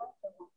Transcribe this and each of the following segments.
comfortable.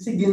seguindo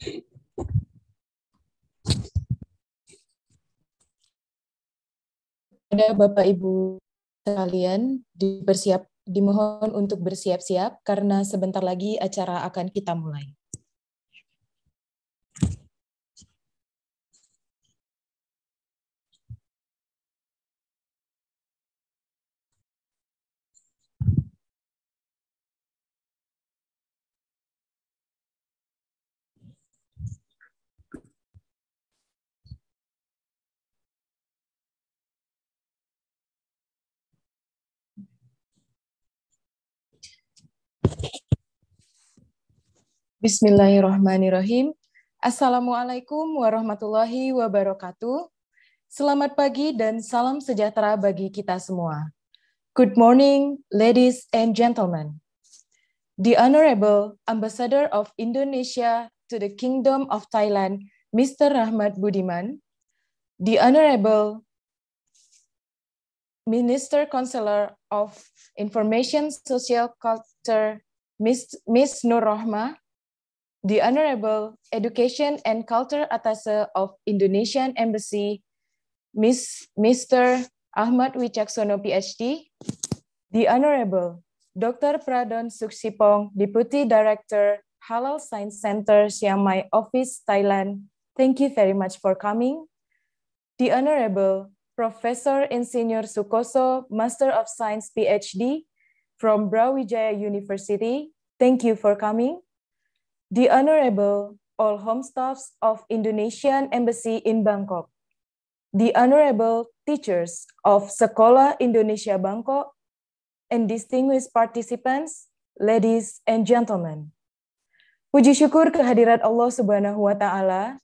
Pada Bapak Ibu sekalian, dipersiap dimohon untuk bersiap-siap karena sebentar lagi acara akan kita mulai. Bismillahirrahmanirrahim. Assalamualaikum warahmatullahi wabarakatuh. Selamat pagi dan salam sejahtera bagi kita semua. Good morning, ladies and gentlemen. The Honorable Ambassador of Indonesia to the Kingdom of Thailand, Mr. Rahmat Budiman, the Honorable Minister Counselor of Information Social Dr. Miss, Miss Nur Rohma, the Honorable Education and Culture Attaché of Indonesian Embassy, Miss, Mr. Ahmad Wicaksono, PhD, the Honorable Dr. Pradon Suksipong, Deputy Director, Halal Science Center, Chiang Mai Office, Thailand. Thank you very much for coming. The Honorable Professor Insinyur Sukoso, Master of Science, PhD, From Brawijaya University, thank you for coming. The Honorable All Home Staffs of Indonesian Embassy in Bangkok, the Honorable Teachers of Sekolah Indonesia Bangkok, and distinguished participants, ladies and gentlemen. Puji syukur kehadirat Allah Subhanahu wa taala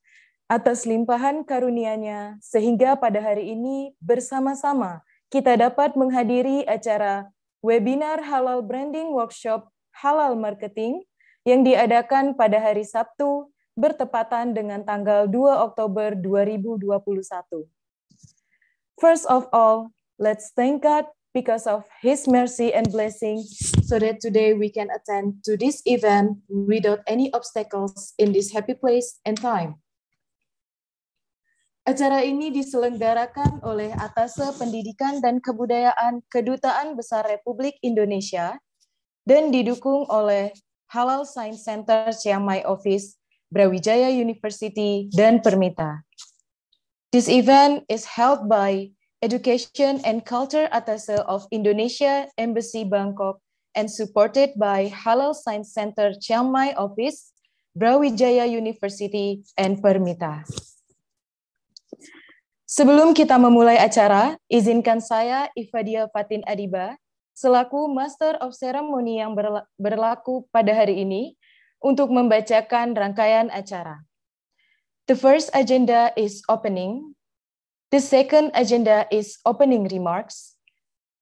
atas limpahan karunia-Nya sehingga pada hari ini bersama-sama kita dapat menghadiri acara webinar Halal Branding Workshop Halal Marketing yang diadakan pada hari Sabtu bertepatan dengan tanggal 2 Oktober 2021. First of all, let's thank God because of His mercy and blessing so that today we can attend to this event without any obstacles in this happy place and time. Acara ini diselenggarakan oleh Atase Pendidikan dan Kebudayaan Kedutaan Besar Republik Indonesia dan didukung oleh Halal Science Center Chiang Mai Office, Brawijaya University, dan Permita. This event is held by Education and Culture Atase of Indonesia Embassy Bangkok and supported by Halal Science Center Chiang Mai Office, Brawijaya University, and Permita. Sebelum kita memulai acara, izinkan saya Ifadia Fatin Adiba, selaku Master of Ceremony yang berlaku pada hari ini, untuk membacakan rangkaian acara. The first agenda is opening. The second agenda is opening remarks.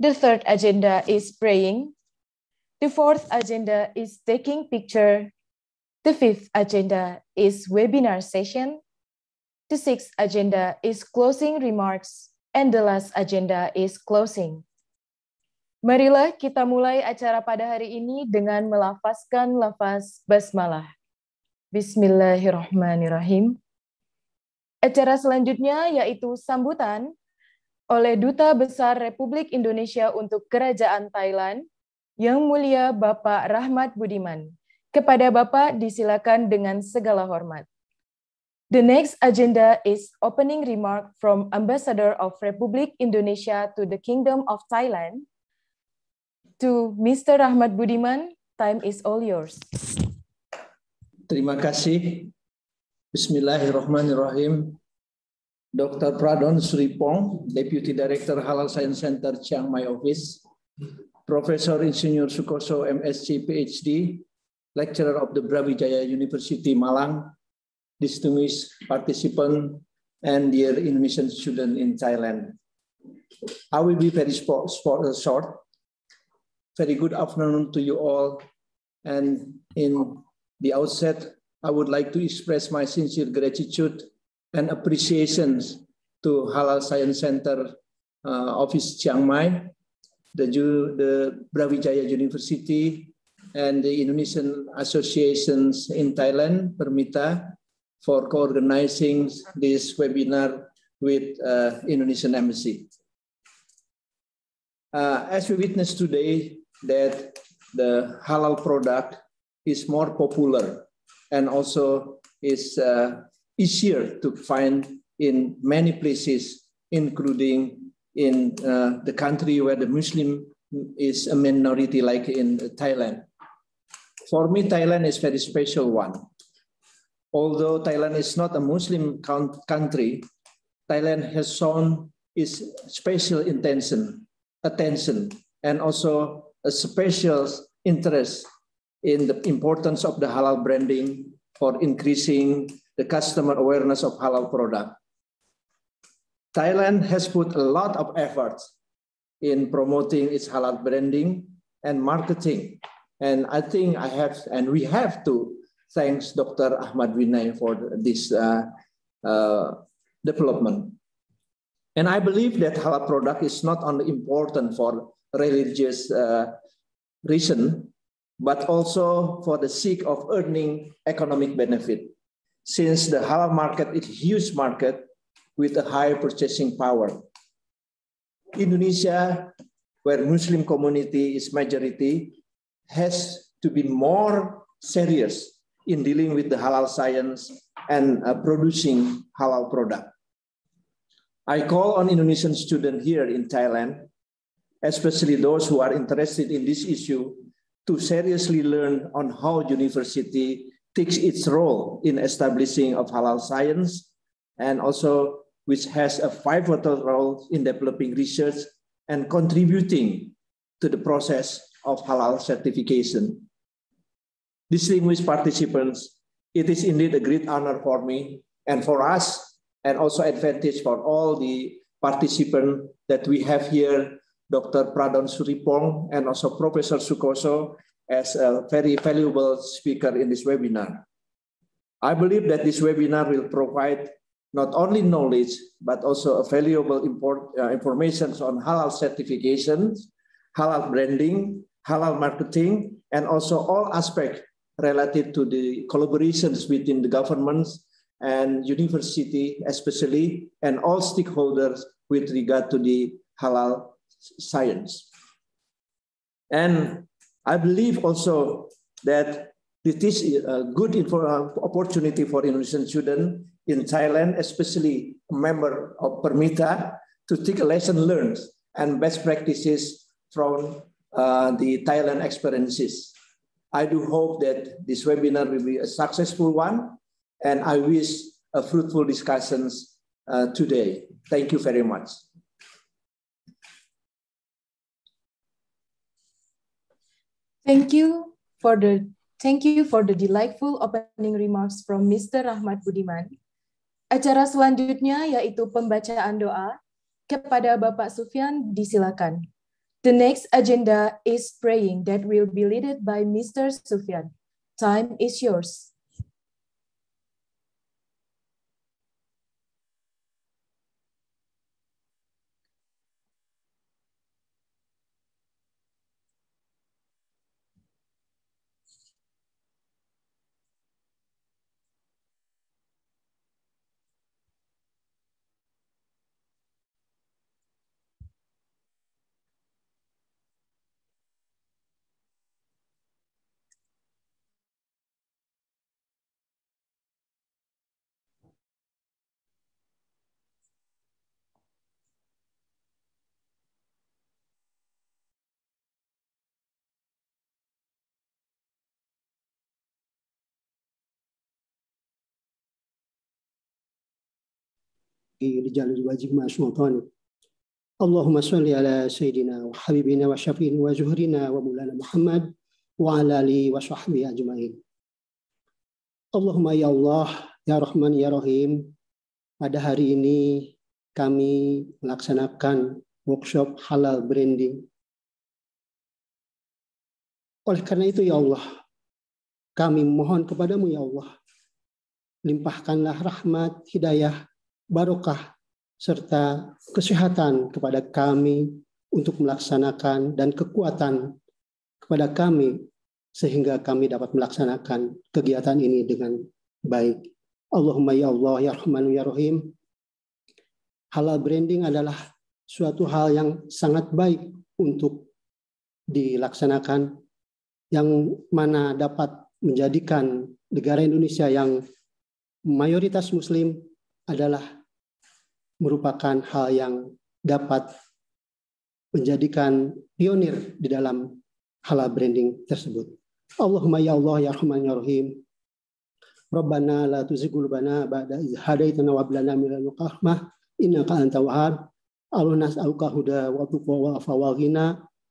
The third agenda is praying. The fourth agenda is taking picture. The fifth agenda is webinar session. The sixth agenda is closing remarks and the last agenda is closing. Marilah kita mulai acara pada hari ini dengan melafazkan lafaz basmalah. Bismillahirrahmanirrahim. Acara selanjutnya yaitu sambutan oleh Duta Besar Republik Indonesia untuk Kerajaan Thailand, Yang Mulia Bapak Rahmat Budiman. Kepada Bapak disilakan dengan segala hormat. The next agenda is opening remark from Ambassador of Republic Indonesia to the Kingdom of Thailand. To Mr. Rahmat Budiman, time is all yours. Terima kasih. Bismillahirrahmanirrahim. Dr. Pradon Suripong, Deputy Director Halal Science Center Chiang Mai Office, Professor Insinyur Sukoso MSc PhD, Lecturer of the Brawijaya University Malang, distinguished participants, and dear Indonesian students in Thailand. I will be very uh, short. Very good afternoon to you all. And in the outset, I would like to express my sincere gratitude and appreciation to Halal Science Center uh, Office Chiang Mai, the, the Brawijaya University, and the Indonesian associations in Thailand, Permita, for co-organizing this webinar with uh, Indonesian Embassy. Uh, as we witness today that the halal product is more popular and also is uh, easier to find in many places, including in uh, the country where the Muslim is a minority like in Thailand. For me, Thailand is very special one Although Thailand is not a Muslim country, Thailand has shown its special intention, attention, and also a special interest in the importance of the halal branding for increasing the customer awareness of halal product. Thailand has put a lot of effort in promoting its halal branding and marketing. And I think I have, and we have to thanks Dr. Ahmad Winay, for this uh, uh, development. And I believe that halal product is not only important for religious uh, reason, but also for the sake of earning economic benefit. Since the halal market is a huge market with a high purchasing power. Indonesia, where Muslim community is majority, has to be more serious in dealing with the halal science and uh, producing halal product. I call on Indonesian students here in Thailand, especially those who are interested in this issue, to seriously learn on how university takes its role in establishing of halal science and also which has a pivotal role in developing research and contributing to the process of halal certification. Distinguished participants, it is indeed a great honor for me and for us, and also advantage for all the participants that we have here, Dr. Pradon Suripong and also Professor Sukoso as a very valuable speaker in this webinar. I believe that this webinar will provide not only knowledge, but also a valuable import, uh, information on halal certifications, halal branding, halal marketing, and also all aspects relative to the collaborations between the governments and university, especially, and all stakeholders with regard to the halal science. And I believe also that it is a good uh, opportunity for Indonesian students in Thailand, especially a member of Permita, to take a lesson learned and best practices from uh, the Thailand experiences. I do hope that this webinar will be a successful one, and I wish a fruitful discussions uh, today. Thank you very much. Thank you for the thank you for the delightful opening remarks from Mr. Rahmat Budiman. Acara selanjutnya yaitu pembacaan doa kepada Bapak Sufyan disilakan. The next agenda is praying that will be led by Mr. Sufyan. Time is yours. Allahumma الواجب مع wa wa wa ajma'in. Allahumma ya Allah, ya Rahman ya Rahim pada hari ini kami melaksanakan workshop halal branding oleh karena itu ya Allah kami mohon kepadamu ya Allah limpahkanlah rahmat hidayah barokah serta kesehatan kepada kami untuk melaksanakan dan kekuatan kepada kami sehingga kami dapat melaksanakan kegiatan ini dengan baik. Allahumma ya Allah ya Rahman ya Rahim. Halal branding adalah suatu hal yang sangat baik untuk dilaksanakan yang mana dapat menjadikan negara Indonesia yang mayoritas muslim adalah merupakan hal yang dapat menjadikan pionir di dalam halal branding tersebut. Allahumma ya Allah ya Rahman ya Rahim. Rabbana la tuzigulubana, ba'da idh hadaitana wa hab mila min inna rahmah innaka antal wahhab. huda wa tuqwa wa afa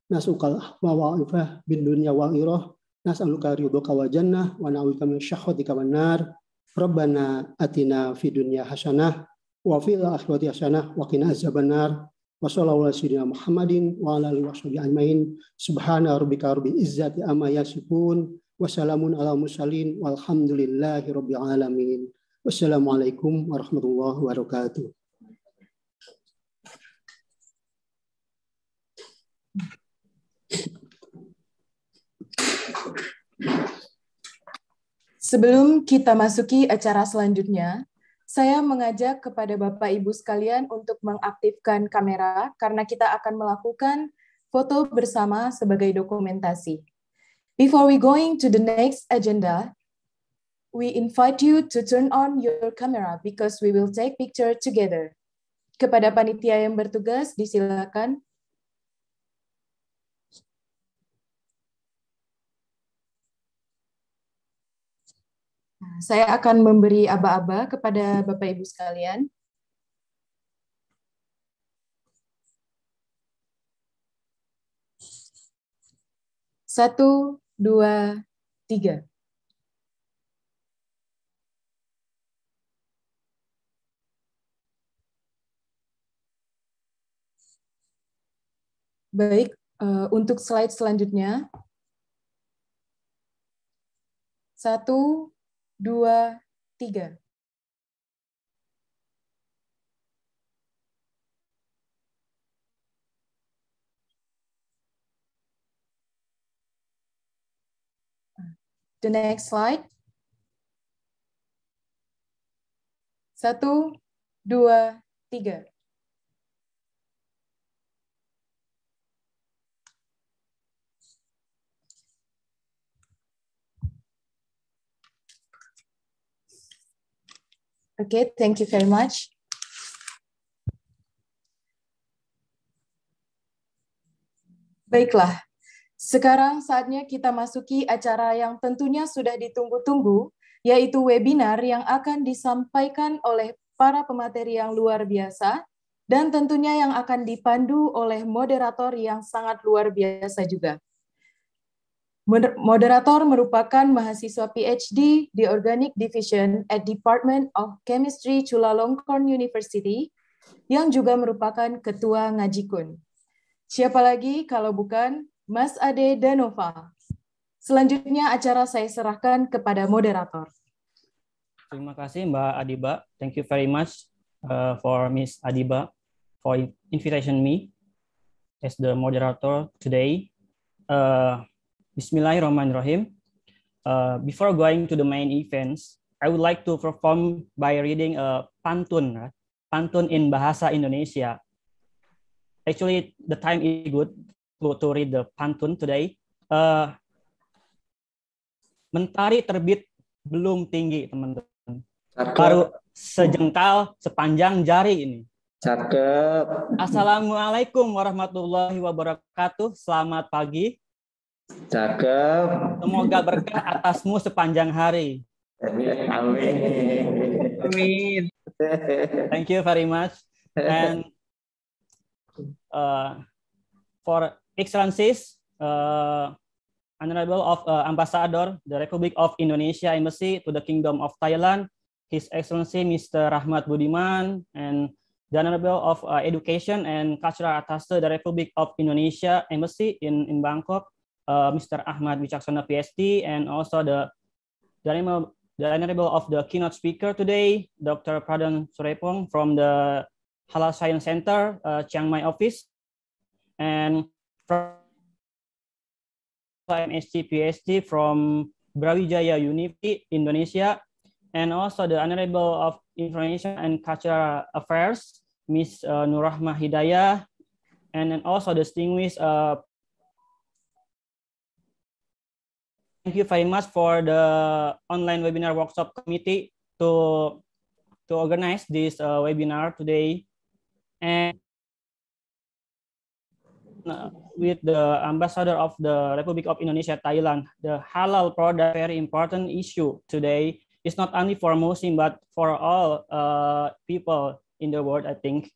nas'uka wa wa'ifah bin dunya wa'iroh Nas'aluka ridhoka wa jannah wa na'wika min syahwatika wan nar. Rabbana atina fi dunya hasanah wa fil akhirati hasanah wa qina azabannar. Wa sallallahu ala Muhammadin wa ala alihi washabihi ajmain. Subhana rabbika rabbil izzati amma yasifun wa salamun ala mursalin walhamdulillahi rabbil alamin. Wassalamualaikum warahmatullahi wabarakatuh. Thank you. Sebelum kita masuki acara selanjutnya, saya mengajak kepada Bapak Ibu sekalian untuk mengaktifkan kamera karena kita akan melakukan foto bersama sebagai dokumentasi. Before we going to the next agenda, we invite you to turn on your camera because we will take picture together. Kepada panitia yang bertugas, disilakan saya akan memberi aba-aba kepada Bapak Ibu sekalian. Satu, dua, tiga. Baik, eh, untuk slide selanjutnya. Satu, dua, tiga. The next slide. Satu, dua, tiga. Okay, thank you very much. Baiklah, sekarang saatnya kita masuki acara yang tentunya sudah ditunggu-tunggu, yaitu webinar yang akan disampaikan oleh para pemateri yang luar biasa, dan tentunya yang akan dipandu oleh moderator yang sangat luar biasa juga. Moderator merupakan mahasiswa PhD di Organic Division at Department of Chemistry Chulalongkorn University yang juga merupakan ketua ngaji ngajikun. Siapa lagi kalau bukan Mas Ade Danova. Selanjutnya acara saya serahkan kepada moderator. Terima kasih Mbak Adiba. Thank you very much uh, for Miss Adiba for invitation me as the moderator today. Uh, Bismillahirrahmanirrahim. Uh, before going to the main events, I would like to perform by reading a pantun, right? Uh, pantun in bahasa Indonesia. Actually, the time is good to, to read the pantun today. Uh, mentari terbit belum tinggi, teman-teman. Baru sejengkal sepanjang jari ini. Cakep. Assalamualaikum warahmatullahi wabarakatuh. Selamat pagi. Cakep. Semoga berkah atasmu sepanjang hari. Amin. Amin. Thank you very much. And uh, for excellencies, uh, Honorable of uh, Ambassador, the Republic of Indonesia Embassy to the Kingdom of Thailand, His Excellency Mr. Rahmat Budiman, and the Honorable of uh, Education and Cultural Attaché, the Republic of Indonesia Embassy in, in Bangkok, uh, Mr. Ahmad Wicaksana PhD, and also the the Honorable, the Honorable of the keynote speaker today, Dr. Pradhan Surepong from the Halal Science Center, uh, Chiang Mai office, and from MSc PhD from Brawijaya University, Indonesia, and also the Honorable of Information and Cultural Affairs, Ms. Uh, Nurahma Hidayah, and then also the distinguished uh, thank you very much for the online webinar workshop committee to to organize this uh, webinar today and uh, with the ambassador of the Republic of Indonesia, Thailand, the halal product very important issue today. is not only for Muslim, but for all uh, people in the world, I think.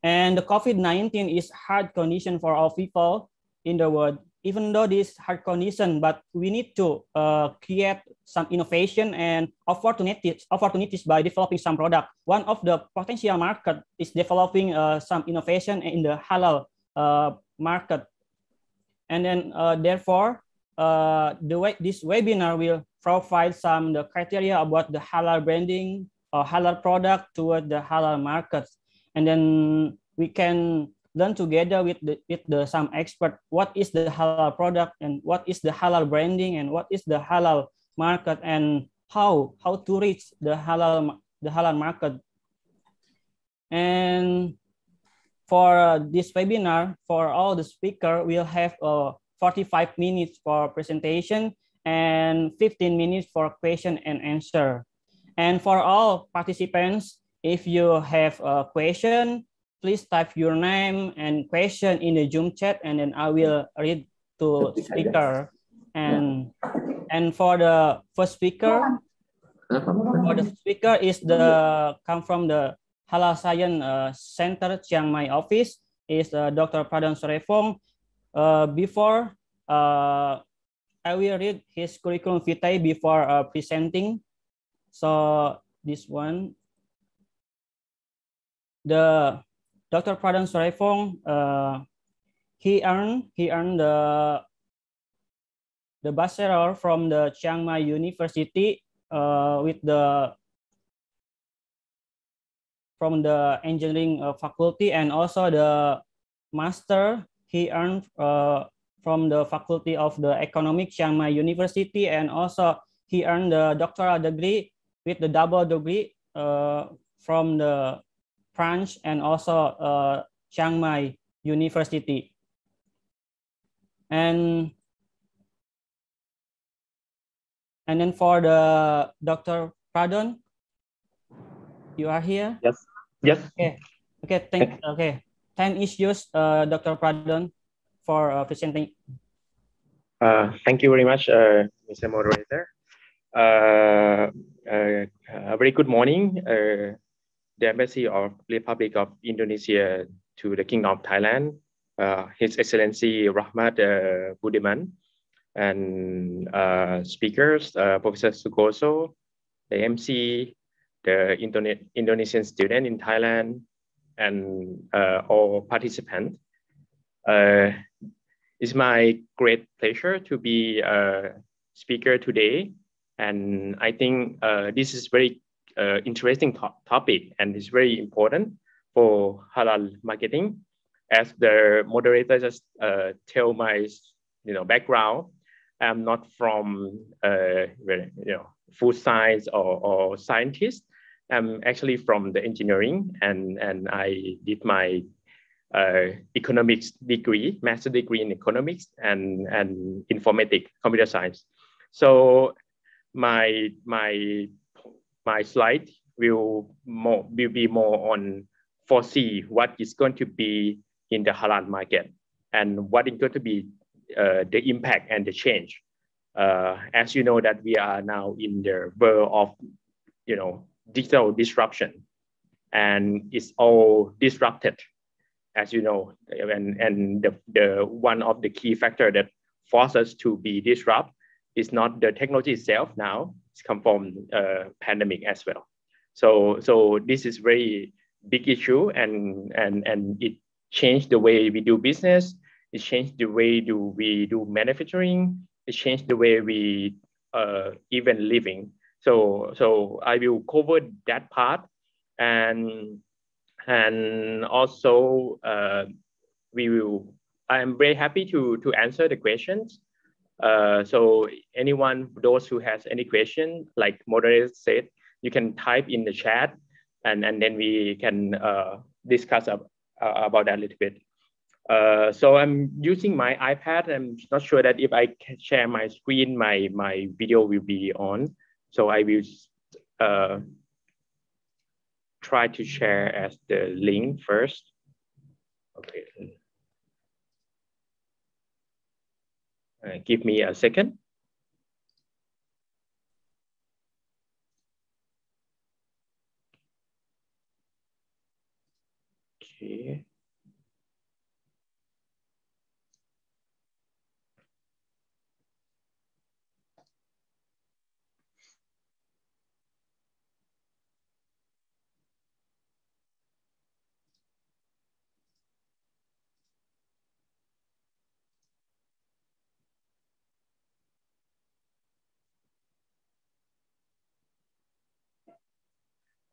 And the COVID-19 is hard condition for all people in the world even though this hard condition, but we need to uh, create some innovation and opportunities, opportunities by developing some product. One of the potential market is developing uh, some innovation in the halal uh, market. And then uh, therefore, uh, the way this webinar will provide some the criteria about the halal branding or halal product toward the halal market. And then we can learn together with the, with the some expert what is the halal product and what is the halal branding and what is the halal market and how how to reach the halal the halal market and for this webinar for all the speaker we'll have uh, 45 minutes for presentation and 15 minutes for question and answer and for all participants if you have a question please type your name and question in the Zoom chat, and then I will read to speaker. And and for the first speaker, for the speaker is the come from the Halal Science uh, Center Chiang Mai office is uh, Dr. Pradhan Surefong. Uh, before uh, I will read his curriculum vitae before uh, presenting. So this one, the Dr. Pradhan Suraifong, uh, he earned he earned the the bachelor from the Chiang Mai University uh, with the from the engineering uh, faculty and also the master he earned uh, from the faculty of the economic Chiang Mai University and also he earned the doctoral degree with the double degree uh, from the branch and also uh, Chiang Mai University. And, and then for the Dr. Pradon, you are here? Yes. Yes. Okay. Okay. Thank. Okay. Time is uh, Dr. Pradon, for uh, presenting. Uh, thank you very much, uh, Mr. Moderator. Uh, uh, a very good morning, uh, the Embassy of Republic of Indonesia to the Kingdom of Thailand, uh, His Excellency Rahmat uh, Budiman, and uh, speakers, uh, Professor Sukoso, the MC, the Indone Indonesian student in Thailand, and uh, all participants. Uh, it's my great pleasure to be a speaker today. And I think this is very uh, interesting to topic and it's very important for halal marketing. As the moderator just uh, tell my you know background, I'm not from uh, you know food science or, or scientist. I'm actually from the engineering and and I did my uh, economics degree, master degree in economics and and informatics, computer science. So my my my slide will, more, will be more on foresee what is going to be in the halal market and what is going to be uh, the impact and the change. Uh, as you know that we are now in the world of, you know, digital disruption and it's all disrupted, as you know, and, and the, the one of the key factor that forces us to be disrupt is not the technology itself now, come from uh, pandemic as well. So, so this is very big issue and, and, and it changed the way we do business. It changed the way do we do manufacturing. It changed the way we uh, even living. So, so I will cover that part and, and also uh, we will, I am very happy to, to answer the questions uh, so anyone, those who has any question, like moderator said, you can type in the chat and, and then we can uh, discuss ab uh, about that a little bit. Uh, so I'm using my iPad. I'm not sure that if I can share my screen, my, my video will be on. So I will uh, try to share as the link first. Okay. Uh, give me a second. Okay.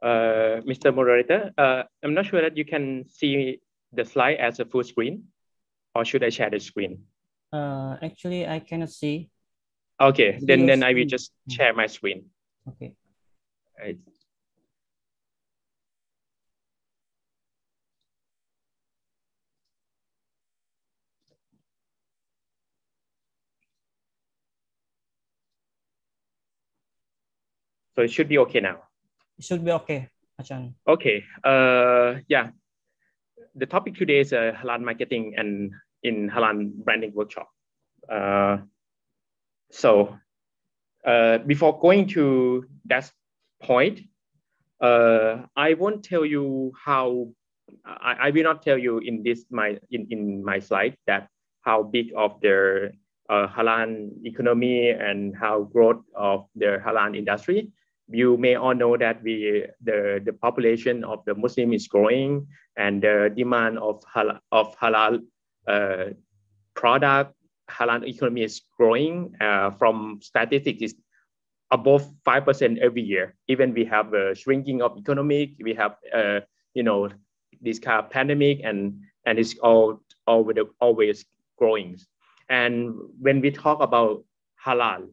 Uh, Mr. Moderator, uh, I'm not sure that you can see the slide as a full screen, or should I share the screen? Uh, actually, I cannot see. Okay, then, then I will just mm. share my screen. Okay. Right. So it should be okay now. It should be okay, Achan. Okay. Uh, yeah. The topic today is uh, halal marketing and in halal branding workshop. Uh, so uh, before going to that point, uh, I won't tell you how. I, I will not tell you in this my in, in my slide that how big of their uh, Halan economy and how growth of their Halan industry you may all know that we, the, the population of the Muslim is growing and the demand of halal, of halal uh, product, halal economy is growing uh, from statistics is above 5% every year. Even we have a shrinking of economic, we have, uh, you know, this kind of pandemic and, and it's all, all the, always growing. And when we talk about halal,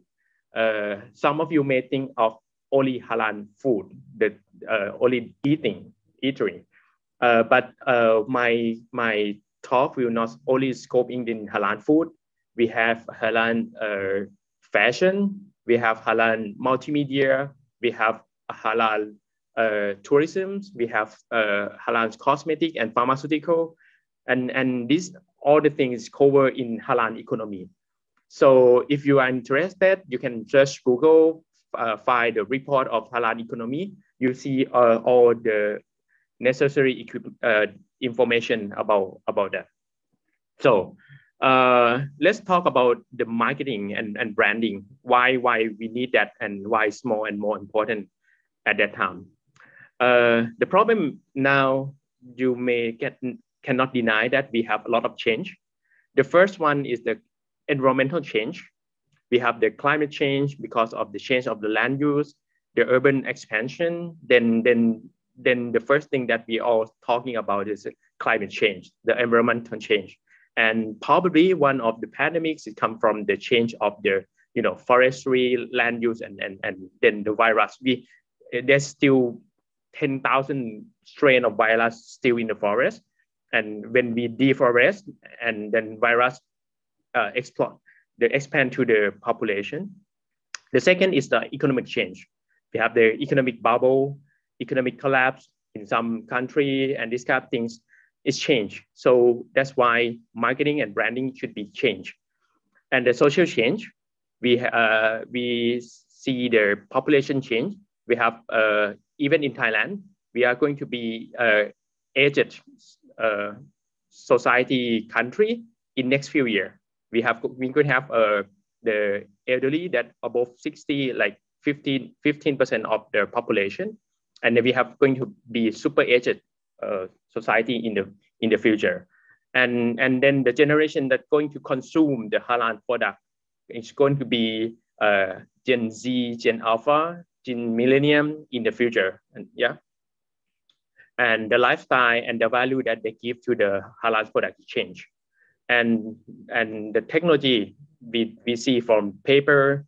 uh, some of you may think of only halal food, the uh, only eating, eating. Uh, but uh, my my talk will not only scope Indian halal food. We have halal fashion, we have halal multimedia, we have halal uh, tourism, we have uh, halal cosmetic and pharmaceutical, and and these all the things covered in halal economy. So if you are interested, you can just Google uh, find the report of halal economy, you see uh, all the necessary equip uh, information about, about that. So uh, let's talk about the marketing and, and branding, why, why we need that and why it's more and more important at that time. Uh, the problem now you may get, cannot deny that we have a lot of change. The first one is the environmental change we have the climate change because of the change of the land use, the urban expansion. Then, then, then the first thing that we are talking about is climate change, the environmental change. And probably one of the pandemics it come from the change of the you know forestry land use and and, and then the virus. We there's still 10,000 strain of virus still in the forest. And when we deforest and then virus uh, explode, the expand to the population. The second is the economic change. We have the economic bubble, economic collapse in some country, and these kind of things is changed. So that's why marketing and branding should be changed. And the social change, we uh, we see the population change. We have uh, even in Thailand, we are going to be uh, aged uh, society country in next few years we have we could have uh, the elderly that above 60 like 15 percent of the population and we have going to be super aged uh, society in the in the future and and then the generation that's going to consume the halal product is going to be uh, gen z gen alpha gen millennium in the future and yeah and the lifestyle and the value that they give to the halal product change and and the technology we, we see from paper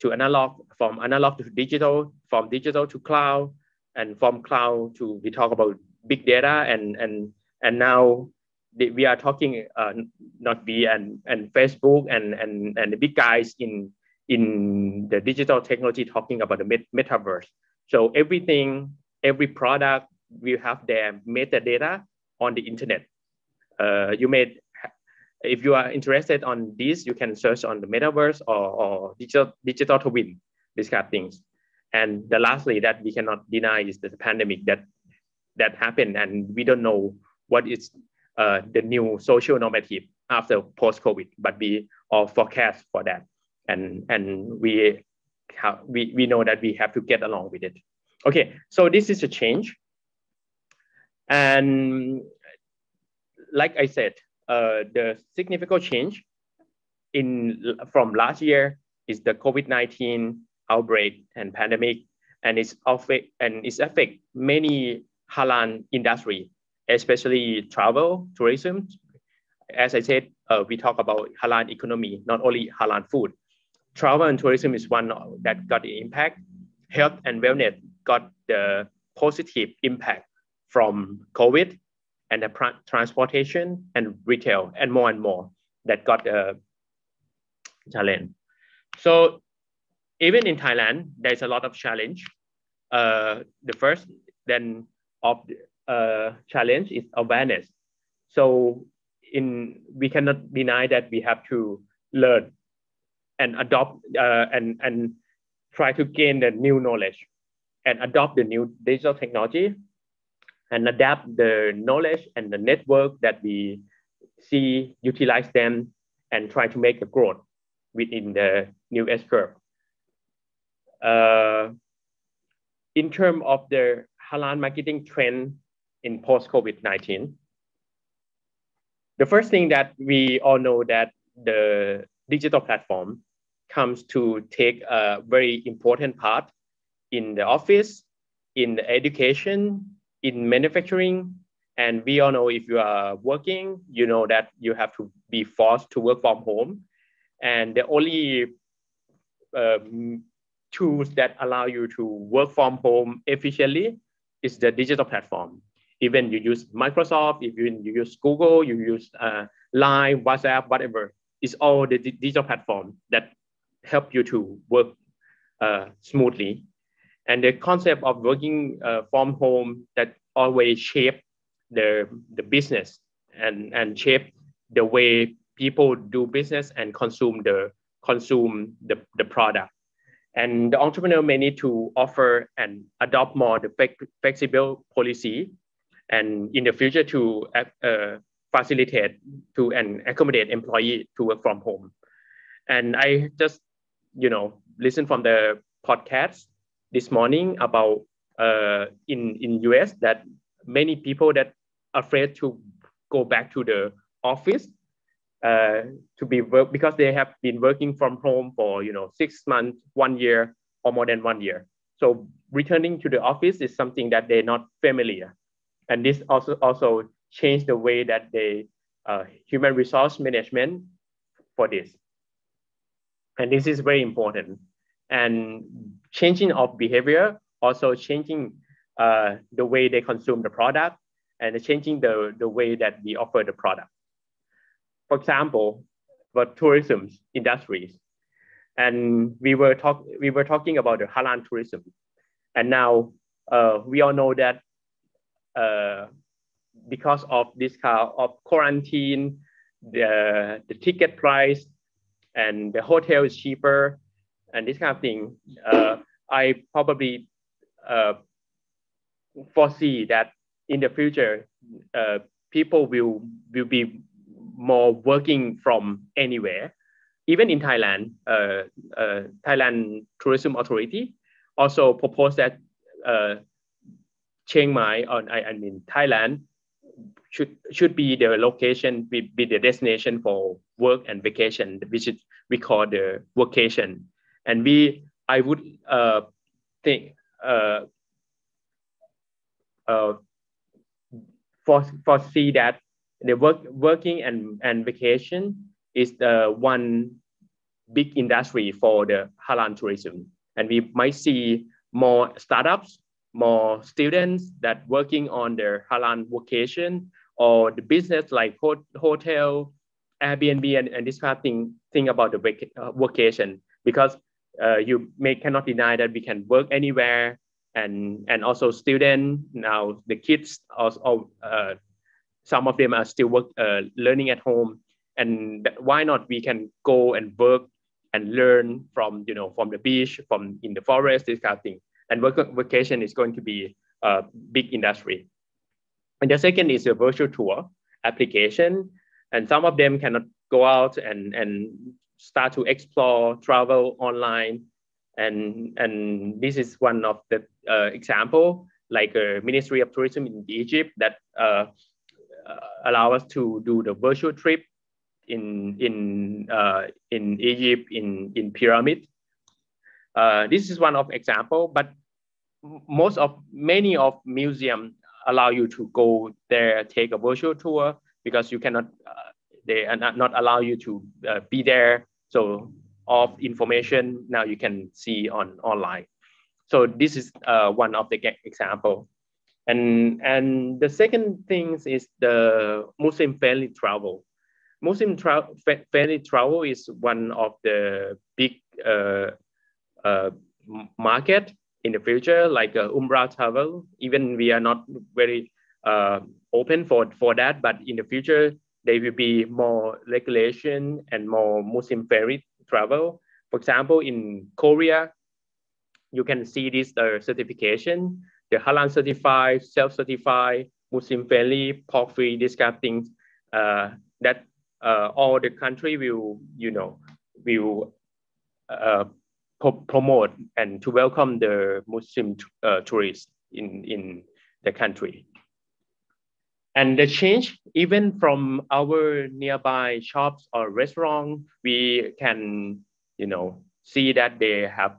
to analog, from analog to digital, from digital to cloud, and from cloud to we talk about big data and and and now we are talking uh, not we and and Facebook and and and the big guys in in the digital technology talking about the met- metaverse. So everything, every product will have their metadata on the internet. Uh, you may if you are interested on this, you can search on the metaverse or, or digital, digital twin, these kind of things. And the lastly that we cannot deny is the pandemic that that happened, and we don't know what is uh, the new social normative after post COVID, but we all forecast for that, and and we have, we we know that we have to get along with it. Okay, so this is a change, and like I said, uh, the significant change in from last year is the COVID-19 outbreak and pandemic, and it's affect and it's affect many Halal industry, especially travel, tourism. As I said, uh, we talk about Halal economy, not only Halal food. Travel and tourism is one that got the impact. Health and wellness got the positive impact from COVID and the transportation and retail and more and more that got uh, challenge. So even in Thailand, there's a lot of challenge. Uh, the first then of uh, challenge is awareness. So in we cannot deny that we have to learn and adopt uh, and and try to gain the new knowledge and adopt the new digital technology and adapt the knowledge and the network that we see, utilize them, and try to make a growth within the new S curve. Uh, in terms of the halal marketing trend in post COVID-19, the first thing that we all know that the digital platform comes to take a very important part in the office, in the education, in manufacturing and we all know if you are working you know that you have to be forced to work from home and the only um, tools that allow you to work from home efficiently is the digital platform even you use microsoft if you, you use google you use uh, line whatsapp whatever it's all the digital platform that help you to work uh, smoothly and the concept of working uh, from home that always shape the, the business and, and shape the way people do business and consume the consume the, the product. And the entrepreneur may need to offer and adopt more the flexible policy and in the future to uh, uh, facilitate to and accommodate employee to work from home. And I just, you know, listen from the podcast this morning about uh, in in US that many people that are afraid to go back to the office uh, to be work because they have been working from home for you know six months, one year, or more than one year. So returning to the office is something that they're not familiar, and this also also changed the way that they uh, human resource management for this. And this is very important and changing of behavior, also changing uh, the way they consume the product and changing the, the way that we offer the product. For example, for tourism industries, and we were talk we were talking about the halal tourism, and now uh, we all know that uh, because of this kind of quarantine, the the ticket price and the hotel is cheaper, and this kind of thing, uh, I probably uh, foresee that in the future, uh, people will will be more working from anywhere. Even in Thailand, uh, uh, Thailand Tourism Authority also proposed that uh, Chiang Mai, or I, I mean Thailand, should should be the location, be, be the destination for work and vacation, which is, we call the vacation. And B, I would uh, think uh, uh, foresee that the work, working and, and vacation is the one big industry for the halal tourism. And we might see more startups, more students that working on their halal vacation or the business like hotel, Airbnb, and, and this kind of thing, thing about the vac- uh, vacation because uh, you may cannot deny that we can work anywhere and and also students now the kids also uh, some of them are still work uh, learning at home and why not we can go and work and learn from you know from the beach from in the forest this kind of thing and work, vacation is going to be a big industry and the second is a virtual tour application and some of them cannot go out and and start to explore travel online. And, and this is one of the uh, example, like a uh, Ministry of Tourism in Egypt that uh, uh, allow us to do the virtual trip in, in, uh, in Egypt, in, in pyramid. this is one of example, but most of many of museum allow you to go there, take a virtual tour because you cannot they are not, not allow you to uh, be there. So all information now you can see on online. So this is uh, one of the example. And, and the second thing is the Muslim family travel. Muslim tra family travel is one of the big uh, uh, market in the future, like uh, Umrah travel. Even we are not very uh, open for, for that, but in the future, there will be more regulation and more Muslim ferry travel. For example, in Korea, you can see this uh, certification, the halal certified, self-certified, Muslim friendly, pork free, this kind of things uh, that uh, all the country will, you know, will uh, pro- promote and to welcome the Muslim t- uh, tourists in, in the country. And the change, even from our nearby shops or restaurant, we can, you know, see that they have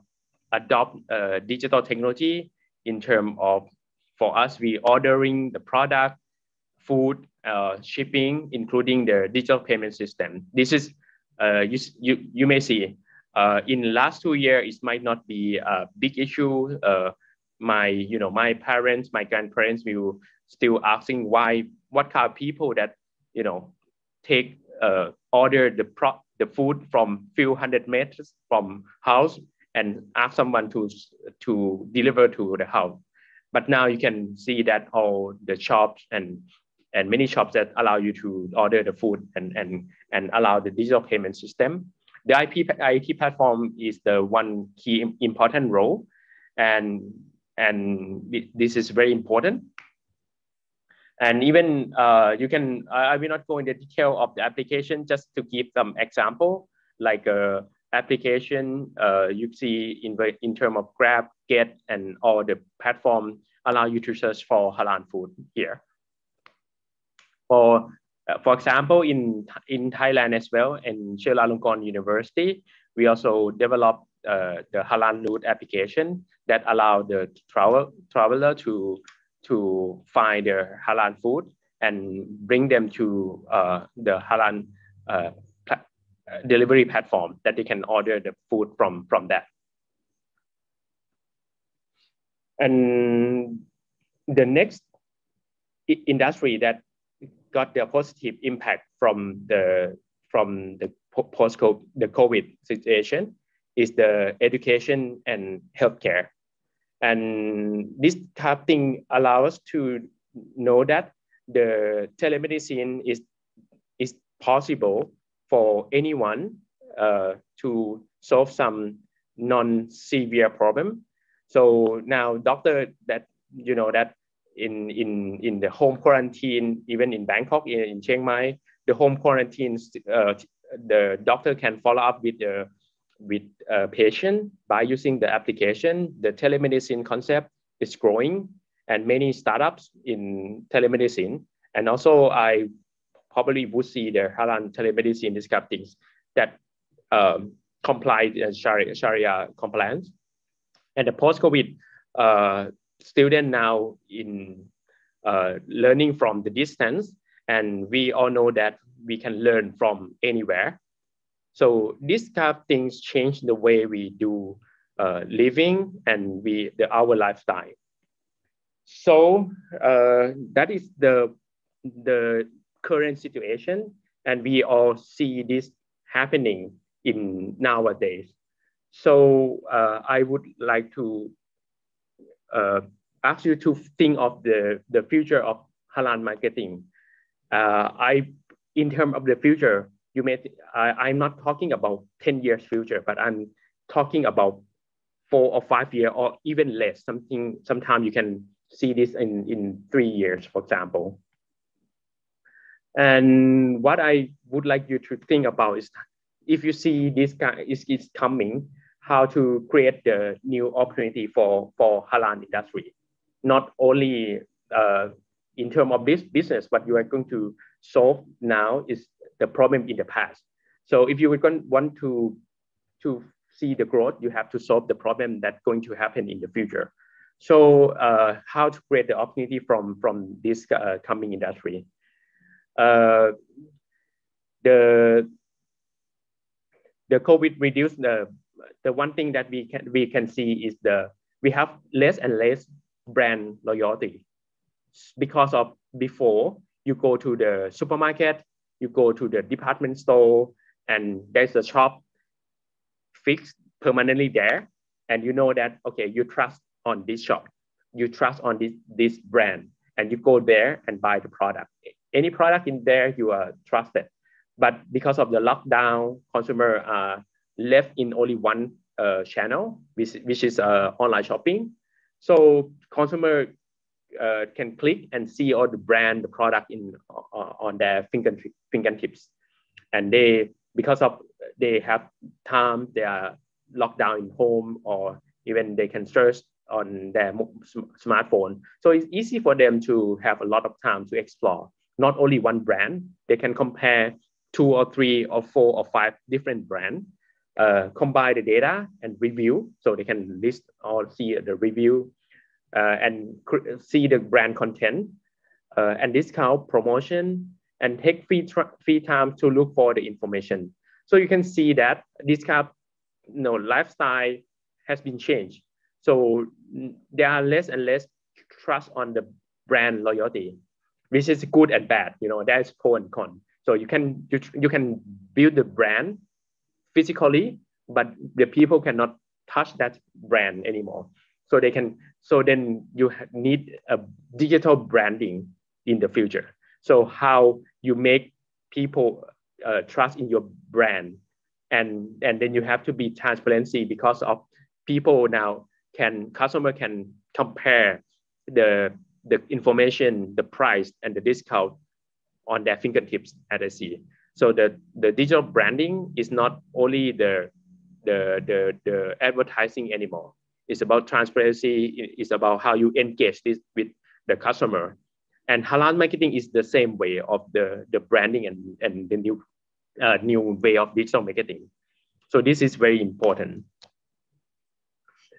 adopt uh, digital technology in terms of, for us, we ordering the product, food, uh, shipping, including the digital payment system. This is, uh, you, you, you may see, uh, in last two years, it might not be a big issue uh, my you know my parents my grandparents will still asking why what kind of people that you know take uh, order the pro- the food from few hundred meters from house and ask someone to to deliver to the house but now you can see that all the shops and and many shops that allow you to order the food and and and allow the digital payment system the IP, IT platform is the one key important role and and this is very important. And even uh, you can, I, will not go into detail of the application, just to give some example, like a uh, application uh, you see in, in term of Grab, Get, and all the platform allow you to search for halal food here. For, uh, for example, in, in Thailand as well, in Sri Lankan University, we also developed uh, the halal food application that allow the travel, traveler to, to find their halal food and bring them to uh, the halal uh, uh delivery platform that they can order the food from, from that. And the next industry that got their positive impact from the from the post the COVID situation is the education and healthcare. And this type thing allows us to know that the telemedicine is, is possible for anyone uh, to solve some non-severe problem. So now doctor that, you know, that in, in, in the home quarantine, even in Bangkok, in, in Chiang Mai, the home quarantine, uh, the doctor can follow up with the with a uh, patient by using the application. The telemedicine concept is growing and many startups in telemedicine. And also I probably would see the Haran telemedicine, these kind of things that um, comply and uh, Sharia, Sharia compliance. And the post-COVID uh, student now in uh, learning from the distance. And we all know that we can learn from anywhere. So these kind of things change the way we do uh, living and we the, our lifestyle. So uh, that is the the current situation, and we all see this happening in nowadays. So uh, I would like to uh, ask you to think of the the future of halal marketing. Uh, I in terms of the future, you may, I, am not talking about 10 years future, but I'm talking about four or five year or even less, something, sometime you can see this in, in three years, for example. And what I would like you to think about is if you see this kind is, is coming, how to create the new opportunity for, for Halal industry, not only uh, in terms of this business, what you are going to solve now is the problem in the past. So if you want to, to see the growth, you have to solve the problem that's going to happen in the future. So uh, how to create the opportunity from, from this uh, coming industry? Uh, the, the COVID reduced the, the one thing that we can, we can see is the, we have less and less brand loyalty because of before you go to the supermarket, you go to the department store and there's a shop fixed permanently there. And you know that, okay, you trust on this shop, you trust on this, this brand, and you go there and buy the product. Any product in there, you are trusted. But because of the lockdown, consumer are uh, left in only one uh, channel, which, which is uh, online shopping. So consumer uh, can click and see all the brand, the product in uh, on their finger fingertips. And they, because of they have time, they are locked down in home, or even they can search on their smartphone. So it's easy for them to have a lot of time to explore not only one brand, they can compare two or three or four or five different brands, uh, combine the data and review. So they can list or see the review uh, and see the brand content uh, and discount promotion and take free, free time to look for the information. So you can see that this kind you know, lifestyle has been changed. So there are less and less trust on the brand loyalty, which is good and bad. You know, there's pro and con. So you can you, you can build the brand physically, but the people cannot touch that brand anymore so they can so then you need a digital branding in the future so how you make people uh, trust in your brand and and then you have to be transparency because of people now can customer can compare the the information the price and the discount on their fingertips at a sea so the the digital branding is not only the the the, the advertising anymore it's about transparency. It's about how you engage this with the customer. And halal marketing is the same way of the, the branding and, and the new, uh, new way of digital marketing. So this is very important.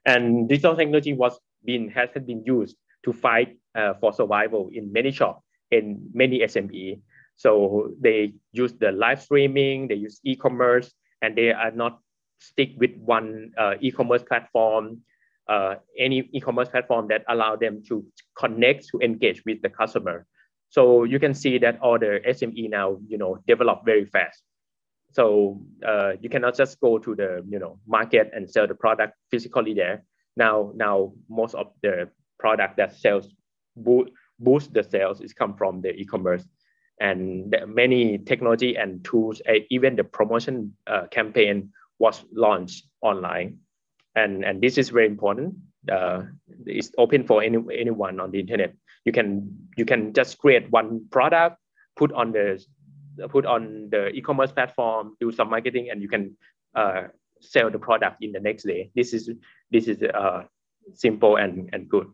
And digital technology was been, has been used to fight uh, for survival in many shops, in many SME. So they use the live streaming, they use e-commerce, and they are not stick with one uh, e-commerce platform. Uh, any e-commerce platform that allow them to connect to engage with the customer. So you can see that all the SME now, you know, develop very fast. So uh, you cannot just go to the you know market and sell the product physically there. Now, now most of the product that sells boost, boost the sales is come from the e-commerce, and many technology and tools, eh, even the promotion uh, campaign was launched online and and this is very important. Uh, it's open for any, anyone on the internet. You can you can just create one product, put on the put on the e-commerce platform, do some marketing, and you can uh, sell the product in the next day. This is this is uh, simple and and good.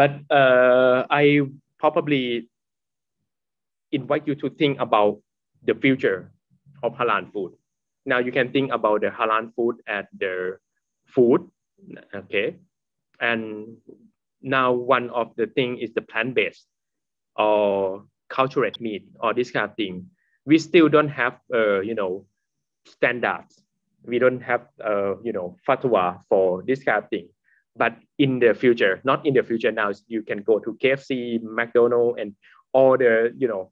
But uh, I probably invite you to think about the future of halal food. Now you can think about the halal food at the food. Okay, and now one of the thing is the plant based or cultured meat or this kind of thing. We still don't have uh, you know standards. We don't have uh, you know fatwa for this kind of thing. But in the future, not in the future now, you can go to KFC, McDonald's, and all the you know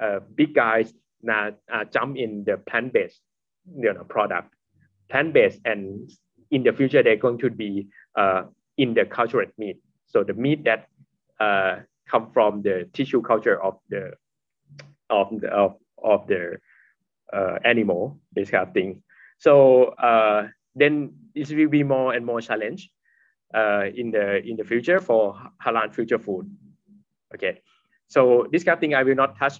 uh, big guys that uh, jump in the plant-based you know product, plant-based and in the future, they're going to be uh, in the cultured meat. So the meat that uh, come from the tissue culture of the of the, of, of the uh, animal, this kind of thing. So uh, then this will be more and more challenge uh, in the in the future for halal future food. Okay, so this kind of thing I will not touch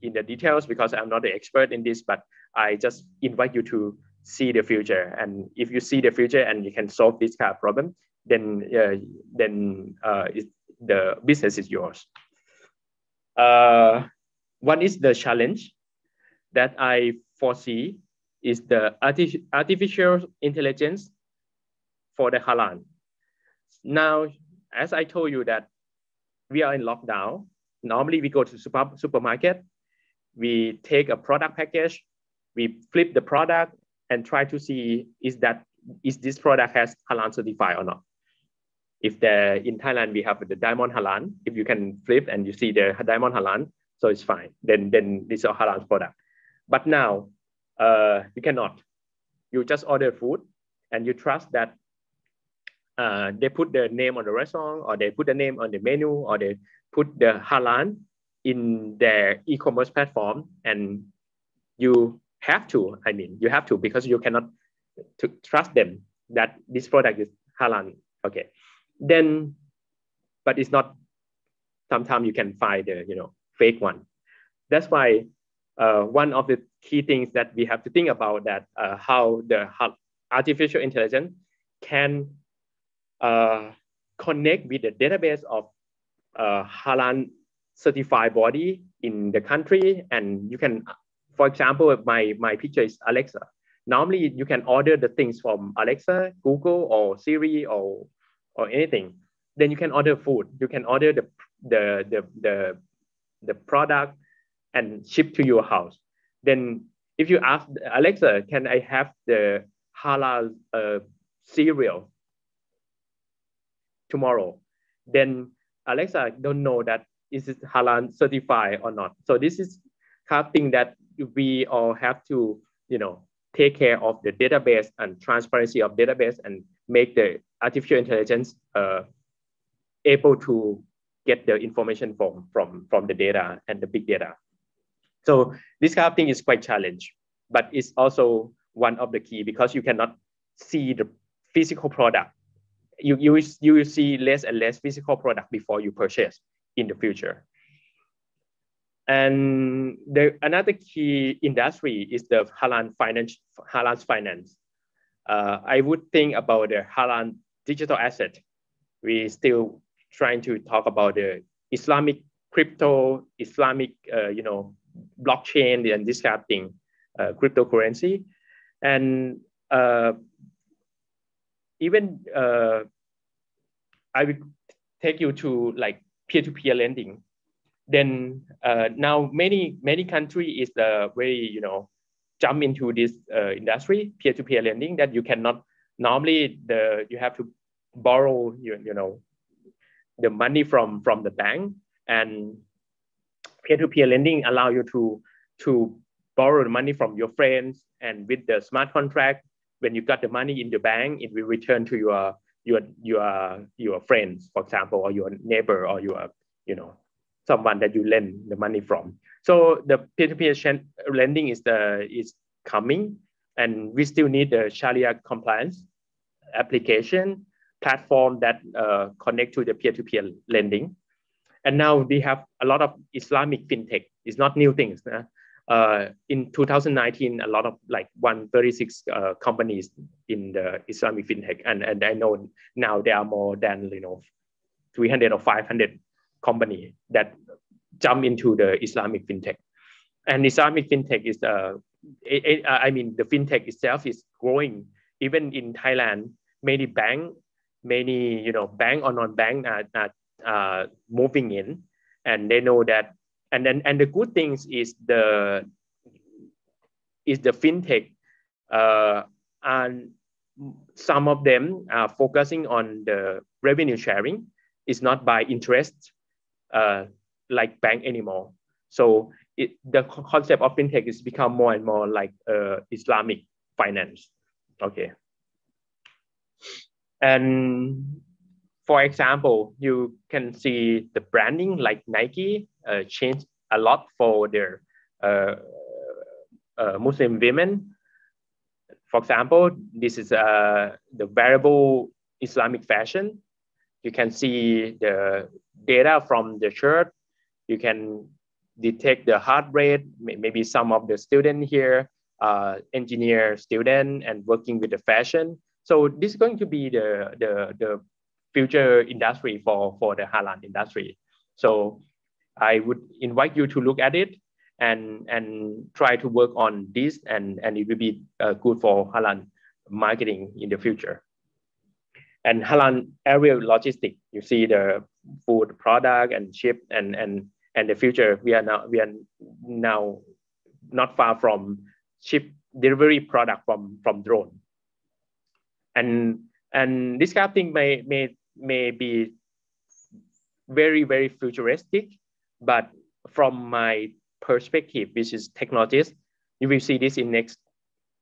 in the details because I'm not an expert in this, but I just invite you to see the future. And if you see the future and you can solve this kind of problem, then uh, then uh, it, the business is yours. Uh, one is the challenge that I foresee is the arti artificial intelligence for the halal. Now, as I told you that we are in lockdown, normally we go to super, supermarket, we take a product package, we flip the product, and try to see is that is this product has halal certified or not. If the in Thailand we have the diamond halal, if you can flip and you see the diamond halal, so it's fine. Then then this is a halal product. But now uh, you cannot. You just order food and you trust that uh, they put the name on the restaurant or they put the name on the menu or they put the halal in their e-commerce platform and you have to, I mean, you have to because you cannot to trust them that this product is halal. Okay. Then, but it's not, sometimes you can find the, you know, fake one. That's why uh, one of the key things that we have to think about that uh, how the how artificial intelligence can uh, connect with the database of uh, halal certified body in the country and you can for example, my, my picture is Alexa. Normally you can order the things from Alexa, Google or Siri or, or anything. Then you can order food. You can order the, the, the, the, the product and ship to your house. Then if you ask Alexa, can I have the halal uh, cereal tomorrow? Then Alexa don't know that is it halal certified or not. So this is kind of thing that we all have to, you know, take care of the database and transparency of database and make the artificial intelligence uh, able to get the information from, from, from the data and the big data. So this kind of thing is quite challenge, but it's also one of the key because you cannot see the physical product. You, you, you will see less and less physical product before you purchase in the future. And the, another key industry is the Halan finance, Halan's finance. Uh, I would think about the Halan digital asset. We still trying to talk about the Islamic crypto, Islamic, uh, you know, blockchain and this kind of thing, uh, cryptocurrency. And uh, even uh, I will take you to like peer-to-peer lending then uh, now many many country is the uh, very you know jump into this uh, industry peer-to-peer lending that you cannot normally the you have to borrow you, you know the money from from the bank and peer-to-peer lending allow you to to borrow the money from your friends and with the smart contract when you got the money in the bank it will return to your your your your friends for example or your neighbor or your you know someone that you lend the money from. So the peer-to-peer lending is the is coming, and we still need the Sharia compliance application platform that uh, connect to the peer-to-peer lending. And now we have a lot of Islamic fintech. It's not new things. Huh? Uh, in 2019, a lot of like 136 uh, companies in the Islamic fintech, and, and I know now there are more than you know 300 or 500 company that jump into the Islamic fintech. And Islamic fintech is, uh, it, it, uh, I mean, the fintech itself is growing. Even in Thailand, many bank, many you know, bank or non-bank are, are uh, moving in, and they know that. And then, and the good things is the is the fintech, uh, and some of them are focusing on the revenue sharing. It's not by interest uh, like bank anymore. So it, the concept of fintech is become more and more like uh, Islamic finance. Okay. And for example, you can see the branding like Nike uh, changed a lot for their uh, uh, Muslim women. For example, this is uh, the variable Islamic fashion you can see the data from the chart. You can detect the heart rate, maybe some of the student here, uh, engineer student and working with the fashion. So this is going to be the, the, the future industry for, for the Highland industry. So I would invite you to look at it and, and try to work on this and, and it will be uh, good for Highland marketing in the future and Halan aerial logistic. You see the food product and ship and and and the future. We are now we are now not far from ship delivery product from from drone. And and this kind of thing may may may be very very futuristic, but from my perspective, which is technologist, you will see this in next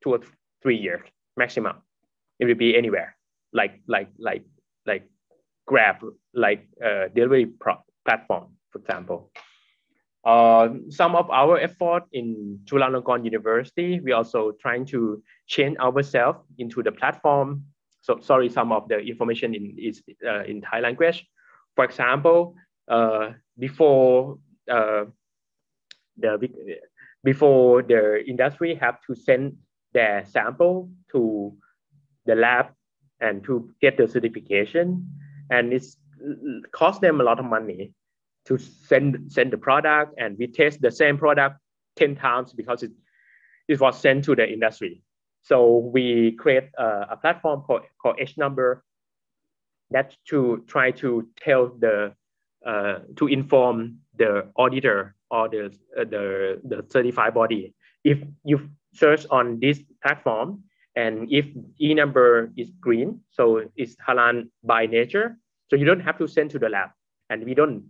two or three years maximum. It will be anywhere like like like like Grab, like uh, delivery pro- platform, for example. Uh, some of our effort in Chulalongkorn University, we also trying to change ourselves into the platform. So sorry, some of the information in is uh, in Thai language. For example, uh, before uh the before the industry have to send their sample to the lab and to get the certification. And it's cost them a lot of money to send send the product and we test the same product 10 times because it, it was sent to the industry. So we create a, a platform called, called H number that to try to tell the uh, to inform the auditor or the, uh, the the certified body if you search on this platform and if E number is green, so it's halal by nature. So you don't have to send to the lab, and we don't,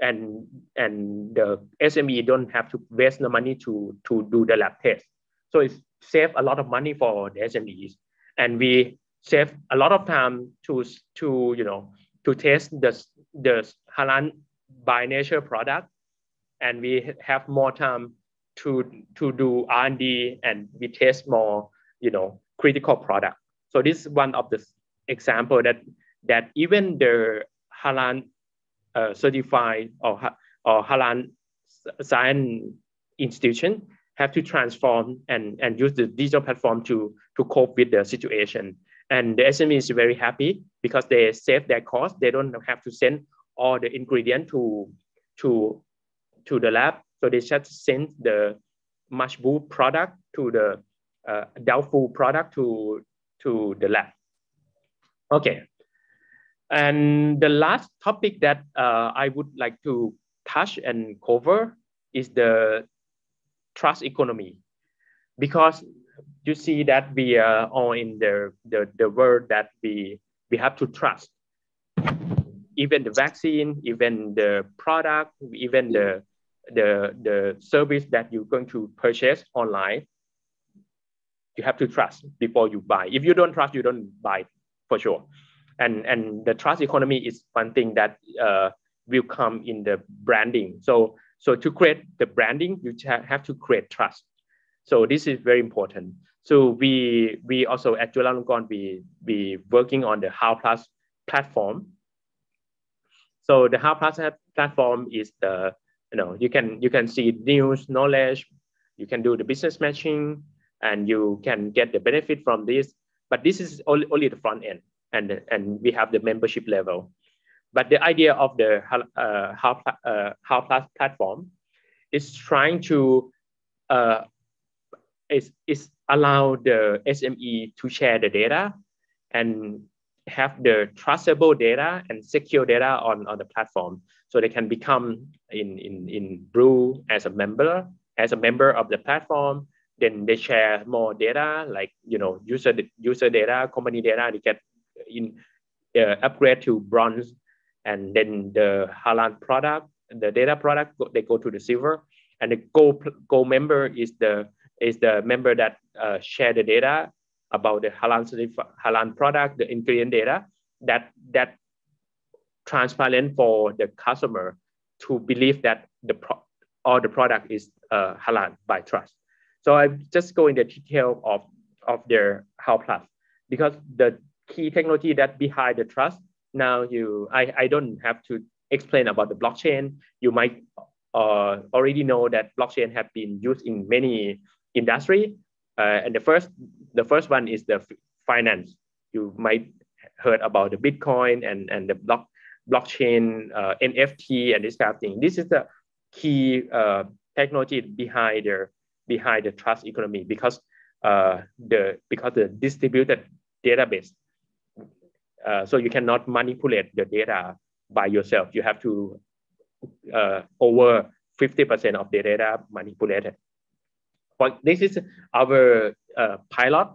and and the SME don't have to waste the money to to do the lab test. So it saves a lot of money for the SMEs, and we save a lot of time to to you know to test the the halal by nature product, and we have more time to to do R and D, and we test more you know critical product. So this is one of the example that that even the Halan uh, certified or, or Halan science institution have to transform and, and use the digital platform to, to cope with the situation. And the SME is very happy because they save their cost. They don't have to send all the ingredient to, to, to the lab. So they just send the Mashbu product to the uh, doubtful product to, to the lab. Okay. And the last topic that uh, I would like to touch and cover is the trust economy. Because you see that we are all in the, the, the world that we, we have to trust. Even the vaccine, even the product, even the, the, the service that you're going to purchase online, you have to trust before you buy. If you don't trust, you don't buy for sure. And and the trust economy is one thing that uh, will come in the branding. So so to create the branding, you have to create trust. So this is very important. So we we also at Juala we we working on the How Plus platform. So the How Plus platform is the you know you can you can see news knowledge, you can do the business matching, and you can get the benefit from this. But this is only, only the front end, and, and we have the membership level. But the idea of the uh, How, uh, How Plus platform is trying to uh, is, is allow the SME to share the data and have the trustable data and secure data on, on the platform so they can become in, in, in Brew as a member, as a member of the platform, then they share more data like you know user user data company data they get in uh, upgrade to bronze and then the halal product the data product they go to the silver and the gold gold member is the is the member that uh, share the data about the halal product the ingredient data that that transparent for the customer to believe that the pro- all the product is uh, halal by trust so I'm just in the detail of, of their how plus because the key technology that behind the trust, now you I, I don't have to explain about the blockchain. You might uh, already know that blockchain have been used in many industry. Uh, and the first the first one is the finance. You might heard about the Bitcoin and, and the block blockchain uh, NFT and this kind of thing. This is the key uh, technology behind their behind the trust economy because uh, the because the distributed database. Uh, so you cannot manipulate the data by yourself. You have to uh, over 50% of the data manipulated. But this is our uh, pilot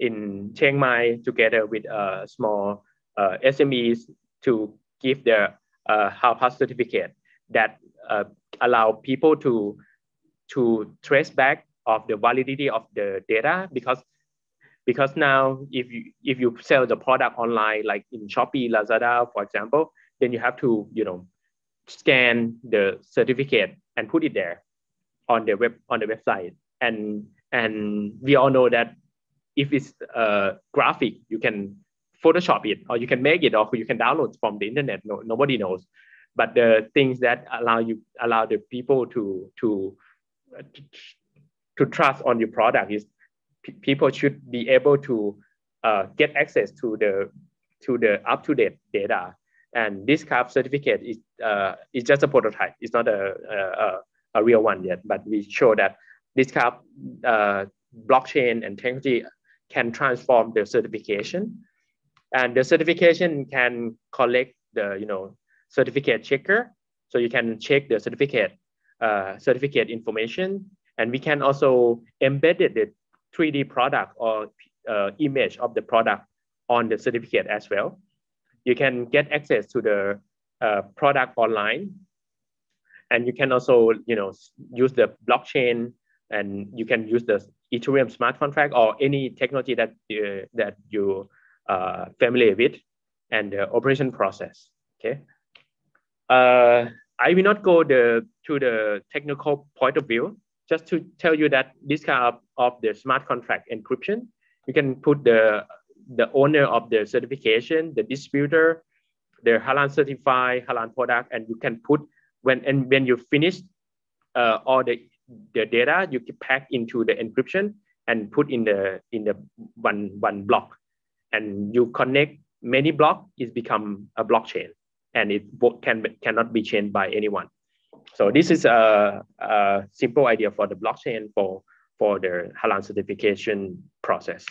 in Chiang Mai together with uh, small uh, SMEs to give their uh, HALPAS certificate that allow people to to trace back of the validity of the data because because now if you if you sell the product online like in Shopee, Lazada, for example, then you have to you know scan the certificate and put it there on the web on the website and and we all know that if it's a graphic you can photoshop it or you can make it or you can download from the internet no, nobody knows but the things that allow you allow the people to to uh, to, trust on your product is people should be able to uh, get access to the to the up to date data. And this CAP certificate is uh, is just a prototype. It's not a, a, a real one yet, but we show that this CAP uh, blockchain and technology can transform the certification, and the certification can collect the you know certificate checker. So you can check the certificate uh, certificate information. And we can also embed the 3D product or uh, image of the product on the certificate as well. You can get access to the uh, product online. And you can also you know, use the blockchain and you can use the Ethereum smart contract or any technology that, uh, that you uh, familiar with and the operation process, okay? Uh, I will not go the, to the technical point of view, just to tell you that this kind of, of the smart contract encryption, you can put the, the owner of the certification, the distributor, the Halan certified Halan product, and you can put when and when you finish uh, all the, the data, you can pack into the encryption and put in the in the one one block, and you connect many block, it become a blockchain and it can, cannot be changed by anyone. So this is a, a simple idea for the blockchain for, for the halal certification process.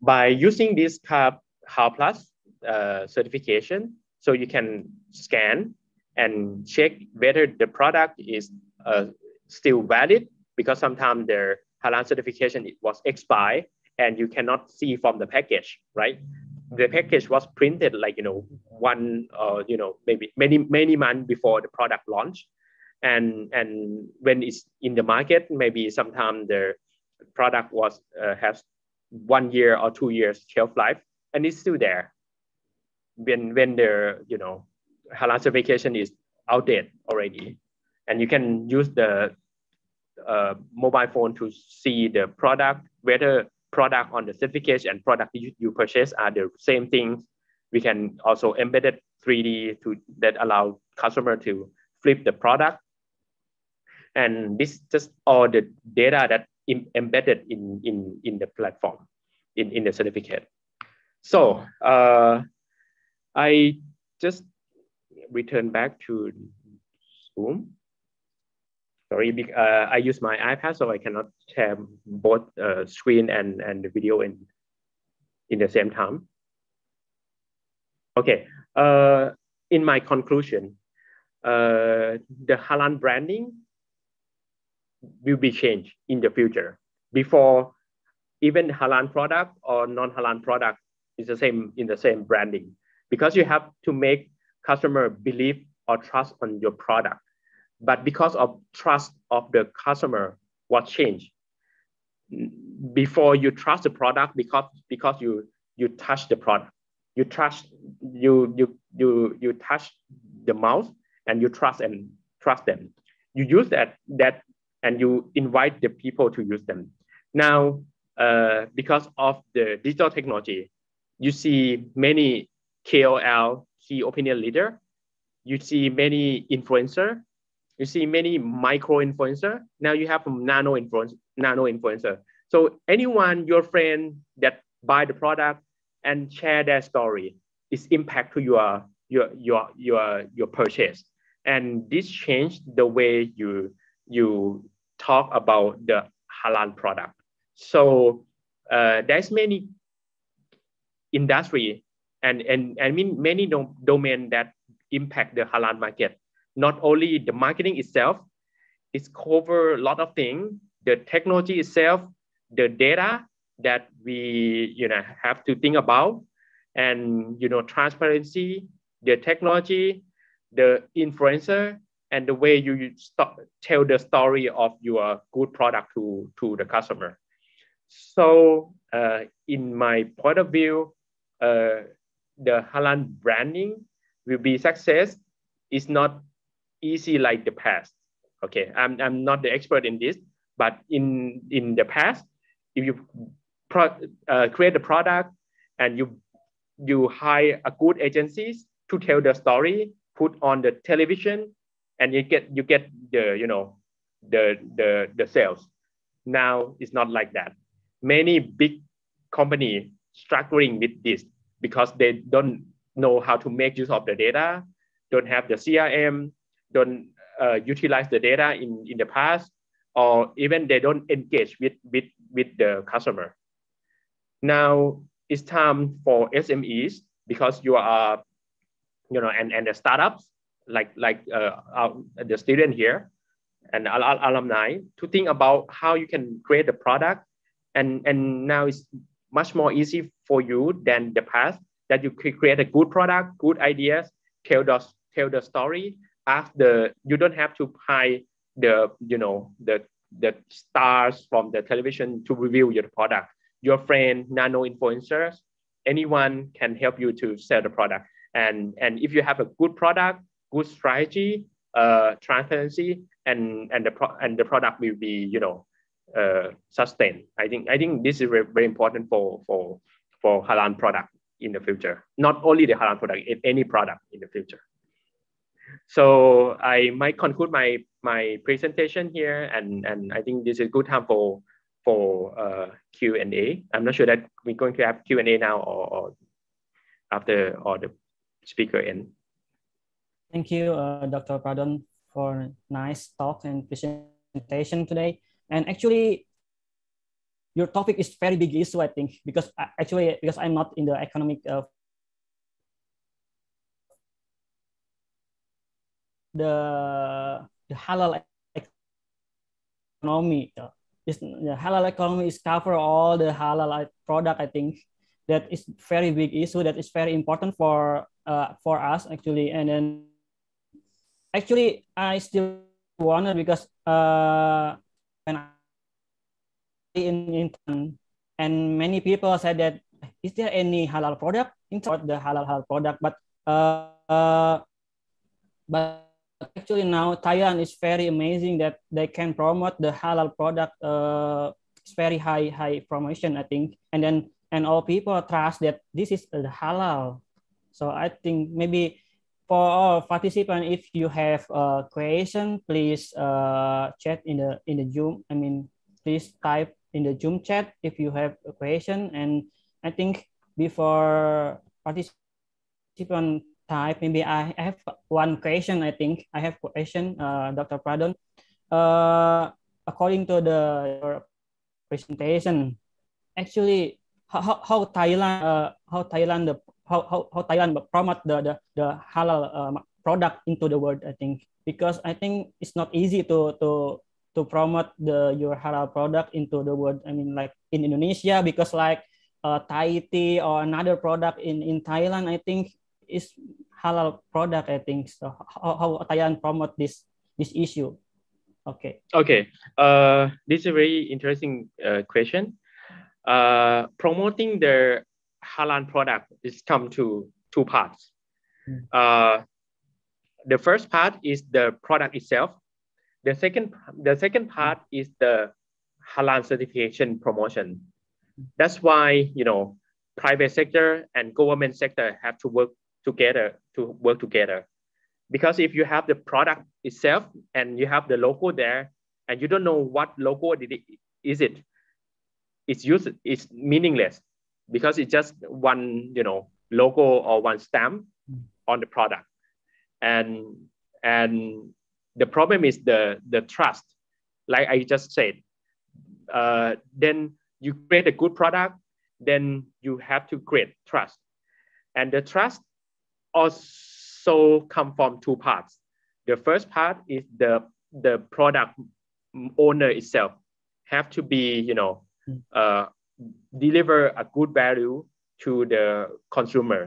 By using this CAP HAL Plus uh, certification, so you can scan and check whether the product is uh, still valid because sometimes their halal certification it was expired and you cannot see from the package, right? the package was printed like you know one uh, you know maybe many many months before the product launch and and when it's in the market maybe sometimes the product was uh, has one year or two years shelf life and it's still there when when the you know halal certification is outdated already and you can use the uh, mobile phone to see the product whether product on the certificate and product you, you purchase are the same things. We can also embed it 3D to that allow customer to flip the product. And this just all the data that Im- embedded in, in, in the platform, in, in the certificate. So uh, I just return back to Zoom. Sorry, uh, I use my iPad, so I cannot share both uh, screen and, and the video in, in the same time. Okay, uh, in my conclusion, uh, the Halan branding will be changed in the future. Before, even Halan product or non-Halan product is the same in the same branding because you have to make customer believe or trust on your product. But because of trust of the customer, what changed? Before you trust the product because, because you, you touch the product. You touch, you, you, you, you touch the mouse and you trust and trust them. You use that, that and you invite the people to use them. Now, uh, because of the digital technology, you see many KOL, key opinion leader, you see many influencer, you see many micro influencer. Now you have nano influence, nano influencer. So anyone, your friend that buy the product and share their story is impact to your your your your your purchase. And this changed the way you you talk about the halal product. So uh, there's many industry and and I mean many dom- domain that impact the halal market not only the marketing itself, it's cover a lot of things, the technology itself, the data that we you know have to think about, and you know transparency, the technology, the influencer, and the way you, you stop, tell the story of your good product to to the customer. So uh, in my point of view, uh, the Halan branding will be success is not easy like the past. Okay, I'm, I'm not the expert in this, but in, in the past, if you pro, uh, create a product and you, you hire a good agencies to tell the story, put on the television, and you get, you get the, you know, the, the, the sales. Now it's not like that. Many big company struggling with this because they don't know how to make use of the data, don't have the CRM, don't uh, utilize the data in, in the past, or even they don't engage with, with, with the customer. Now it's time for SMEs because you are, you know, and, and the startups like, like uh, the student here and al- al- alumni to think about how you can create the product. And, and now it's much more easy for you than the past that you create a good product, good ideas, tell the, tell the story, after you don't have to buy the you know the the stars from the television to review your product. Your friend, nano influencers, anyone can help you to sell the product. And and if you have a good product, good strategy, uh, transparency, and and the pro- and the product will be you know uh, sustained. I think I think this is very, very important for for for halal product in the future. Not only the halal product, if any product in the future. So I might conclude my my presentation here, and and I think this is good time for for uh, Q and A. I'm not sure that we're going to have Q and A now or, or after or the speaker end. Thank you, uh, Dr. Pradon, for nice talk and presentation today. And actually, your topic is very big issue, I think, because I, actually because I'm not in the economic uh, the the halal economy. It's, the halal economy is cover all the halal uh, product. I think that is very big issue that is very important for uh, for us actually. And then actually, I still wonder because uh, when I in intern, and many people said that is there any halal product? Import the halal halal product, but uh, uh but actually now Thailand is very amazing that they can promote the halal product. Uh, it's very high high promotion, I think. And then and all people trust that this is the halal. So I think maybe for all participants, if you have a question, please uh, chat in the in the Zoom. I mean, please type in the Zoom chat if you have a question. And I think before participants type. Maybe I, have one question. I think I have question, uh, Dr. Pradon. Uh, according to the presentation, actually, how, how Thailand, uh, how Thailand, the how, how, how Thailand promote the, the, the halal uh, product into the world, I think, because I think it's not easy to, to, to promote the, your halal product into the world. I mean, like in Indonesia, because like uh, Thai tea or another product in, in Thailand, I think is halal product, I think. So how, how Thailand promote this this issue? Okay. Okay. Uh, this is a very interesting uh, question. Uh, promoting the halal product is come to two parts. Hmm. Uh, the first part is the product itself. The second, the second part hmm. is the halal certification promotion. That's why you know private sector and government sector have to work together to work together. Because if you have the product itself and you have the logo there, and you don't know what logo it, is it, it's used, it's meaningless because it's just one, you know, logo or one stamp hmm. on the product. And and the problem is the the trust. Like I just said, uh, then you create a good product, then you have to create trust. And the trust also come from two parts. The first part is the the product owner itself have to be you know hmm. uh, deliver a good value to the consumer,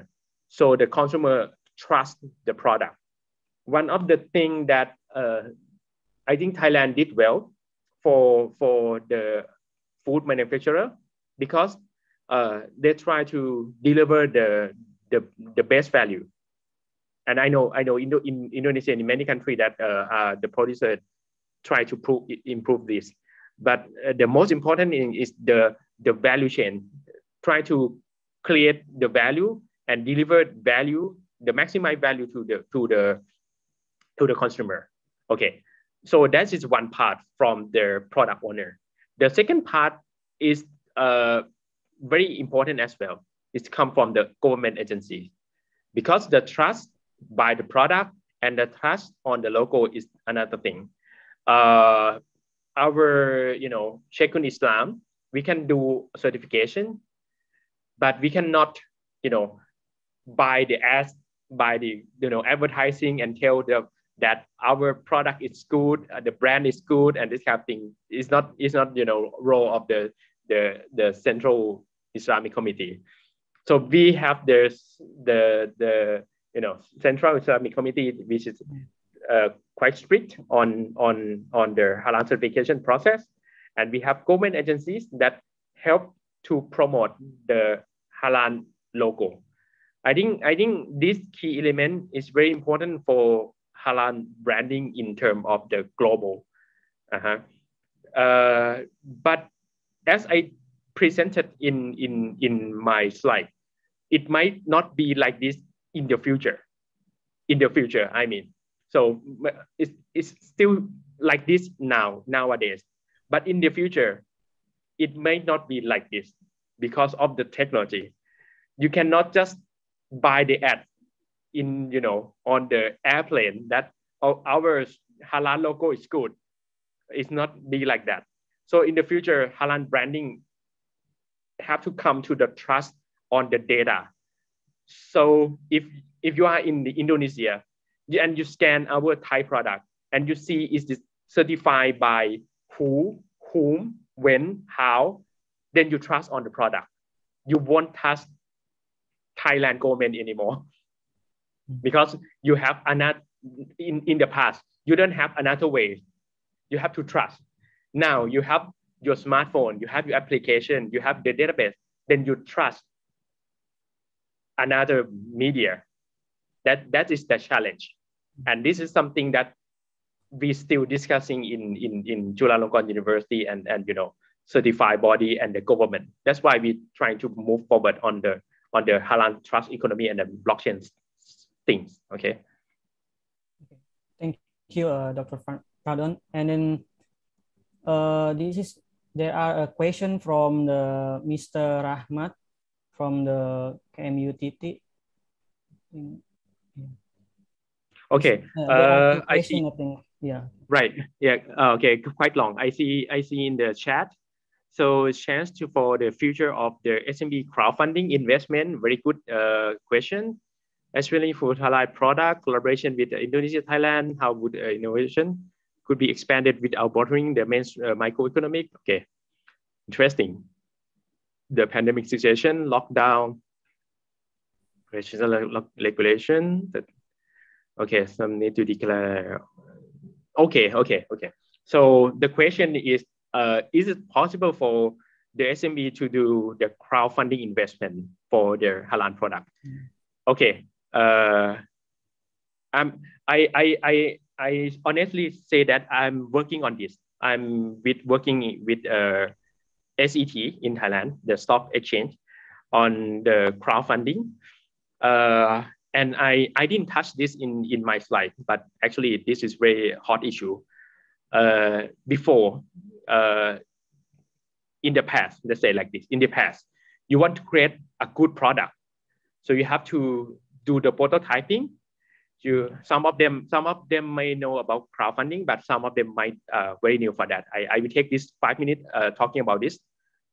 so the consumer trust the product. One of the thing that uh, I think Thailand did well for for the food manufacturer because uh, they try to deliver the, the the best value and I know I know in, in Indonesia and in many countries that uh, uh the producer try to improve this. But uh, the most important thing is the the value chain. Try to create the value and deliver value, the maximize value to the to the to the consumer. Okay, so that is one part from the product owner. The second part is uh, very important as well. It's come from the government agency because the trust by the product and the trust on the logo is another thing. Uh, our, you know, Sheikhun Islam, we can do certification, but we cannot, you know, buy the ads, buy the, you know, advertising and tell the that our product is good, uh, the brand is good, and this kind of thing is not is not you know role of the the the central Islamic committee. So we have this the the you know Central Islamic Committee, which is uh, quite strict on on on the halal certification process, and we have government agencies that help to promote the halal logo. I think I think this key element is very important for halal branding in terms of the global. Uh-huh. Uh, but as I presented in in in my slide, it might not be like this in the future. In the future, I mean. So it's, it's still like this now, nowadays. But in the future, it may not be like this because of the technology. You cannot just buy the ad in, you know, on the airplane that oh, our halal logo is good. It's not be like that. So in the future, halal branding have to come to the trust on the data so if if you are in the Indonesia and you scan our Thai product and you see is this certified by who, whom, when, how, then you trust on the product. You won't trust Thailand government anymore mm-hmm. because you have another in, in the past, you don't have another way. You have to trust. Now you have your smartphone, you have your application, you have the database, then you trust another media. That, that is the challenge. And this is something that we still discussing in, in, in Chulalongkorn University and, and, you know, certified body and the government. That's why we're trying to move forward on the, on the halal trust economy and the blockchain things, okay? Thank you, uh, Dr. Pardon. And then uh, this is there are a question from the Mr. Rahmat from the MUTT. Okay, uh, uh I see. I think. Yeah. Right. Yeah. Uh, okay. Quite long. I see. I see in the chat. So chance to for the future of the SMB crowdfunding investment. Very good uh, question. Especially for Thai product collaboration with Indonesia, Thailand. How would uh, innovation could be expanded without bordering the main uh, microeconomic? Okay, interesting. The pandemic situation, lockdown, which is a regulation that, okay, some need to declare. Okay, okay, okay. So the question is, uh, is it possible for the SME to do the crowdfunding investment for their halal product? Mm. Okay. Uh, I'm, I, I, I, I honestly say that I'm working on this. I'm with working with uh, SET in Thailand, the stock exchange, on the crowdfunding. Uh, and I, I didn't touch this in, in my slide, but actually this is very hot issue. Uh, before, uh, in the past, let's say like this, in the past, you want to create a good product. So you have to do the prototyping. You, some of them, some of them may know about crowdfunding, but some of them might uh, very new for that. I, I will take this five minutes uh, talking about this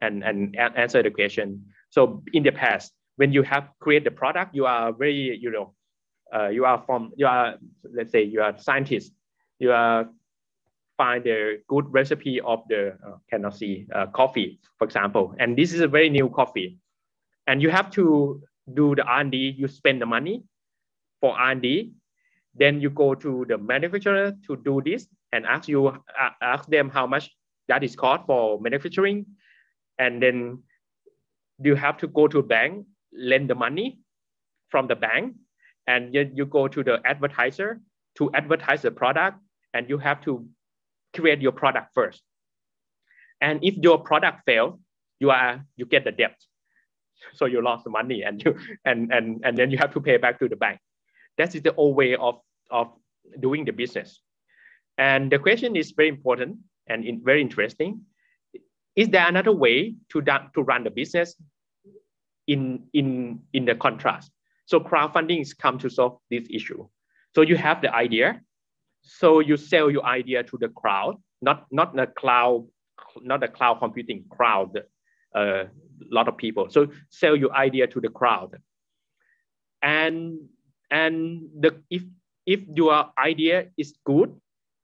and, and answer the question. So in the past, when you have create the product, you are very, you know, uh, you are from, you are, let's say you are scientist, you are find a good recipe of the uh, cannot see uh, coffee, for example, and this is a very new coffee, and you have to do the R&D, you spend the money for R&D, then you go to the manufacturer to do this and ask you uh, ask them how much that is cost for manufacturing, and then you have to go to a bank lend the money from the bank and then you go to the advertiser to advertise the product and you have to create your product first and if your product fails you are you get the debt so you lost the money and you and and and then you have to pay back to the bank that is the old way of of doing the business and the question is very important and in, very interesting is there another way to, to run the business in, in, in the contrast. So crowdfunding is come to solve this issue. So you have the idea. So you sell your idea to the crowd, not, not the cloud, not the cloud computing crowd, a uh, lot of people. So sell your idea to the crowd. And, and the, if, if your idea is good,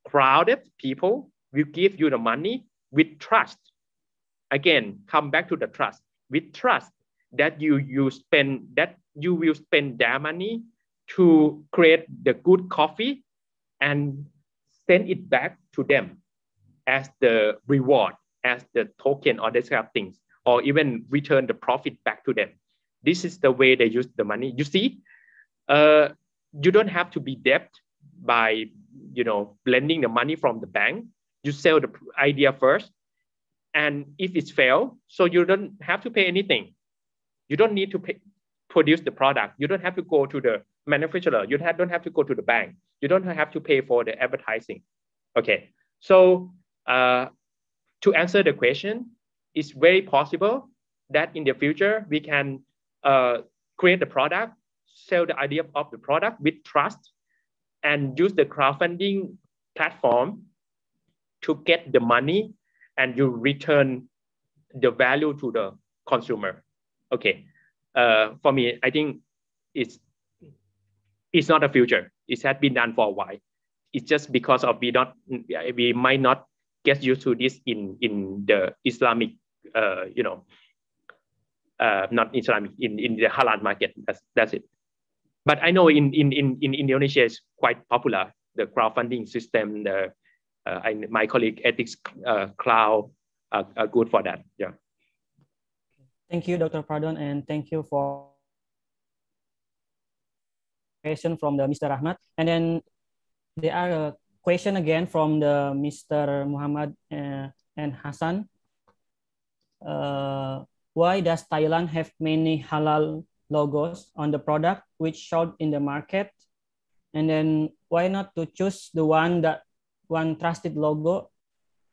crowded people will give you the money with trust. Again, come back to the trust. With trust, that you you spend that you will spend their money to create the good coffee and send it back to them as the reward as the token or this kind of things or even return the profit back to them this is the way they use the money you see uh, you don't have to be debt by you know lending the money from the bank you sell the idea first and if it's fail so you don't have to pay anything you don't need to pay, produce the product. You don't have to go to the manufacturer. You don't have to go to the bank. You don't have to pay for the advertising. Okay, so uh, to answer the question, it's very possible that in the future we can uh, create the product, sell the idea of the product with trust, and use the crowdfunding platform to get the money and you return the value to the consumer okay, uh, for me, I think it's it's not a future. It has been done for a while. It's just because of we not we might not get used to this in in the Islamic, uh, you know, uh, not Islamic in in the halal market. That's that's it. But I know in in in, in Indonesia is quite popular. The crowdfunding system, the uh, I, my colleague ethics uh, cloud are, uh, are good for that. Yeah. Thank you, Dr. Pardon, and thank you for question from the Mr. Rahmat. And then there are a question again from the Mr. Muhammad eh, and Hassan. Uh, why does Thailand have many halal logos on the product which sold in the market? And then why not to choose the one that one trusted logo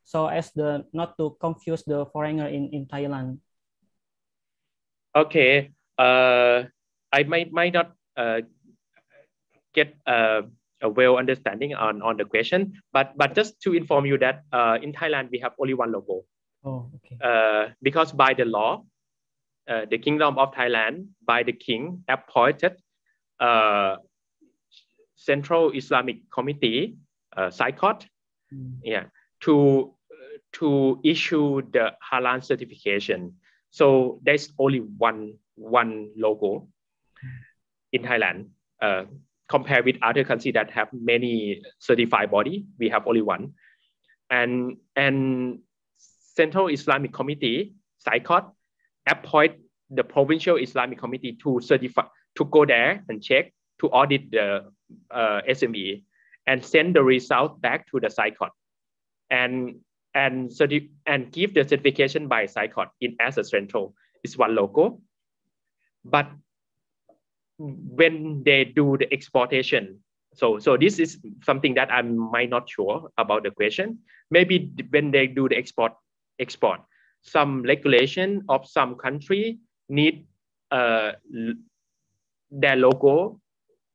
so as the not to confuse the foreigner in, in Thailand? okay, uh, I might might not uh, get uh, a well understanding on, on the question, but but just to inform you that uh, in Thailand we have only one logo. Oh, okay. Uh, because by the law, uh, the Kingdom of Thailand by the king appointed uh, Central Islamic Committee, uh, CICOT, mm. yeah, to to issue the halal certification so there's only one one logo in Thailand. Uh, compared with other countries that have many certified body, we have only one. And and Central Islamic Committee, SICOT, appoint the provincial Islamic Committee to certify to go there and check to audit the uh, SME and send the result back to the SICOT. And and, the and give the certification by SciCod in as a central is one logo. But when they do the exportation, so, so this is something that I might not sure about the question. Maybe when they do the export, export, some regulation of some country need uh, their logo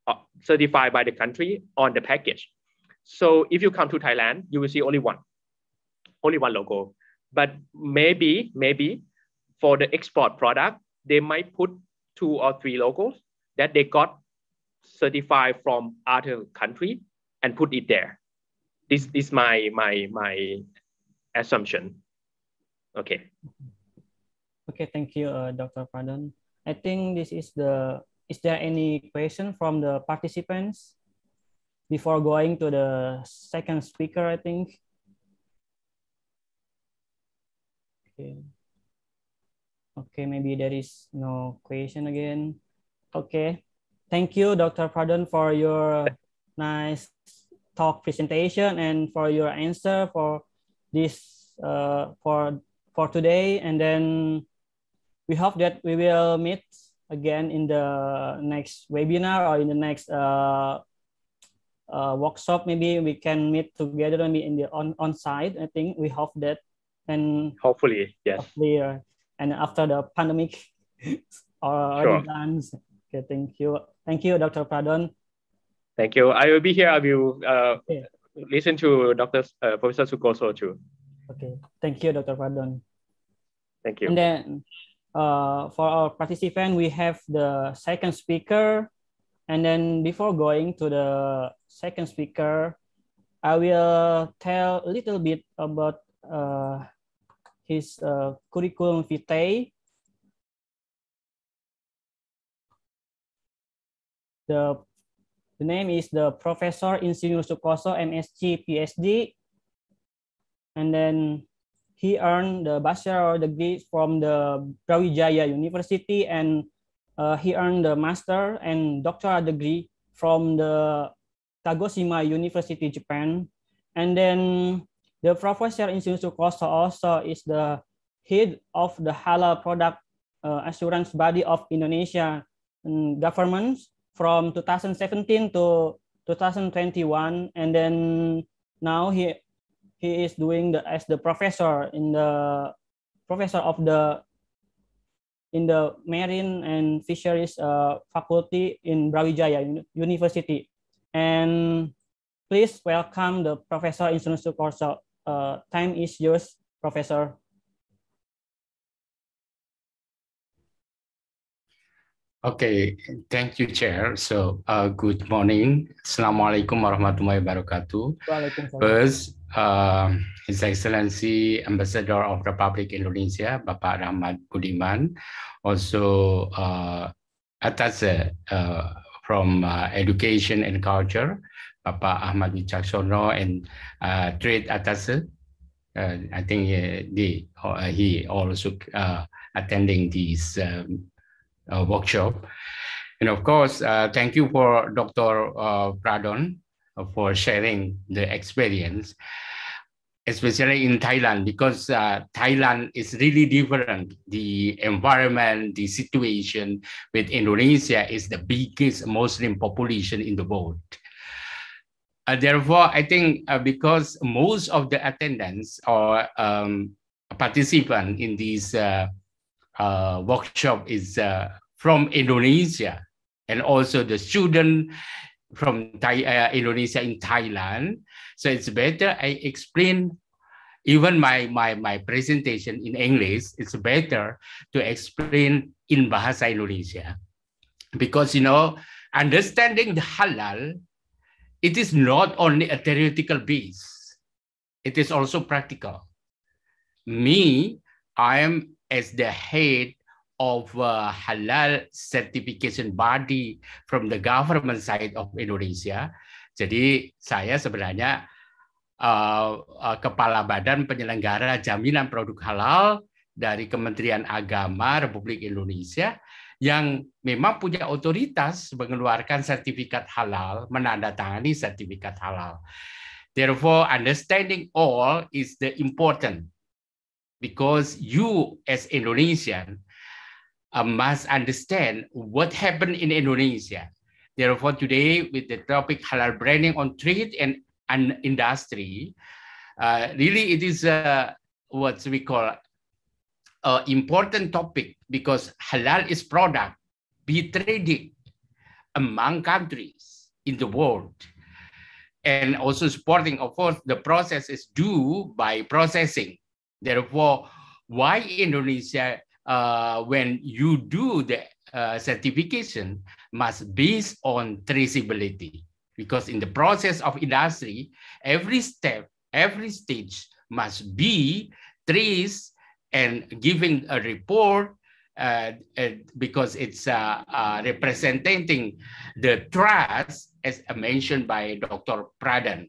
uh, certified by the country on the package. So if you come to Thailand, you will see only one only one logo. But maybe, maybe for the export product, they might put two or three logos that they got certified from other country and put it there. This, is my, my, my assumption. Okay. Okay, thank you, uh, Dr. Pradhan. I think this is the, is there any question from the participants before going to the second speaker, I think? Okay. Okay, maybe there is no question again. Okay. Thank you, Dr. Pardon, for your nice talk presentation and for your answer for this uh, for for today. And then we hope that we will meet again in the next webinar or in the next uh, uh, workshop. Maybe we can meet together in the on on site. I think we hope that and hopefully yes hopefully, uh, and after the pandemic are sure. done okay thank you thank you dr pradon thank you i will be here i will uh, okay. listen to dr uh, professor sukoso too okay thank you dr pradon thank you and then uh, for our participant we have the second speaker and then before going to the second speaker i will tell a little bit about uh, his uh, curriculum vitae, the, the name is the Professor Insinyur Sukoso, MSc, PhD. And then he earned the bachelor degree from the Brawijaya University and uh, he earned the master and doctoral degree from the Kagoshima University, Japan. And then the professor in Shinjuku also is the head of the halal product uh, assurance body of Indonesia um, government from 2017 to 2021 and then now he he is doing the as the professor in the professor of the in the marine and fisheries uh, faculty in Brawijaya University and please welcome the professor Insunusu Korso uh, time is yours, Professor? Okay, thank you, Chair. So, uh, good morning. Assalamualaikum warahmatullahi wabarakatuh. First, uh, His Excellency Ambassador of Republic Indonesia, Bapak Rahmat Budiman, also uh, attached uh, uh, from uh, Education and Culture, Papa Ahmad Wicaksono and uh, trade advisor. Uh, I think uh, they, he also attending this um, workshop. And of course, thank you for Dr. Pradon for sharing the experience especially in Thailand, because uh, Thailand is really different. The environment, the situation with Indonesia is the biggest Muslim population in the world. Uh, therefore, I think uh, because most of the attendants or um, participant in this uh, uh, workshop is uh, from Indonesia, and also the student from Thai, uh, Indonesia in Thailand. So it's better I explain even my, my, my presentation in English, it's better to explain in Bahasa Indonesia. Because, you know, understanding the halal it is not only a theoretical base, it is also practical. Me, I am as the head of a halal certification body from the government side of Indonesia. Jadi saya sebenarnya uh, uh, kepala badan penyelenggara jaminan produk halal dari Kementerian Agama Republik Indonesia yang memang punya otoritas mengeluarkan sertifikat halal, menandatangani sertifikat halal. Therefore, understanding all is the important because you as Indonesian uh, must understand what happened in Indonesia. Therefore, today with the topic halal branding on trade and, and industry, uh, really it is uh, what we call uh, important topic because halal is product be traded among countries in the world and also supporting of course the process is due by processing therefore why indonesia uh, when you do the uh, certification must based on traceability because in the process of industry every step every stage must be traced and giving a report uh, because it's uh, uh, representing the trust as mentioned by Dr. Pradhan.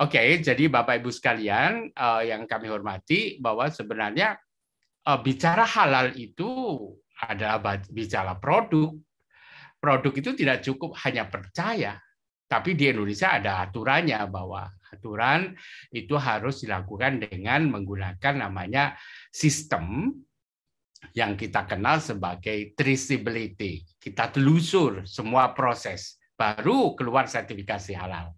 Oke, okay, jadi Bapak Ibu sekalian uh, yang kami hormati bahwa sebenarnya uh, bicara halal itu adalah bicara produk. Produk itu tidak cukup hanya percaya, tapi di Indonesia ada aturannya bahwa aturan itu harus dilakukan dengan menggunakan namanya sistem yang kita kenal sebagai traceability. Kita telusur semua proses, baru keluar sertifikasi halal.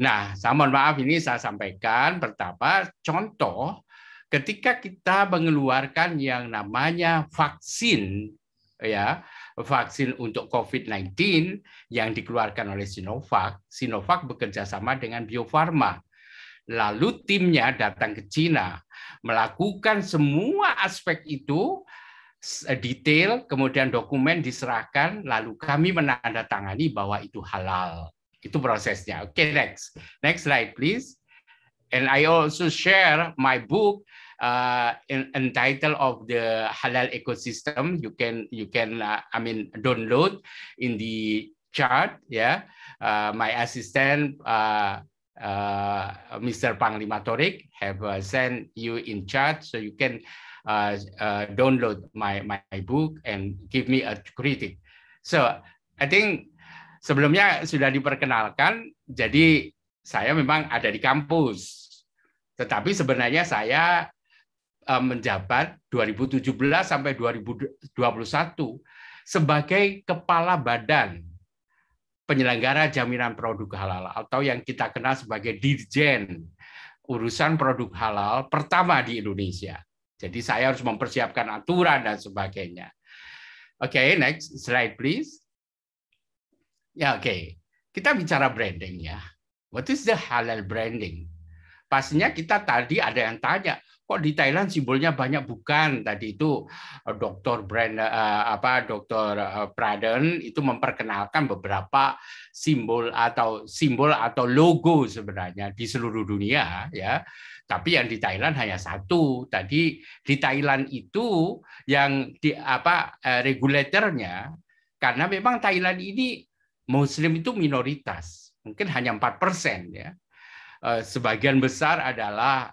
Nah, saya mohon maaf ini saya sampaikan pertama contoh ketika kita mengeluarkan yang namanya vaksin ya vaksin untuk COVID-19 yang dikeluarkan oleh Sinovac, Sinovac bekerja sama dengan Bio Farma. Lalu timnya datang ke Cina, melakukan semua aspek itu eh, detail, kemudian dokumen diserahkan, lalu kami menandatangani bahwa itu halal. Itu prosesnya. Oke, okay, next. Next slide, please. And I also share my book uh, entitled of the halal ecosystem. You can you can uh, I mean download in the chart. Yeah, uh, my assistant. Uh, uh, Mr. Panglima Torik have uh, sent you in chat so you can uh, uh, download my, my book and give me a critic. So I think sebelumnya sudah diperkenalkan, jadi saya memang ada di kampus. Tetapi sebenarnya saya Eh, menjabat 2017 sampai 2021 sebagai kepala badan penyelenggara jaminan produk halal atau yang kita kenal sebagai Dirjen urusan produk halal pertama di Indonesia. Jadi saya harus mempersiapkan aturan dan sebagainya. Oke, okay, next slide please. Ya, oke. Okay. Kita bicara branding ya. What is the halal branding? Pastinya kita tadi ada yang tanya, kok di Thailand simbolnya banyak bukan tadi itu eh, Dr. Brand eh, eh, apa Dr. Praden itu memperkenalkan beberapa simbol atau simbol atau logo sebenarnya di seluruh dunia ya tapi yang di Thailand hanya satu tadi di Thailand itu yang di apa regulatornya karena memang Thailand ini muslim itu minoritas mungkin hanya empat persen ya sebagian besar adalah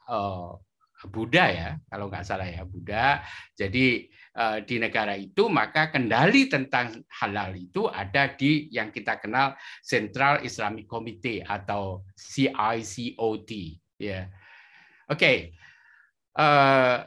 Buddha ya, kalau nggak salah ya Buddha. Jadi eh, di negara itu maka kendali tentang halal itu ada di yang kita kenal Central Islamic Committee atau CICOT. Ya, oke. Okay. Eh,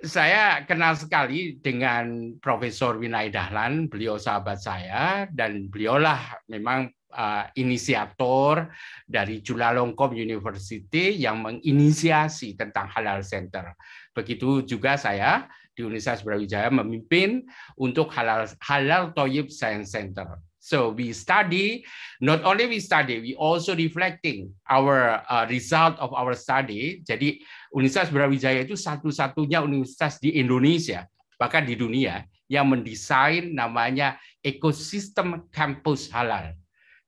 saya kenal sekali dengan Profesor Winai Dahlan, beliau sahabat saya dan beliaulah memang uh, inisiator dari Chulalongkorn University yang menginisiasi tentang Halal Center. Begitu juga saya di Universitas Brawijaya memimpin untuk Halal Halal Toyib Science Center. So we study, not only we study, we also reflecting our uh, result of our study. Jadi Universitas Brawijaya itu satu-satunya universitas di Indonesia, bahkan di dunia, yang mendesain namanya ekosistem kampus halal.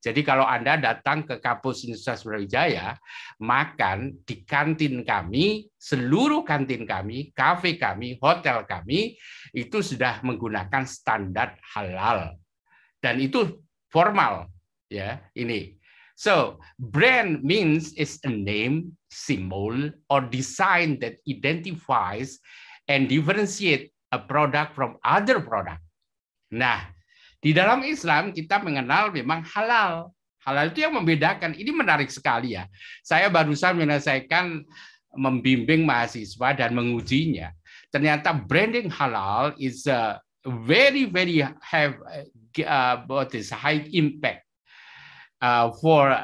Jadi kalau Anda datang ke kampus Universitas Brawijaya, makan di kantin kami, seluruh kantin kami, kafe kami, hotel kami, itu sudah menggunakan standar halal. Dan itu formal. ya Ini. So, brand means is a name, symbol, or design that identifies and differentiate a product from other product. Nah, di dalam Islam kita mengenal memang halal. Halal itu yang membedakan. Ini menarik sekali ya. Saya barusan menyelesaikan membimbing mahasiswa dan mengujinya. Ternyata branding halal is a very very have uh, what is high impact uh, for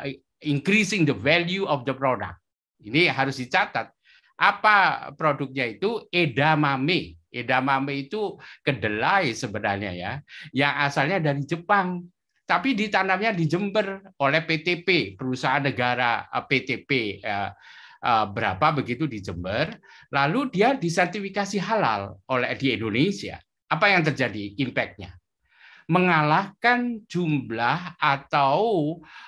increasing the value of the product. Ini harus dicatat. Apa produknya itu edamame. Edamame itu kedelai sebenarnya ya, yang asalnya dari Jepang, tapi ditanamnya di Jember oleh PTP, perusahaan negara PTP eh, ya. eh, berapa begitu di Jember, lalu dia disertifikasi halal oleh di Indonesia. Apa yang terjadi impactnya? Mengalahkan jumlah atau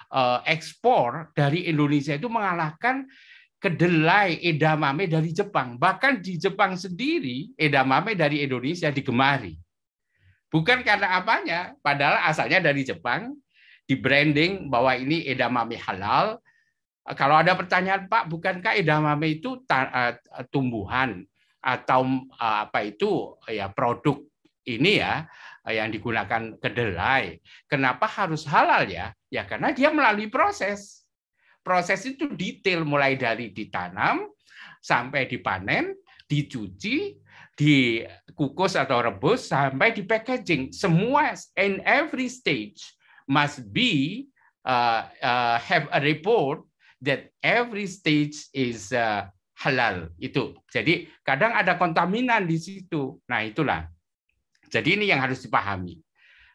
eh, ekspor dari Indonesia itu mengalahkan kedelai edamame dari Jepang. Bahkan di Jepang sendiri edamame dari Indonesia digemari. Bukan karena apanya, padahal asalnya dari Jepang, di branding bahwa ini edamame halal. Kalau ada pertanyaan, Pak, bukankah edamame itu eh, tumbuhan atau eh, apa itu ya produk ini ya eh, yang digunakan kedelai. Kenapa harus halal ya? Ya karena dia melalui proses proses itu detail mulai dari ditanam sampai dipanen, dicuci, dikukus atau rebus sampai di packaging. Semua in every stage must be uh, uh, have a report that every stage is uh, halal itu. Jadi kadang ada kontaminan di situ. Nah, itulah. Jadi ini yang harus dipahami.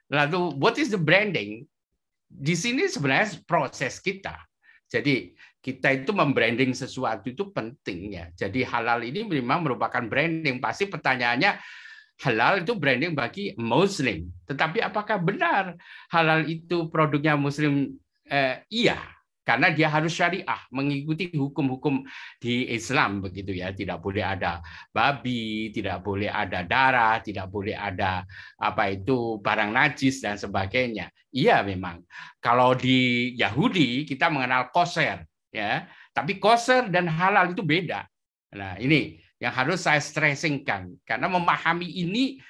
Lalu what is the branding? Di sini sebenarnya proses kita jadi kita itu membranding sesuatu itu penting ya. Jadi halal ini memang merupakan branding. Pasti pertanyaannya halal itu branding bagi muslim. Tetapi apakah benar halal itu produknya muslim? Eh, iya, karena dia harus syariah mengikuti hukum-hukum di Islam begitu ya tidak boleh ada babi tidak boleh ada darah tidak boleh ada apa itu barang najis dan sebagainya iya memang kalau di Yahudi kita mengenal koser ya tapi koser dan halal itu beda nah ini yang harus saya stressingkan karena memahami ini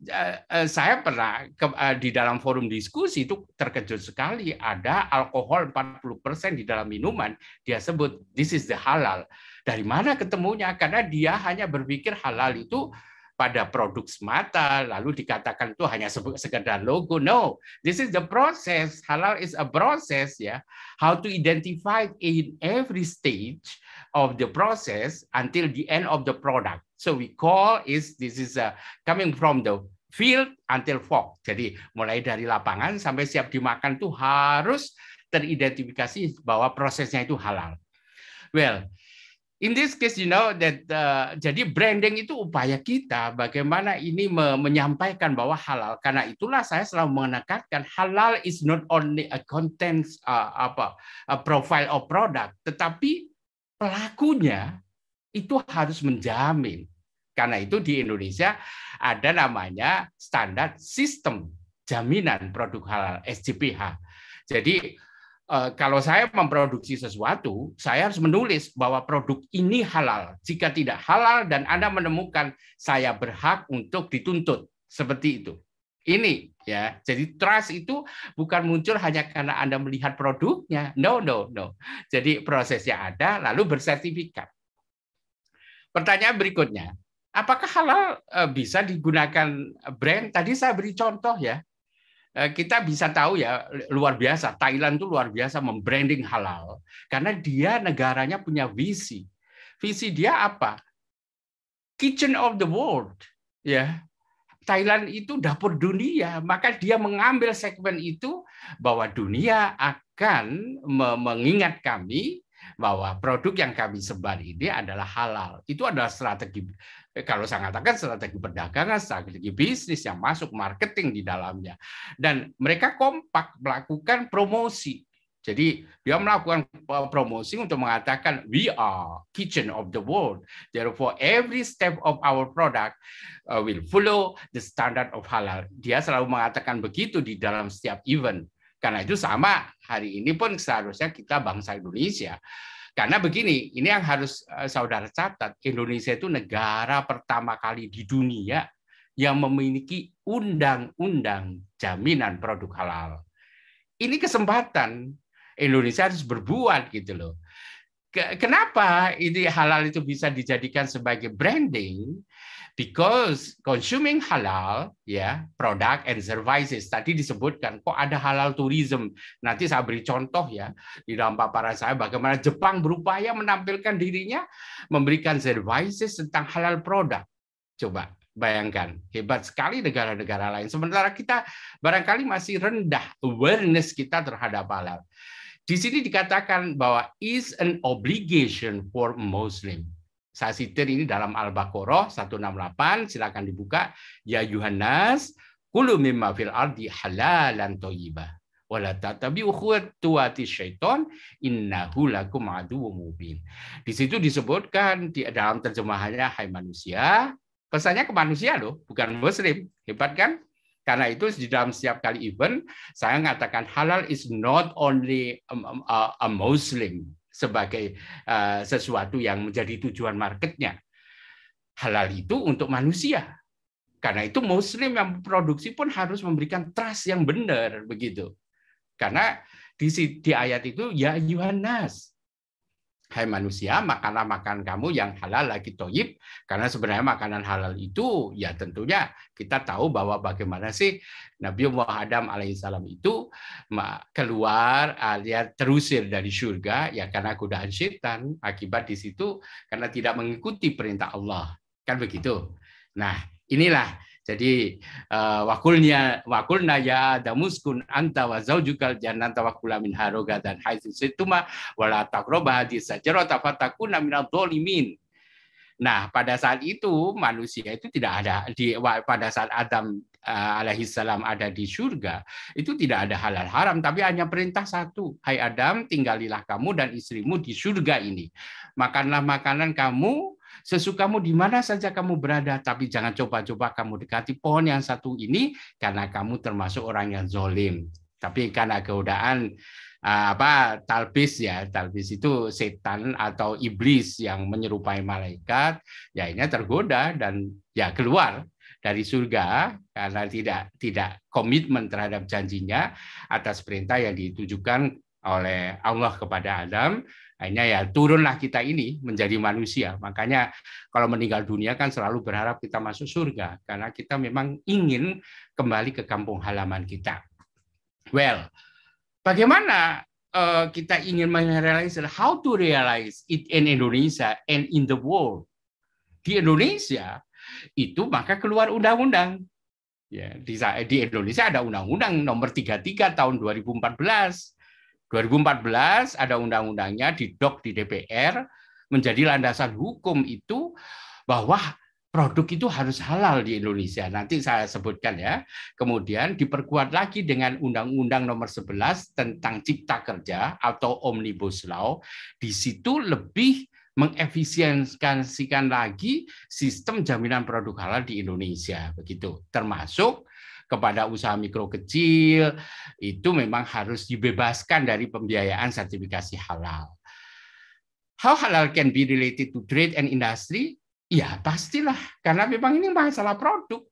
Eh, eh, saya pernah ke, eh, di dalam forum diskusi itu terkejut sekali ada alkohol 40% di dalam minuman dia sebut this is the halal. Dari mana ketemunya? Karena dia hanya berpikir halal itu pada produk semata lalu dikatakan itu hanya sekedar logo. No, this is the process. Halal is a process ya. Yeah. How to identify in every stage of the process until the end of the product. So we call is this is a uh, coming from the field until fork. Jadi mulai dari lapangan sampai siap dimakan tuh harus teridentifikasi bahwa prosesnya itu halal. Well, in this case you know that uh, jadi branding itu upaya kita bagaimana ini me menyampaikan bahwa halal. Karena itulah saya selalu menekankan halal is not only a contents uh, apa a profile of product, tetapi pelakunya itu harus menjamin karena itu di Indonesia ada namanya standar sistem jaminan produk halal SJPH. Jadi eh, kalau saya memproduksi sesuatu, saya harus menulis bahwa produk ini halal. Jika tidak halal dan Anda menemukan saya berhak untuk dituntut seperti itu. Ini ya. Jadi trust itu bukan muncul hanya karena Anda melihat produknya. No, no, no. Jadi prosesnya ada lalu bersertifikat. Pertanyaan berikutnya, apakah halal eh, bisa digunakan brand? Tadi saya beri contoh ya. Eh, kita bisa tahu ya luar biasa Thailand tuh luar biasa membranding halal karena dia negaranya punya visi. Visi dia apa? Kitchen of the world ya. Thailand itu dapur dunia, maka dia mengambil segmen itu bahwa dunia akan mengingat kami bahwa produk yang kami sebar ini adalah halal. Itu adalah strategi eh, kalau saya katakan strategi perdagangan, strategi bisnis yang masuk marketing di dalamnya. Dan mereka kompak melakukan promosi. Jadi dia melakukan eh, promosi untuk mengatakan we are kitchen of the world. Therefore every step of our product eh, will follow the standard of halal. Dia selalu mengatakan begitu di dalam setiap event karena itu sama hari ini pun seharusnya kita bangsa Indonesia. Karena begini, ini yang harus eh, saudara catat, Indonesia itu negara pertama kali di dunia yang memiliki undang-undang jaminan produk halal. Ini kesempatan Indonesia harus berbuat gitu loh. Kenapa ini halal itu bisa dijadikan sebagai branding? because consuming halal ya product and services tadi disebutkan kok ada halal tourism nanti saya beri contoh ya di dalam paparan saya bagaimana Jepang berupaya menampilkan dirinya memberikan services tentang halal produk coba bayangkan hebat sekali negara-negara lain sementara kita barangkali masih rendah awareness kita terhadap halal di sini dikatakan bahwa is an obligation for Muslim saya sitir ini dalam Al-Baqarah 168, silakan dibuka. Ya Yohanes, kulu mimma fil ardi halalan thayyibah wala tatabi'u khutuwati syaiton innahu lakum aduwwum mubin. Di situ disebutkan di dalam terjemahannya hai manusia, pesannya ke manusia loh, bukan muslim. Hebat kan? Karena itu di dalam setiap kali event saya mengatakan halal is not only a, a, a Muslim, sebagai uh, sesuatu yang menjadi tujuan marketnya. Halal itu untuk manusia. Karena itu muslim yang produksi pun harus memberikan trust yang benar begitu. Karena di, di ayat itu ya Yohanes Hai manusia, makanlah makan kamu yang halal lagi toyib. Karena sebenarnya makanan halal itu, ya tentunya kita tahu bahwa bagaimana sih Nabi Muhammad Adam alaihissalam itu keluar alias ah, terusir dari surga ya karena godaan setan akibat di situ karena tidak mengikuti perintah Allah kan begitu. Nah inilah jadi uh, eh, wakulnya wakulna ya damuskun anta wa zaujukal jannata wa kula min haroga dan haitsu situma wala taqrabu hadis sajrata fatakuna minadh dhalimin. Nah, pada saat itu manusia itu tidak ada di pada saat Adam Eh, salam ada di surga, itu tidak ada halal haram, tapi hanya perintah satu. Hai Adam, tinggalilah kamu dan istrimu di surga ini. Makanlah makanan kamu, sesukamu di mana saja kamu berada, tapi jangan coba-coba kamu dekati pohon yang satu ini, karena kamu termasuk orang yang zolim. Tapi karena godaan eh, apa talbis ya talbis itu setan atau iblis yang menyerupai malaikat ya ini tergoda dan ya keluar dari surga karena tidak tidak komitmen terhadap janjinya atas perintah yang ditujukan oleh Allah kepada Adam hanya ya turunlah kita ini menjadi manusia. Makanya kalau meninggal dunia kan selalu berharap kita masuk surga karena kita memang ingin kembali ke kampung halaman kita. Well, bagaimana uh, kita ingin merealisasi how to realize it in Indonesia and in the world? Di Indonesia itu maka keluar undang-undang. Ya, di, Indonesia ada undang-undang nomor 33 tahun 2014. 2014 ada undang-undangnya di dok di DPR menjadi landasan hukum itu bahwa produk itu harus halal di Indonesia. Nanti saya sebutkan ya. Kemudian diperkuat lagi dengan Undang-Undang Nomor 11 tentang Cipta Kerja atau Omnibus Law. Di situ lebih mengefisiensikan lagi sistem jaminan produk halal di Indonesia begitu termasuk kepada usaha mikro kecil itu memang harus dibebaskan dari pembiayaan sertifikasi halal. How halal can be related to trade and industry? Ya pastilah, karena memang ini masalah produk.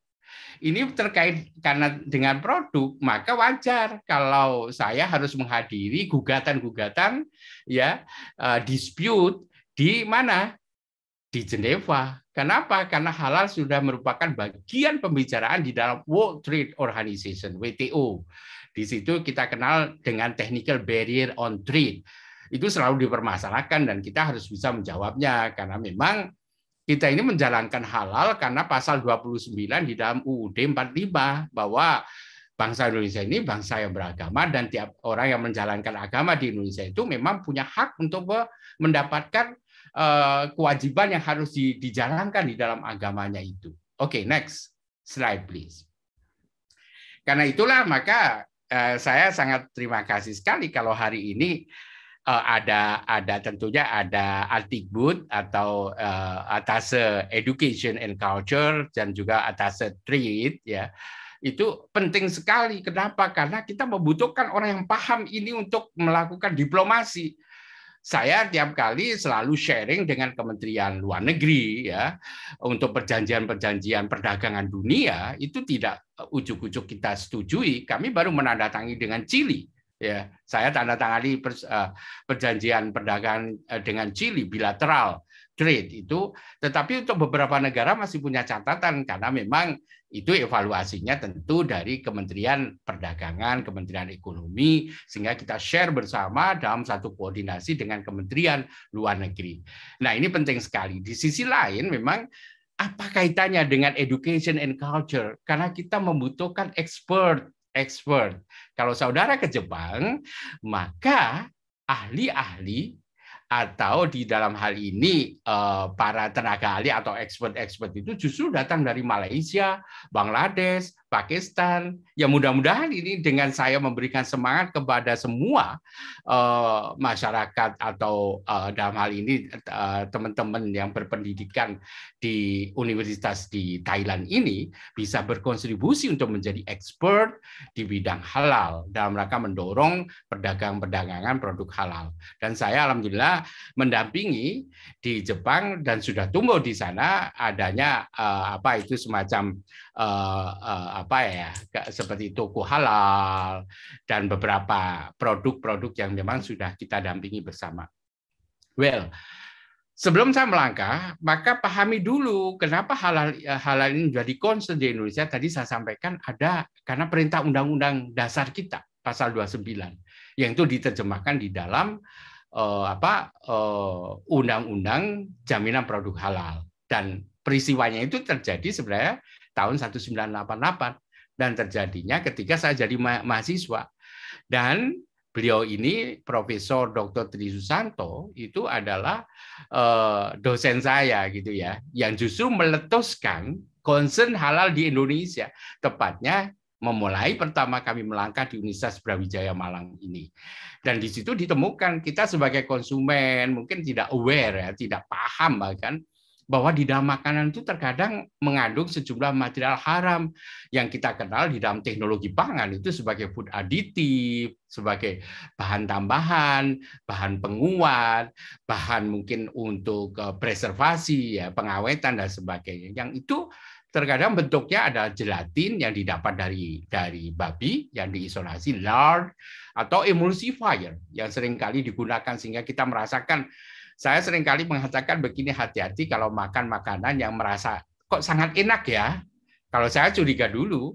Ini terkait karena dengan produk, maka wajar kalau saya harus menghadiri gugatan-gugatan ya eh, dispute di mana? Di Jenewa. Kenapa? Karena halal sudah merupakan bagian pembicaraan di dalam World Trade Organization (WTO). Di situ kita kenal dengan technical barrier on trade. Itu selalu dipermasalahkan dan kita harus bisa menjawabnya karena memang kita ini menjalankan halal karena pasal 29 di dalam UUD 45 bahwa bangsa Indonesia ini bangsa yang beragama dan tiap orang yang menjalankan agama di Indonesia itu memang punya hak untuk mendapatkan Eh, kewajiban yang harus dijalankan di dalam agamanya itu. Oke, okay, next slide please. Karena itulah maka eh, saya sangat terima kasih sekali kalau hari ini eh, ada ada tentunya ada Altibut atau uh, Atase Education and Culture dan juga Atase Trade ya itu penting sekali. Kenapa? Karena kita membutuhkan orang yang paham ini untuk melakukan diplomasi saya tiap kali selalu sharing dengan Kementerian Luar Negeri ya untuk perjanjian-perjanjian perdagangan dunia itu tidak eh, ujuk-ujuk kita setujui. Kami baru menandatangani dengan Chili ya. Saya tanda tangani eh, perjanjian perdagangan eh, dengan Chili bilateral Trade itu, tetapi untuk beberapa negara masih punya catatan karena memang itu evaluasinya tentu dari Kementerian Perdagangan, Kementerian Ekonomi, sehingga kita share bersama dalam satu koordinasi dengan Kementerian Luar Negeri. Nah ini penting sekali. Di sisi lain memang apa kaitannya dengan education and culture? Karena kita membutuhkan expert expert. Kalau saudara ke Jepang, maka ahli-ahli atau di dalam hal ini eh, para tenaga ahli atau expert-expert itu justru datang dari Malaysia, Bangladesh, Pakistan. Ya mudah-mudahan ini dengan saya memberikan semangat kepada semua uh, masyarakat atau uh, dalam hal ini eh, teman-teman uh, yang berpendidikan di universitas di Thailand ini bisa berkontribusi untuk menjadi ekspor di bidang halal dalam rangka mendorong perdagangan-perdagangan produk halal. Dan saya alhamdulillah mendampingi di Jepang dan sudah tumbuh di sana adanya uh, apa itu semacam uh, uh, apa ya seperti toko halal dan beberapa produk-produk yang memang sudah kita dampingi bersama. Well, sebelum saya melangkah, maka pahami dulu kenapa halal eh, halal ini menjadi concern di Indonesia. Tadi saya sampaikan ada karena perintah undang-undang dasar kita pasal 29 yang itu diterjemahkan di dalam uh, apa eh, undang-undang uh, jaminan produk halal dan peristiwanya itu terjadi sebenarnya tahun 1988 dan terjadinya ketika saya jadi ma mahasiswa. Dan beliau ini Profesor Dr. Tri Susanto itu adalah uh, dosen saya gitu ya yang justru meletuskan concern halal di Indonesia tepatnya memulai pertama kami melangkah di Universitas Brawijaya Malang ini dan di situ ditemukan kita sebagai konsumen mungkin tidak aware ya tidak paham bahkan bahwa di dalam makanan itu terkadang mengandung sejumlah material haram yang kita kenal di dalam teknologi pangan itu sebagai food additive, sebagai bahan tambahan, bahan penguat, bahan mungkin untuk eh, preservasi, ya, pengawetan dan sebagainya. Yang itu terkadang bentuknya adalah gelatin yang didapat dari dari babi yang diisolasi lard atau emulsifier yang seringkali digunakan sehingga kita merasakan saya seringkali mengatakan begini hati-hati kalau makan makanan yang merasa kok sangat enak ya. Kalau saya curiga dulu,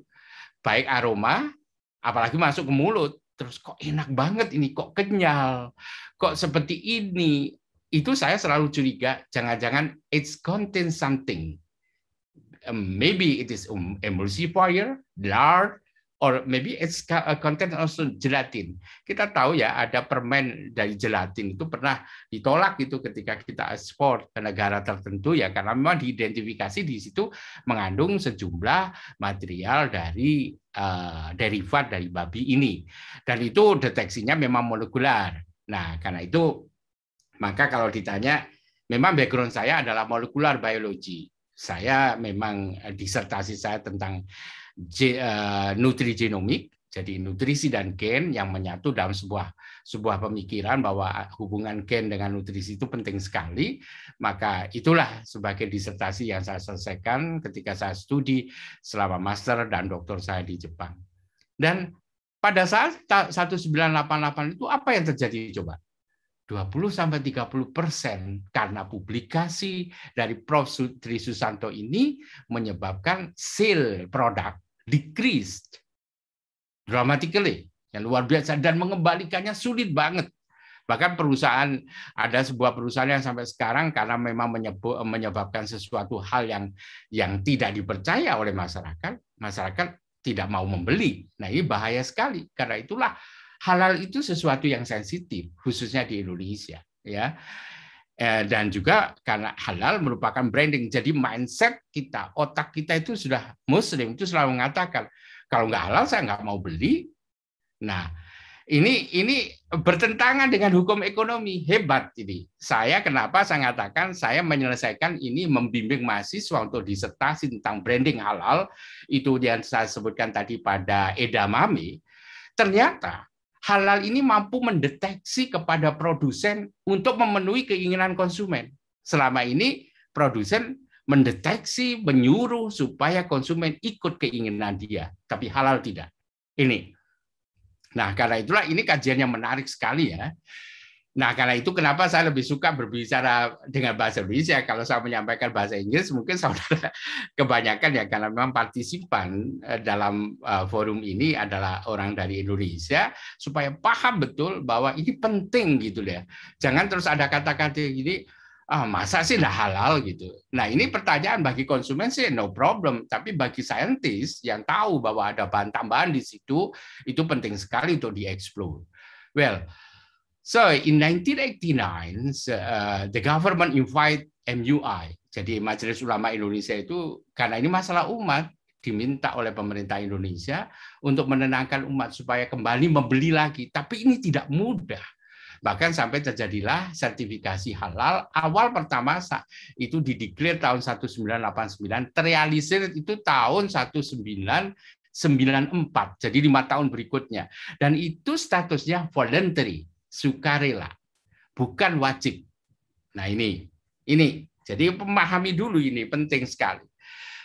baik aroma, apalagi masuk ke mulut, terus kok enak banget ini, kok kenyal, kok seperti ini. Itu saya selalu curiga, jangan-jangan it's contain something. Maybe it is emulsifier, lard, or maybe it's uh, content also gelatin. Kita tahu ya ada permen dari gelatin itu pernah ditolak itu ketika kita ekspor ke negara tertentu ya karena memang diidentifikasi di situ mengandung sejumlah material dari uh, derivat dari babi ini. Dan itu deteksinya memang molekular. Nah, karena itu maka kalau ditanya memang background saya adalah molekular biologi. Saya memang uh, disertasi saya tentang Eh, nutrigenomik, jadi nutrisi dan gen yang menyatu dalam sebuah sebuah pemikiran bahwa eh, hubungan gen dengan nutrisi itu penting sekali maka itulah sebagai disertasi yang saya selesaikan ketika saya studi selama master dan doktor saya di Jepang dan pada saat 1988 itu apa yang terjadi coba 20 sampai 30 persen karena publikasi dari Prof. Tri Susanto ini menyebabkan sale produk decreased dramatically yang luar biasa dan mengembalikannya sulit banget. Bahkan perusahaan ada sebuah perusahaan yang sampai sekarang karena memang menyebabkan sesuatu hal yang yang tidak dipercaya oleh masyarakat, masyarakat tidak mau membeli. Nah, ini bahaya sekali. Karena itulah halal itu sesuatu yang sensitif khususnya di Indonesia, ya. Eh, dan juga karena halal merupakan branding. Jadi mindset kita, otak kita itu sudah muslim, itu selalu mengatakan kalau nggak halal saya nggak mau beli. Nah, ini ini bertentangan dengan hukum ekonomi. Hebat ini. Saya kenapa saya mengatakan saya menyelesaikan ini membimbing mahasiswa untuk disertasi tentang branding halal itu yang saya sebutkan tadi pada edamame. Ternyata halal ini mampu mendeteksi kepada produsen untuk memenuhi keinginan konsumen. Selama ini produsen mendeteksi, menyuruh supaya konsumen ikut keinginan dia, tapi halal tidak. Ini. Nah, karena itulah ini kajiannya menarik sekali ya. Nah, karena itu kenapa saya lebih suka berbicara dengan bahasa Indonesia. Kalau saya menyampaikan bahasa Inggris, mungkin saudara kebanyakan ya, karena memang partisipan eh, dalam eh, forum ini adalah orang dari Indonesia, supaya paham betul bahwa ini penting gitu ya. Jangan terus ada kata-kata gini, ah masa sih dah halal gitu. Nah ini pertanyaan bagi konsumen sih no problem, tapi bagi saintis yang tahu bahwa ada bahan tambahan di situ, itu penting sekali untuk dieksplor. Well, So in 1989, uh, the government invite MUI. Jadi Majelis Ulama Indonesia itu karena ini masalah umat diminta oleh pemerintah Indonesia untuk menenangkan umat supaya kembali membeli lagi. Tapi ini tidak mudah. Bahkan sampai terjadilah sertifikasi halal. Awal pertama itu dideklir tahun 1989, terrealisir itu tahun 1994. Jadi lima tahun berikutnya. Dan itu statusnya voluntary sukarela, bukan wajib. Nah ini, ini. Jadi memahami dulu ini penting sekali.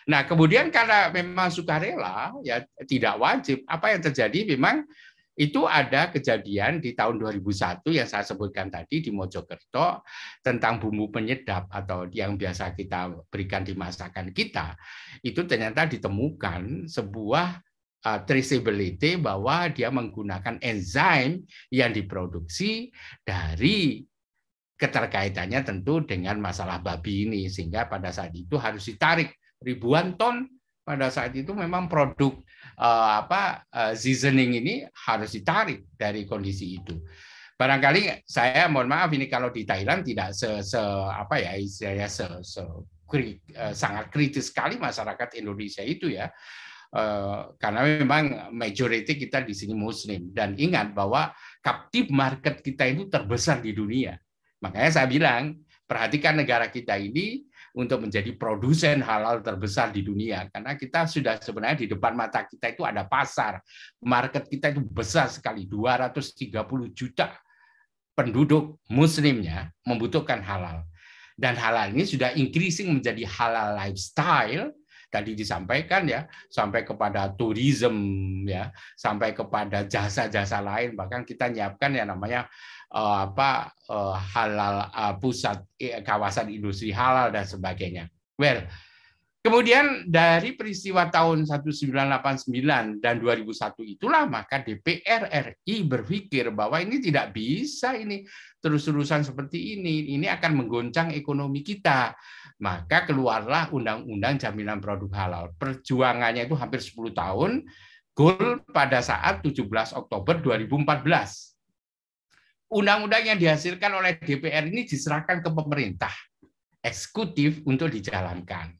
Nah kemudian karena memang sukarela ya tidak wajib, apa yang terjadi memang itu ada kejadian di tahun 2001 yang saya sebutkan tadi di Mojokerto tentang bumbu penyedap atau yang biasa kita berikan di masakan kita. Itu ternyata ditemukan sebuah uh, traceability bahwa dia menggunakan enzim yang diproduksi dari keterkaitannya tentu dengan masalah babi ini sehingga pada saat itu harus ditarik ribuan ton pada saat itu memang produk uh, apa uh, seasoning ini harus ditarik dari kondisi itu barangkali saya mohon maaf ini kalau di Thailand tidak se, se apa ya saya se, se kri, uh, sangat kritis sekali masyarakat Indonesia itu ya Eh, karena memang majority kita di sini Muslim dan ingat bahwa captive market kita itu terbesar di dunia. Makanya saya bilang perhatikan negara kita ini untuk menjadi produsen halal terbesar di dunia karena kita sudah sebenarnya di depan mata kita itu ada pasar. Market kita itu besar sekali 230 juta penduduk muslimnya membutuhkan halal. Dan halal ini sudah increasing menjadi halal lifestyle tadi disampaikan ya sampai kepada tourism ya sampai kepada jasa-jasa lain bahkan kita nyiapkan ya namanya eh, apa eh, halal eh, pusat kawasan industri halal dan sebagainya. Well, Kemudian dari peristiwa tahun 1989 dan 2001 itulah maka DPR RI berpikir bahwa ini tidak bisa ini terus-terusan seperti ini, ini akan menggoncang ekonomi kita maka keluarlah Undang-Undang Jaminan Produk Halal. Perjuangannya itu hampir 10 tahun, goal pada saat 17 Oktober 2014. Undang-undang yang dihasilkan oleh DPR ini diserahkan ke pemerintah eksekutif untuk dijalankan.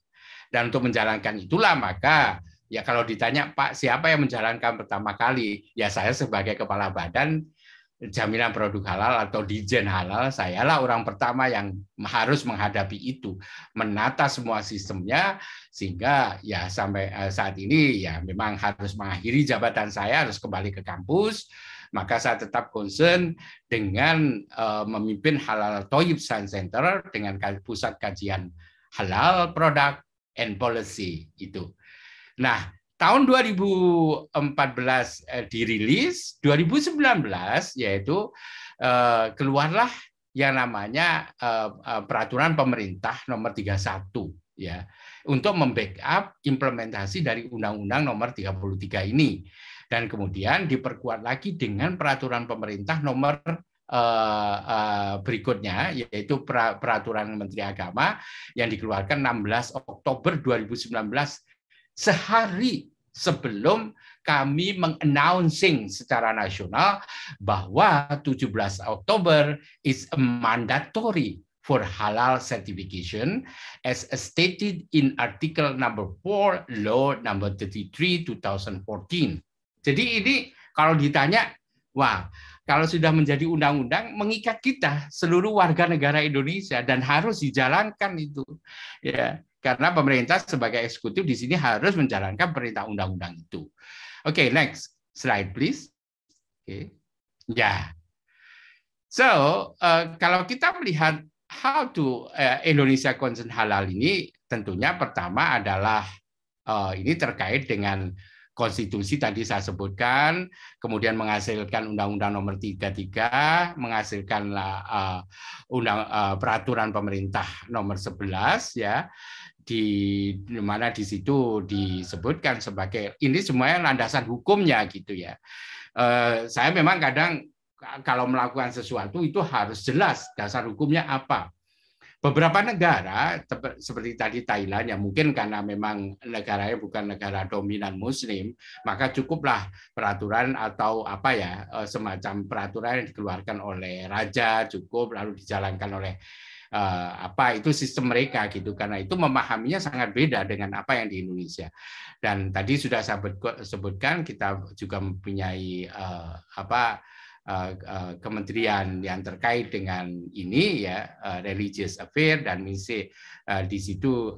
Dan untuk menjalankan itulah maka ya kalau ditanya Pak siapa yang menjalankan pertama kali? Ya saya sebagai kepala badan jaminan produk halal atau dijen halal, sayalah orang pertama yang harus menghadapi itu, menata semua sistemnya sehingga ya sampai eh, saat ini ya memang harus mengakhiri jabatan saya harus kembali ke kampus, maka saya tetap concern dengan uh, memimpin Halal Toyib Science Center dengan pusat kajian halal produk and policy itu. Nah, tahun 2014 eh, dirilis, 2019 yaitu eh, keluarlah yang namanya eh, eh, peraturan pemerintah nomor 31 ya untuk membackup implementasi dari undang-undang nomor 33 ini dan kemudian diperkuat lagi dengan peraturan pemerintah nomor berikutnya yaitu peraturan Menteri Agama yang dikeluarkan 16 Oktober 2019 sehari sebelum kami mengannouncing secara nasional bahwa 17 Oktober is a mandatory for halal certification as stated in article number 4 law number 33 2014. Jadi ini kalau ditanya, wah, kalau sudah menjadi undang-undang mengikat kita seluruh warga negara Indonesia dan harus dijalankan itu. Ya. Karena pemerintah sebagai eksekutif di sini harus menjalankan perintah undang-undang itu. Oke, okay, next slide please. Oke. Okay. Ya. Yeah. So, uh, kalau kita melihat how to uh, Indonesia concern halal ini tentunya pertama adalah uh, ini terkait dengan konstitusi tadi saya sebutkan, kemudian menghasilkan Undang-Undang Nomor 33, menghasilkan uh, undang uh, peraturan pemerintah nomor 11 ya di mana di situ disebutkan sebagai ini semuanya landasan hukumnya gitu ya. Eh, saya memang kadang kalau melakukan sesuatu itu harus jelas dasar hukumnya apa. Beberapa negara seperti tadi Thailand ya mungkin karena memang negaranya bukan negara dominan Muslim, maka cukuplah peraturan atau apa ya eh, semacam peraturan yang dikeluarkan oleh raja cukup lalu dijalankan oleh uh, apa itu sistem mereka gitu karena itu memahaminya sangat beda dengan apa yang di Indonesia dan tadi sudah saya sebutkan kita juga mempunyai uh, apa eh, kementerian yang terkait dengan ini ya religious affair dan misi di situ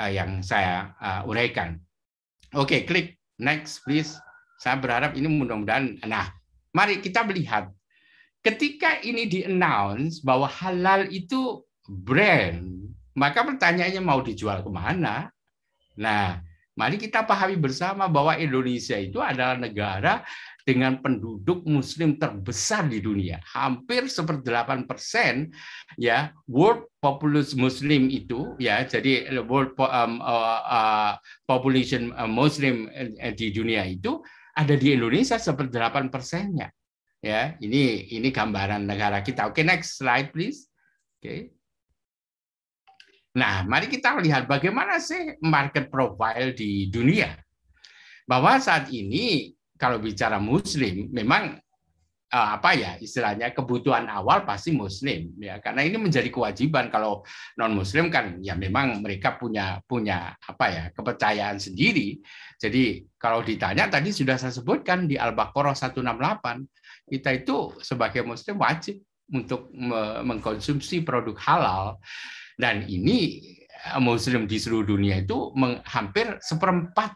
yang saya uraikan. Oke, okay, klik next please. Saya berharap ini mudah-mudahan. Nah, mari kita melihat ketika ini di-announce bahwa halal itu brand, maka pertanyaannya mau dijual kemana? Nah, mari kita pahami bersama bahwa Indonesia itu adalah negara dengan penduduk muslim terbesar di dunia. Hampir seperdelapan persen ya world populus muslim itu ya jadi world um, uh, uh, population uh, muslim eh, di dunia itu ada di Indonesia seperdelapan persennya. Ya, ini ini gambaran negara kita. Oke, okay, next slide please. Oke. Okay. Nah, mari kita lihat bagaimana sih market profile di dunia. Bahwa saat ini kalau bicara muslim memang Eh, apa ya istilahnya kebutuhan awal pasti muslim ya karena ini menjadi kewajiban kalau non muslim kan ya memang mereka punya punya apa ya kepercayaan sendiri jadi kalau ditanya tadi sudah saya sebutkan di al-baqarah 168 kita itu sebagai muslim wajib untuk mengkonsumsi produk halal dan ini eh, muslim di seluruh dunia itu hampir seperempat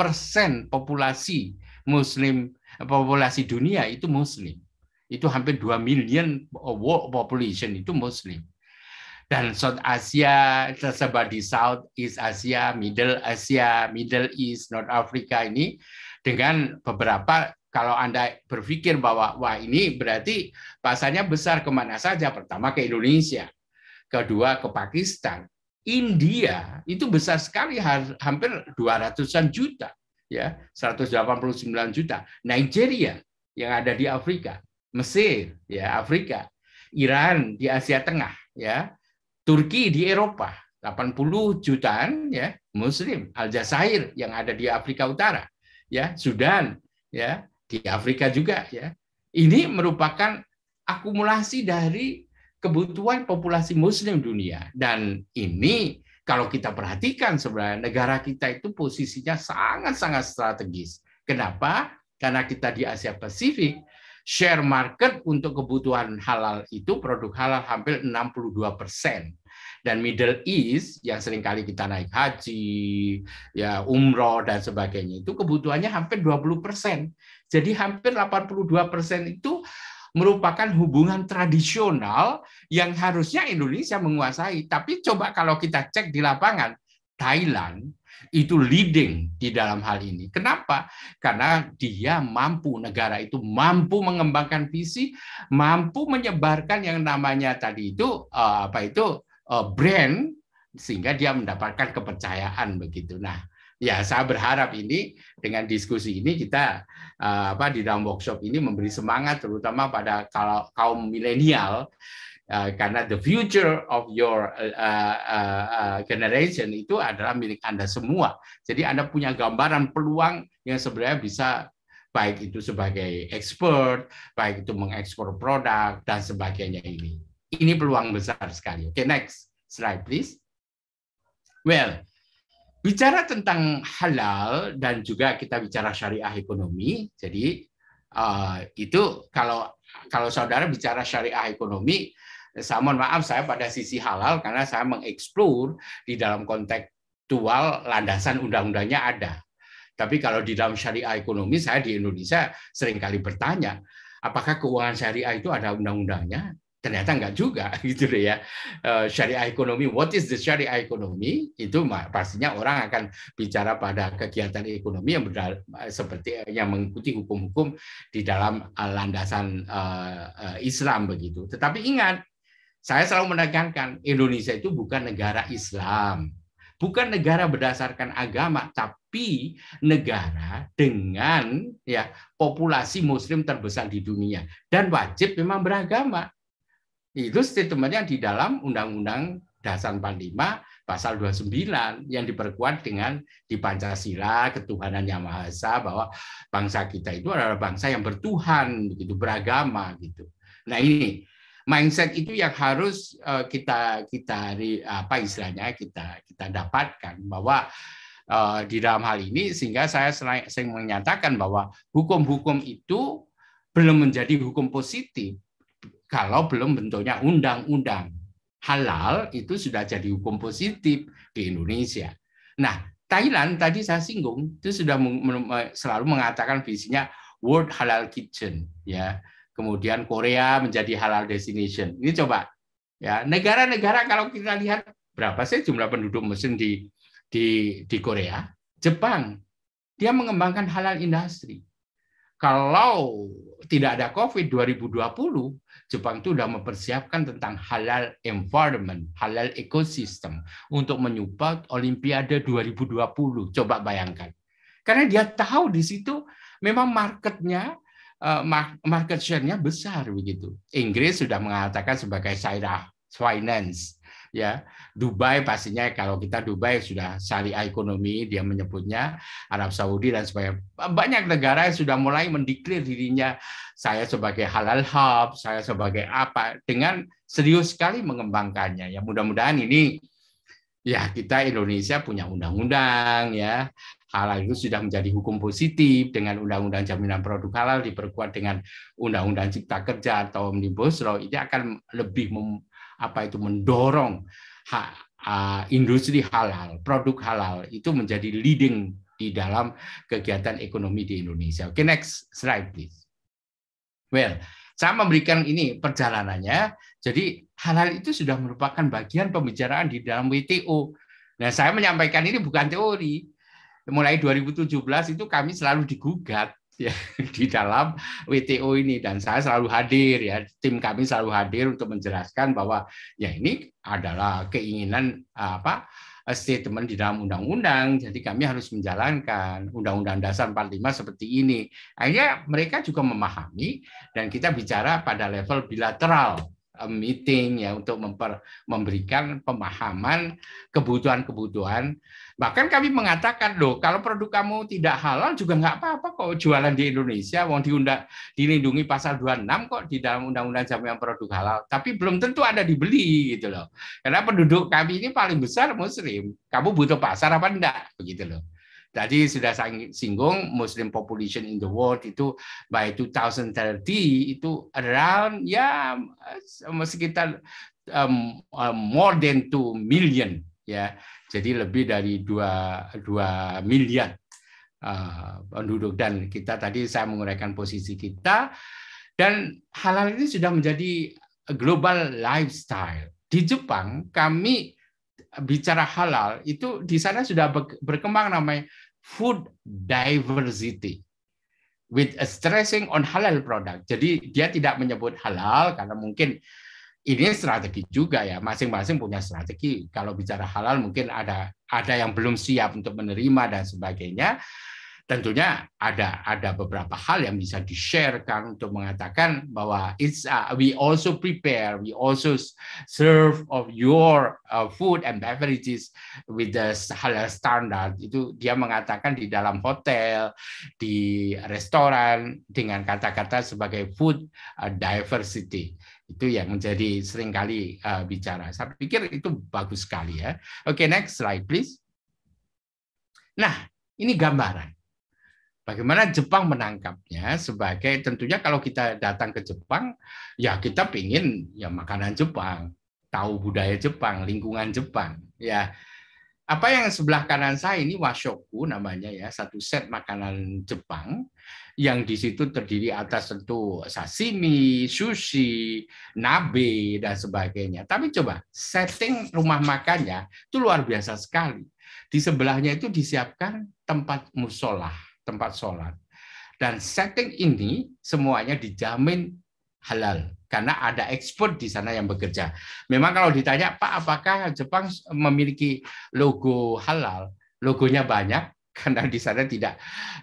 persen populasi muslim populasi dunia itu muslim. Itu hampir 2 million world population itu muslim. Dan South Asia tersebar di South East Asia, Middle Asia, Middle East, North Africa ini dengan beberapa kalau Anda berpikir bahwa wah ini berarti pasarnya besar kemana saja. Pertama ke Indonesia, kedua ke Pakistan, India itu besar sekali hampir 200-an juta ya 189 juta. Nigeria yang ada di Afrika, Mesir ya Afrika, Iran di Asia Tengah ya, Turki di Eropa 80 jutaan ya Muslim, Aljazair yang ada di Afrika Utara ya, Sudan ya di Afrika juga ya. Ini merupakan akumulasi dari kebutuhan populasi Muslim dunia dan ini kalau kita perhatikan sebenarnya negara kita itu posisinya sangat-sangat strategis. Kenapa? Karena kita di Asia Pasifik, share market untuk kebutuhan halal itu produk halal hampir 62 persen dan Middle East yang seringkali kita naik haji, ya umroh dan sebagainya itu kebutuhannya hampir 20 persen. Jadi hampir 82 persen itu merupakan hubungan tradisional yang harusnya Indonesia menguasai. Tapi coba kalau kita cek di lapangan, Thailand itu leading di dalam hal ini. Kenapa? Karena dia mampu, negara itu mampu mengembangkan visi, mampu menyebarkan yang namanya tadi itu eh, apa itu eh, brand sehingga dia mendapatkan kepercayaan begitu. Nah, ya saya berharap ini dengan diskusi ini kita eh, apa di dalam workshop ini memberi semangat terutama pada kalau kaum milenial eh, karena the future of your eh, generation itu adalah milik Anda semua. Jadi Anda punya gambaran peluang yang sebenarnya bisa baik itu sebagai ekspor, baik itu mengekspor produk dan sebagainya ini. Ini peluang besar sekali. Oke, okay, next slide please. Well, Bicara tentang halal dan juga kita bicara syariah ekonomi, jadi uh, itu kalau kalau saudara bicara syariah ekonomi, saya mohon maaf saya pada sisi halal karena saya mengeksplor di dalam kontekstual landasan undang-undangnya ada. Tapi kalau di dalam syariah ekonomi saya di Indonesia seringkali bertanya, apakah keuangan syariah itu ada undang-undangnya? ternyata enggak juga gitu ya eh, syariah ekonomi what is the syariah ekonomi itu pastinya orang akan bicara pada kegiatan ekonomi yang berdal, eh, seperti eh, yang mengikuti hukum-hukum di dalam landasan Islam begitu tetapi ingat saya selalu menekankan Indonesia itu bukan negara Islam bukan negara berdasarkan agama tapi negara dengan ya populasi muslim terbesar di dunia dan wajib memang beragama itu statementnya di dalam Undang-Undang Dasar 45 pasal 29 yang diperkuat dengan di Pancasila ketuhanan yang maha esa bahwa bangsa kita itu adalah bangsa yang bertuhan begitu beragama gitu. Nah ini mindset itu yang harus eh, kita kita apa istilahnya kita kita dapatkan bahwa eh, di dalam hal ini sehingga saya sering menyatakan bahwa hukum-hukum itu belum menjadi hukum positif kalau belum bentuknya undang-undang. Halal itu sudah jadi hukum positif di Indonesia. Nah, Thailand tadi saya singgung itu sudah selalu mengatakan visinya World Halal Kitchen ya. Kemudian Korea menjadi halal destination. Ini coba ya, negara-negara kalau kita lihat berapa sih jumlah penduduk mesin di di di Korea, Jepang dia mengembangkan halal industri. Kalau tidak ada COVID 2020, Jepang itu sudah mempersiapkan tentang halal environment, halal ekosistem untuk menyupport Olimpiade 2020. Coba bayangkan. Karena dia tahu di situ memang marketnya eh, market share-nya besar begitu. Inggris sudah mengatakan sebagai Sairah finance ya Dubai pastinya kalau kita Dubai sudah syariah ekonomi dia menyebutnya Arab Saudi dan sebagainya banyak negara yang sudah mulai mendeklir dirinya saya sebagai halal hub saya sebagai apa dengan serius sekali mengembangkannya ya mudah-mudahan ini ya kita Indonesia punya undang-undang ya halal itu sudah menjadi hukum positif dengan undang-undang jaminan produk halal diperkuat dengan undang-undang cipta kerja atau omnibus law ini akan lebih mem- apa itu mendorong hak industri halal, produk halal itu menjadi leading di dalam kegiatan ekonomi di Indonesia. Oke, okay, next slide please. Well, saya memberikan ini perjalanannya. Jadi halal itu sudah merupakan bagian pembicaraan di dalam WTO. Nah, saya menyampaikan ini bukan teori. Mulai 2017 itu kami selalu digugat ya, di dalam WTO ini dan saya selalu hadir ya tim kami selalu hadir untuk menjelaskan bahwa ya ini adalah keinginan apa statement di dalam undang-undang jadi kami harus menjalankan undang-undang dasar 45 seperti ini akhirnya mereka juga memahami dan kita bicara pada level bilateral meeting ya untuk memper, memberikan pemahaman kebutuhan-kebutuhan. Bahkan kami mengatakan loh kalau produk kamu tidak halal juga nggak apa-apa kok jualan di Indonesia, mau diundang dilindungi pasal 26 kok di dalam undang-undang jaminan produk halal. Tapi belum tentu ada dibeli gitu loh. Karena penduduk kami ini paling besar muslim. Kamu butuh pasar apa enggak begitu loh. Tadi sudah saya singgung Muslim population in the world itu by 2030 itu around ya sekitar um, um, more than 2 million ya. Jadi lebih dari 2 2 miliar uh, penduduk dan kita tadi saya menguraikan posisi kita dan halal ini sudah menjadi global lifestyle. Di Jepang kami bicara halal itu di sana sudah berkembang namanya food diversity with a stressing on halal product. Jadi dia tidak menyebut halal karena mungkin ini strategi juga ya, masing-masing punya strategi. Kalau bicara halal mungkin ada ada yang belum siap untuk menerima dan sebagainya. Tentunya ada ada beberapa hal yang bisa di-sharekan untuk mengatakan bahwa it's uh, we also prepare, we also serve of your uh, food and beverages with the halal standard. Itu dia mengatakan di dalam hotel, di restoran dengan kata-kata sebagai food uh, diversity itu yang menjadi seringkali uh, bicara. Saya pikir itu bagus sekali ya. Oke, okay, next slide please. Nah, ini gambaran. Bagaimana Jepang menangkapnya sebagai tentunya kalau kita datang ke Jepang, ya kita pingin ya makanan Jepang, tahu budaya Jepang, lingkungan Jepang, ya. Apa yang sebelah kanan saya ini washoku namanya ya, satu set makanan Jepang yang di situ terdiri atas tentu sashimi, sushi, nabe dan sebagainya. Tapi coba setting rumah makannya itu luar biasa sekali. Di sebelahnya itu disiapkan tempat musola tempat sholat. Dan setting ini semuanya dijamin halal karena ada ekspor di sana yang bekerja. Memang kalau ditanya Pak apakah Jepang memiliki logo halal? Logonya banyak karena di sana tidak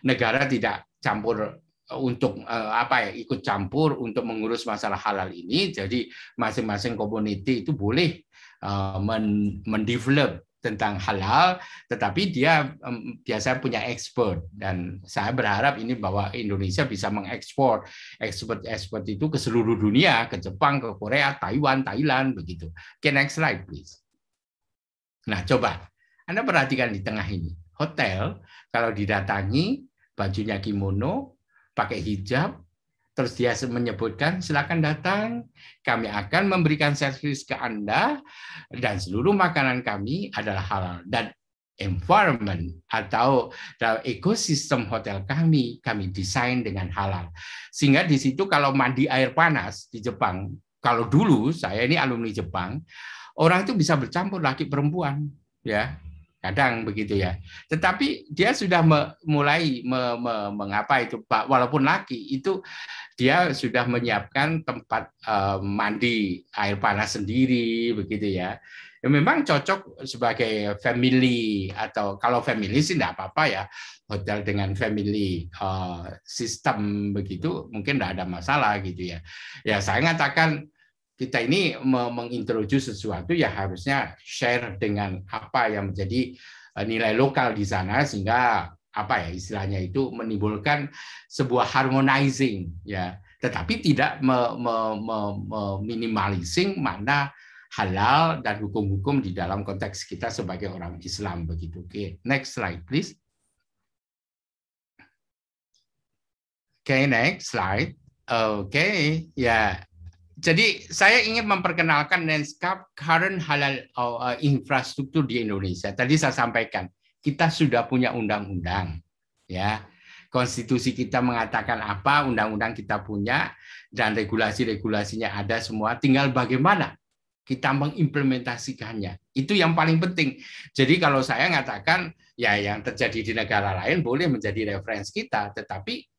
negara tidak campur eh, untuk eh, apa ya ikut campur untuk mengurus masalah halal ini. Jadi masing-masing community itu boleh eh, mendevelop tentang halal, tetapi dia um, biasa punya ekspor dan saya berharap ini bahwa Indonesia bisa mengekspor ekspor-ekspor itu ke seluruh dunia, ke Jepang, ke Korea, Taiwan, Thailand begitu. okay, next slide please. Nah, coba Anda perhatikan di tengah ini. Hotel kalau didatangi bajunya kimono, pakai hijab, Terus dia menyebutkan, silakan datang, kami akan memberikan servis ke Anda dan seluruh makanan kami adalah halal. Dan environment atau dalam ekosistem hotel kami, kami desain dengan halal. Sehingga di situ kalau mandi air panas di Jepang, kalau dulu saya ini alumni Jepang, orang itu bisa bercampur laki perempuan. ya kadang begitu ya. Tetapi dia sudah mulai me, me, mengapa itu Pak walaupun laki itu dia sudah menyiapkan tempat eh, mandi air panas sendiri begitu ya. ya. Memang cocok sebagai family atau kalau family sih tidak apa-apa ya hotel dengan family uh, sistem begitu mungkin tidak ada masalah gitu ya. Ya saya mengatakan kita ini mengintroduce sesuatu ya harusnya share dengan apa yang menjadi e, nilai lokal di sana sehingga apa ya istilahnya itu menimbulkan sebuah harmonizing ya tetapi tidak meminimalising mana halal dan hukum-hukum di dalam konteks kita sebagai orang Islam begitu. Oke, okay. next slide please. Oke, okay, next slide. Oke, okay. ya yeah jadi saya ingin memperkenalkan landscape current halal oh, eh, infrastruktur di Indonesia. Tadi saya sampaikan, kita sudah punya undang-undang, ya. Konstitusi kita mengatakan apa, undang-undang kita punya, dan regulasi-regulasinya ada semua. Tinggal bagaimana kita mengimplementasikannya. Itu yang paling penting. Jadi kalau saya mengatakan, ya yang terjadi di negara lain boleh menjadi referensi kita, tetapi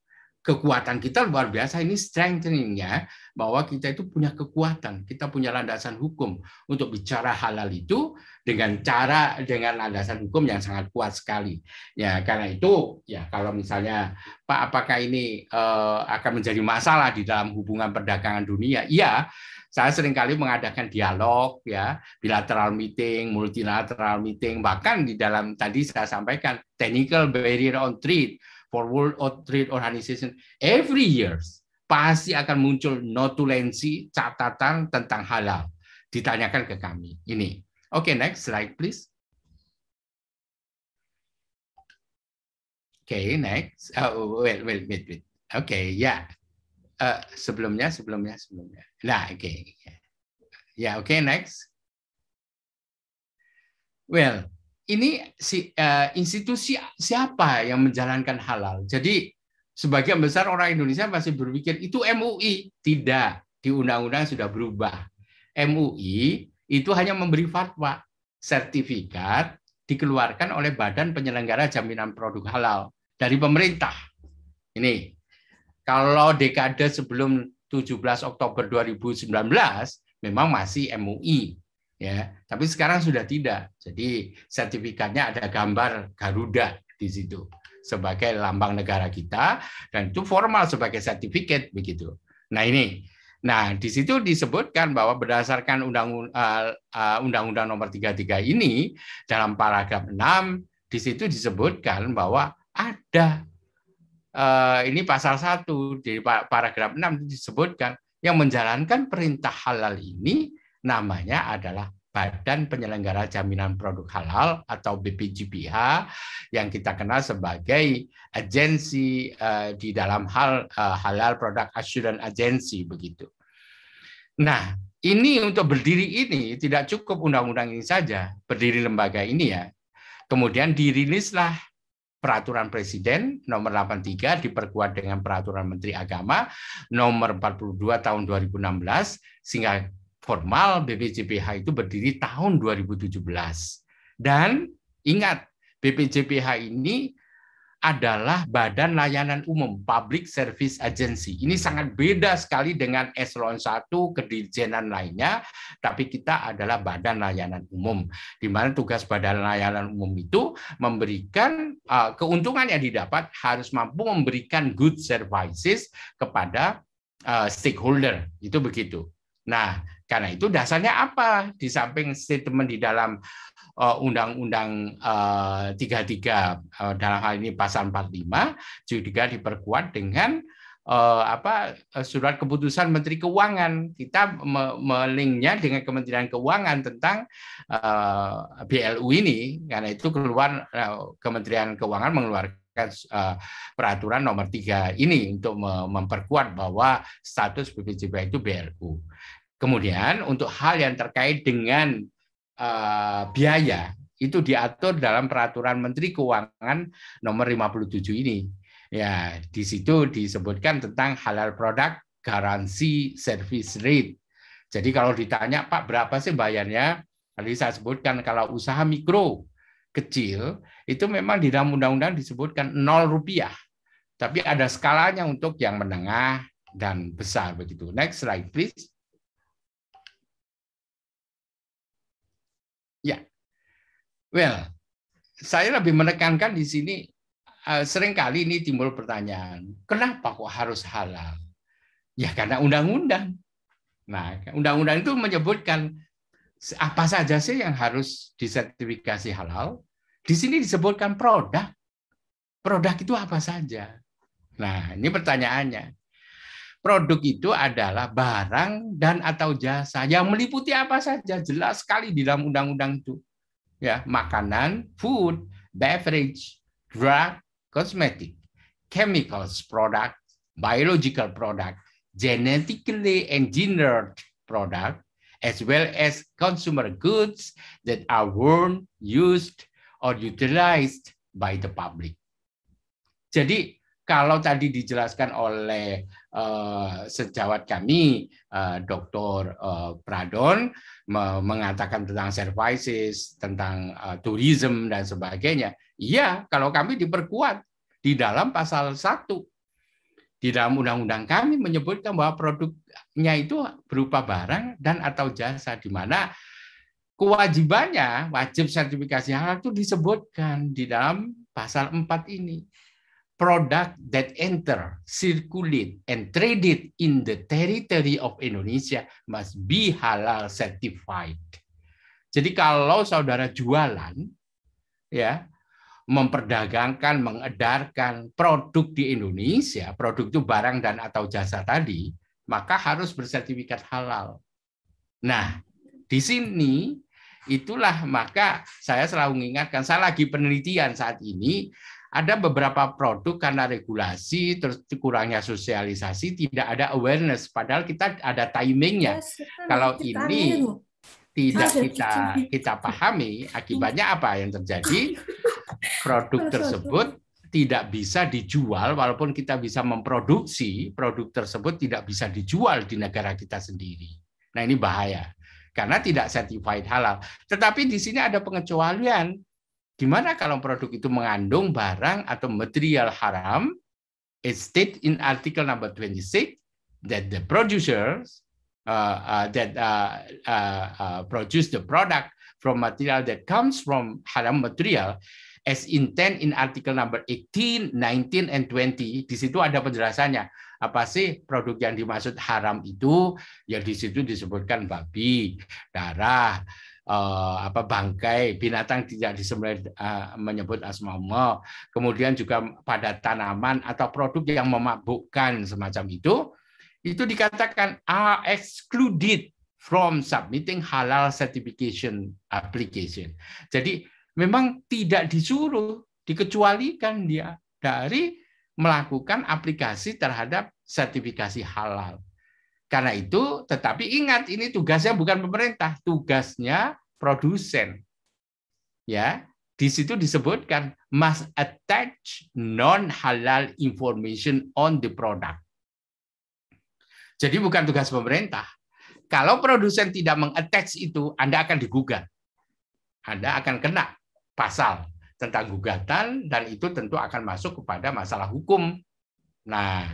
kekuatan kita luar biasa ini strengthening ya bahwa kita itu punya kekuatan kita punya landasan hukum untuk bicara halal itu dengan cara dengan landasan hukum yang sangat kuat sekali ya karena itu ya kalau misalnya Pak apakah ini uh, akan menjadi masalah di dalam hubungan perdagangan dunia iya saya seringkali mengadakan dialog ya bilateral meeting multilateral meeting bahkan di dalam tadi saya sampaikan technical barrier on trade for World Trade Organization every years pasti akan muncul notulensi catatan tentang halal ditanyakan ke kami ini. Oke, okay, next slide please. Oke, okay, next. Oh, wait, wait, wait, wait. Oke, okay, ya. Yeah. Uh, sebelumnya, sebelumnya, sebelumnya. Nah, oke. Okay. Ya, yeah, oke, okay, next. Well, ini si uh, institusi siapa yang menjalankan halal? Jadi sebagian besar orang Indonesia masih berpikir itu MUI. Tidak, di undang-undang sudah berubah. MUI itu hanya memberi fatwa, sertifikat dikeluarkan oleh Badan Penyelenggara Jaminan Produk Halal dari pemerintah. Ini kalau dekade sebelum 17 Oktober 2019 memang masih MUI ya tapi sekarang sudah tidak jadi sertifikatnya ada gambar Garuda di situ sebagai lambang negara kita dan itu formal sebagai sertifikat begitu nah ini nah di situ disebutkan bahwa berdasarkan undang-undang eh, eh, undang-undang nomor 33 ini dalam paragraf 6 di situ disebutkan bahwa ada eh, ini pasal 1 di paragraf 6 disebutkan yang menjalankan perintah halal ini namanya adalah Badan Penyelenggara Jaminan Produk Halal atau BPJPH yang kita kenal sebagai agensi uh, di dalam hal uh, halal produk assurance agensi begitu. Nah, ini untuk berdiri ini tidak cukup undang-undang ini saja, berdiri lembaga ini ya. Kemudian dirilislah peraturan presiden nomor 83 diperkuat dengan peraturan menteri agama nomor 42 tahun 2016 sehingga formal BPJPH itu berdiri tahun 2017. Dan ingat, BPJPH ini adalah Badan Layanan Umum Public Service Agency. Ini sangat beda sekali dengan eselon 1 kedirjenan lainnya, tapi kita adalah Badan Layanan Umum. Di mana tugas Badan Layanan Umum itu memberikan uh, keuntungan yang didapat harus mampu memberikan good services kepada uh, stakeholder. Itu begitu. Nah, karena itu dasarnya apa? Di samping statement di dalam eh, Undang-Undang uh, uh, 33 dalam hal ini pasal 45 juga diperkuat dengan eh, apa eh, surat keputusan Menteri Keuangan kita me dengan Kementerian Keuangan tentang BLU ini karena itu keluar Kementerian Keuangan mengeluarkan peraturan nomor tiga ini untuk memperkuat bahwa status BPJPA itu BLU. Kemudian untuk hal yang terkait dengan uh, biaya itu diatur dalam peraturan Menteri Keuangan nomor 57 ini. Ya, di situ disebutkan tentang halal produk garansi service rate. Jadi kalau ditanya Pak berapa sih bayarnya? Tadi saya sebutkan kalau usaha mikro kecil itu memang di dalam undang-undang disebutkan nol rupiah. Tapi ada skalanya untuk yang menengah dan besar begitu. Next slide please. Well, saya lebih menekankan di sini eh, seringkali ini timbul pertanyaan, kenapa kok harus halal? Ya karena undang-undang. Nah, undang-undang itu menyebutkan apa saja sih yang harus disertifikasi halal. Di sini disebutkan produk. Produk itu apa saja? Nah, ini pertanyaannya. Produk itu adalah barang dan atau jasa yang meliputi apa saja. Jelas sekali di dalam undang-undang itu ya makanan, food, beverage, drug, cosmetic, chemicals product, biological product, genetically engineered product, as well as consumer goods that are worn, used, or utilized by the public. Jadi kalau tadi dijelaskan oleh Eh, sejawat kami eh, Dr. Eh, Pradon mengatakan tentang services, tentang tourism dan sebagainya. Iya, kalau kami diperkuat di dalam pasal 1 di dalam undang-undang kami menyebutkan bahwa produknya itu berupa barang dan atau jasa di mana kewajibannya wajib sertifikasi halal itu disebutkan di dalam pasal 4 ini product that enter, circulate, and traded in the territory of Indonesia must be halal certified. Jadi kalau saudara jualan, ya memperdagangkan, mengedarkan produk di Indonesia, produk itu barang dan atau jasa tadi, maka harus bersertifikat halal. Nah, di sini itulah maka saya selalu mengingatkan, saya lagi penelitian saat ini ada beberapa produk karena regulasi terus kurangnya sosialisasi tidak ada awareness padahal kita ada timingnya yes, kalau ini tidak kita kita pahami akibatnya apa yang terjadi produk tersebut tidak bisa dijual walaupun kita bisa memproduksi produk tersebut tidak bisa dijual di negara kita sendiri nah ini bahaya karena tidak certified halal tetapi di sini ada pengecualian Gimana kalau produk itu mengandung barang atau material haram? It stated in article number 26 that the producers uh, uh, that uh, uh, uh, produce the product from material that comes from haram material as intent in Article number 18, 19, and 20. Di situ ada penjelasannya. Apa sih produk yang dimaksud haram itu? Ya di situ disebutkan babi, darah, uh, apa bangkai binatang tidak disembelih uh, menyebut asma Allah. Kemudian juga pada tanaman atau produk yang memabukkan semacam itu itu dikatakan are excluded from submitting halal certification application. Jadi memang tidak disuruh dikecualikan dia dari melakukan aplikasi terhadap sertifikasi halal. Karena itu, tetapi ingat ini tugasnya bukan pemerintah, tugasnya produsen. Ya, di situ disebutkan must attach non halal information on the product. Jadi bukan tugas pemerintah. Kalau produsen tidak mengattach itu, Anda akan digugat. Anda akan kena pasal tentang gugatan dan itu tentu akan masuk kepada masalah hukum. Nah,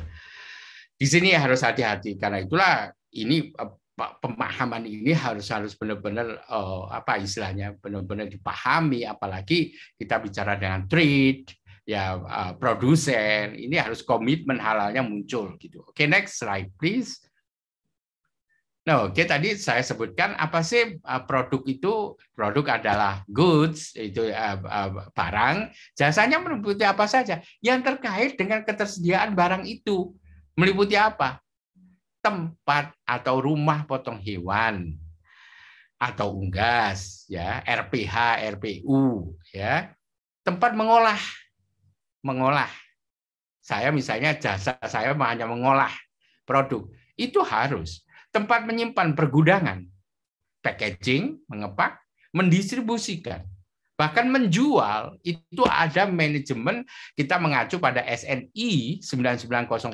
di sini harus hati-hati karena itulah ini eh, pemahaman ini harus harus benar-benar eh, apa istilahnya benar-benar dipahami apalagi kita bicara dengan trade ya eh, produsen ini harus komitmen halalnya muncul gitu. Oke okay, next slide please. No, nah, oke okay, tadi saya sebutkan apa sih produk itu? Produk adalah goods itu uh, uh, barang. Jasanya menyebutnya apa saja yang terkait dengan ketersediaan barang itu Meliputi apa? Tempat atau rumah potong hewan atau unggas ya, RPH, RPU ya. Tempat mengolah mengolah. Saya misalnya jasa saya hanya mengolah produk. Itu harus tempat menyimpan pergudangan, packaging, mengepak, mendistribusikan. Bahkan menjual itu ada manajemen kita mengacu pada SNI 99001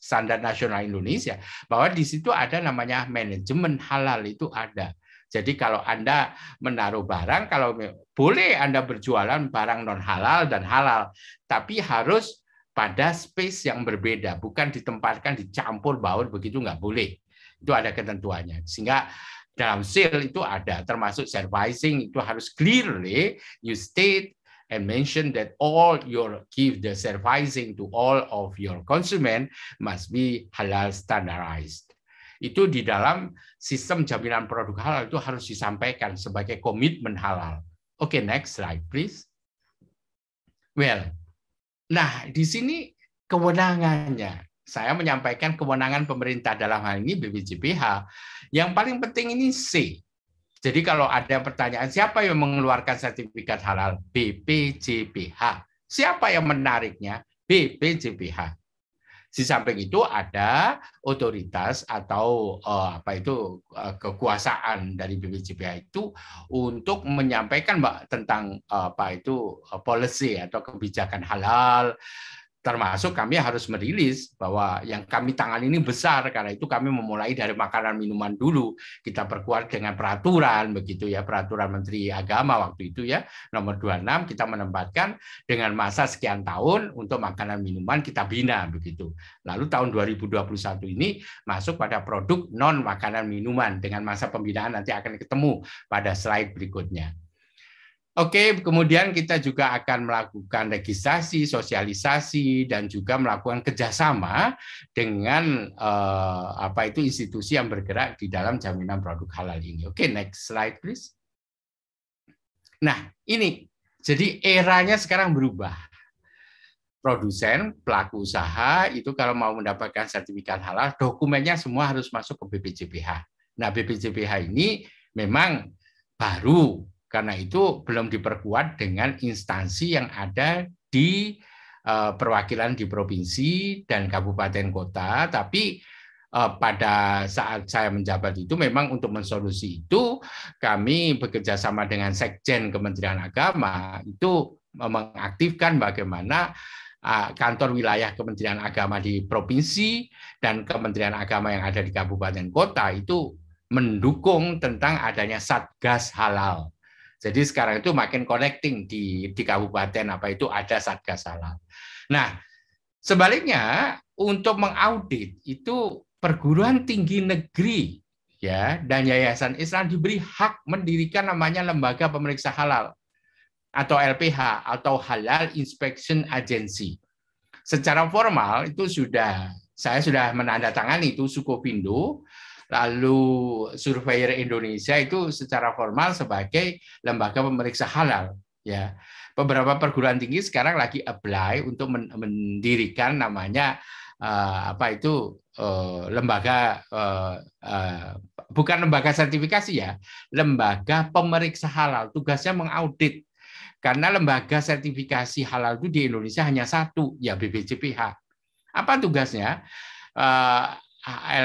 Standar Nasional Indonesia bahwa di situ ada namanya manajemen halal itu ada. Jadi kalau Anda menaruh barang kalau boleh Anda berjualan barang non halal dan halal tapi harus pada space yang berbeda, bukan ditempatkan dicampur baur begitu nggak boleh. Itu ada ketentuannya. Sehingga dalam sale itu ada, termasuk servicing itu harus clearly you state and mention that all your give the servicing to all of your consumer must be halal standardized. Itu di dalam sistem jaminan produk halal itu harus disampaikan sebagai komitmen halal. Oke, okay, next slide please. Well, nah di sini kewenangannya saya menyampaikan kewenangan pemerintah dalam hal ini BPJPH. Yang paling penting ini C. Jadi kalau ada pertanyaan siapa yang mengeluarkan sertifikat halal? BPJPH. Siapa yang menariknya? BPJPH. Di samping itu ada otoritas atau eh, apa itu eh, kekuasaan dari BPJPH itu untuk menyampaikan Mbak tentang uh, apa itu policy atau kebijakan halal termasuk kami harus merilis bahwa yang kami tangan ini besar karena itu kami memulai dari makanan minuman dulu kita perkuat dengan peraturan begitu ya peraturan Menteri Agama waktu itu ya nomor 26 kita menempatkan dengan masa sekian tahun untuk makanan minuman kita bina begitu lalu tahun 2021 ini masuk pada produk non makanan minuman dengan masa pembinaan nanti akan ketemu pada slide berikutnya Oke, kemudian kita juga akan melakukan registrasi, sosialisasi, dan juga melakukan kerjasama dengan eh, apa itu institusi yang bergerak di dalam jaminan produk halal ini. Oke, next slide please. Nah, ini jadi eranya sekarang berubah. Produsen, pelaku usaha itu kalau mau mendapatkan sertifikat halal, dokumennya semua harus masuk ke BPJPH. Nah, BPJPH ini memang baru karena itu belum diperkuat dengan instansi yang ada di eh, perwakilan di provinsi dan kabupaten kota, tapi eh, pada saat saya menjabat itu memang untuk mensolusi itu kami bekerja sama dengan Sekjen Kementerian Agama itu mengaktifkan bagaimana eh, kantor wilayah Kementerian Agama di provinsi dan Kementerian Agama yang ada di kabupaten kota itu mendukung tentang adanya satgas halal. Jadi sekarang itu makin connecting di di kabupaten apa itu ada satgas halal. Nah, sebaliknya untuk mengaudit itu perguruan tinggi negeri ya dan yayasan Islam diberi hak mendirikan namanya lembaga pemeriksa halal atau LPH atau Halal Inspection Agency. Secara formal itu sudah saya sudah menandatangani itu Sukopindo lalu Surveyor Indonesia itu secara formal sebagai lembaga pemeriksa halal ya beberapa perguruan tinggi sekarang lagi apply untuk mendirikan namanya eh, apa itu eh, lembaga eh, bukan lembaga sertifikasi ya lembaga pemeriksa halal tugasnya mengaudit karena lembaga sertifikasi halal itu di Indonesia hanya satu ya BPJPH apa tugasnya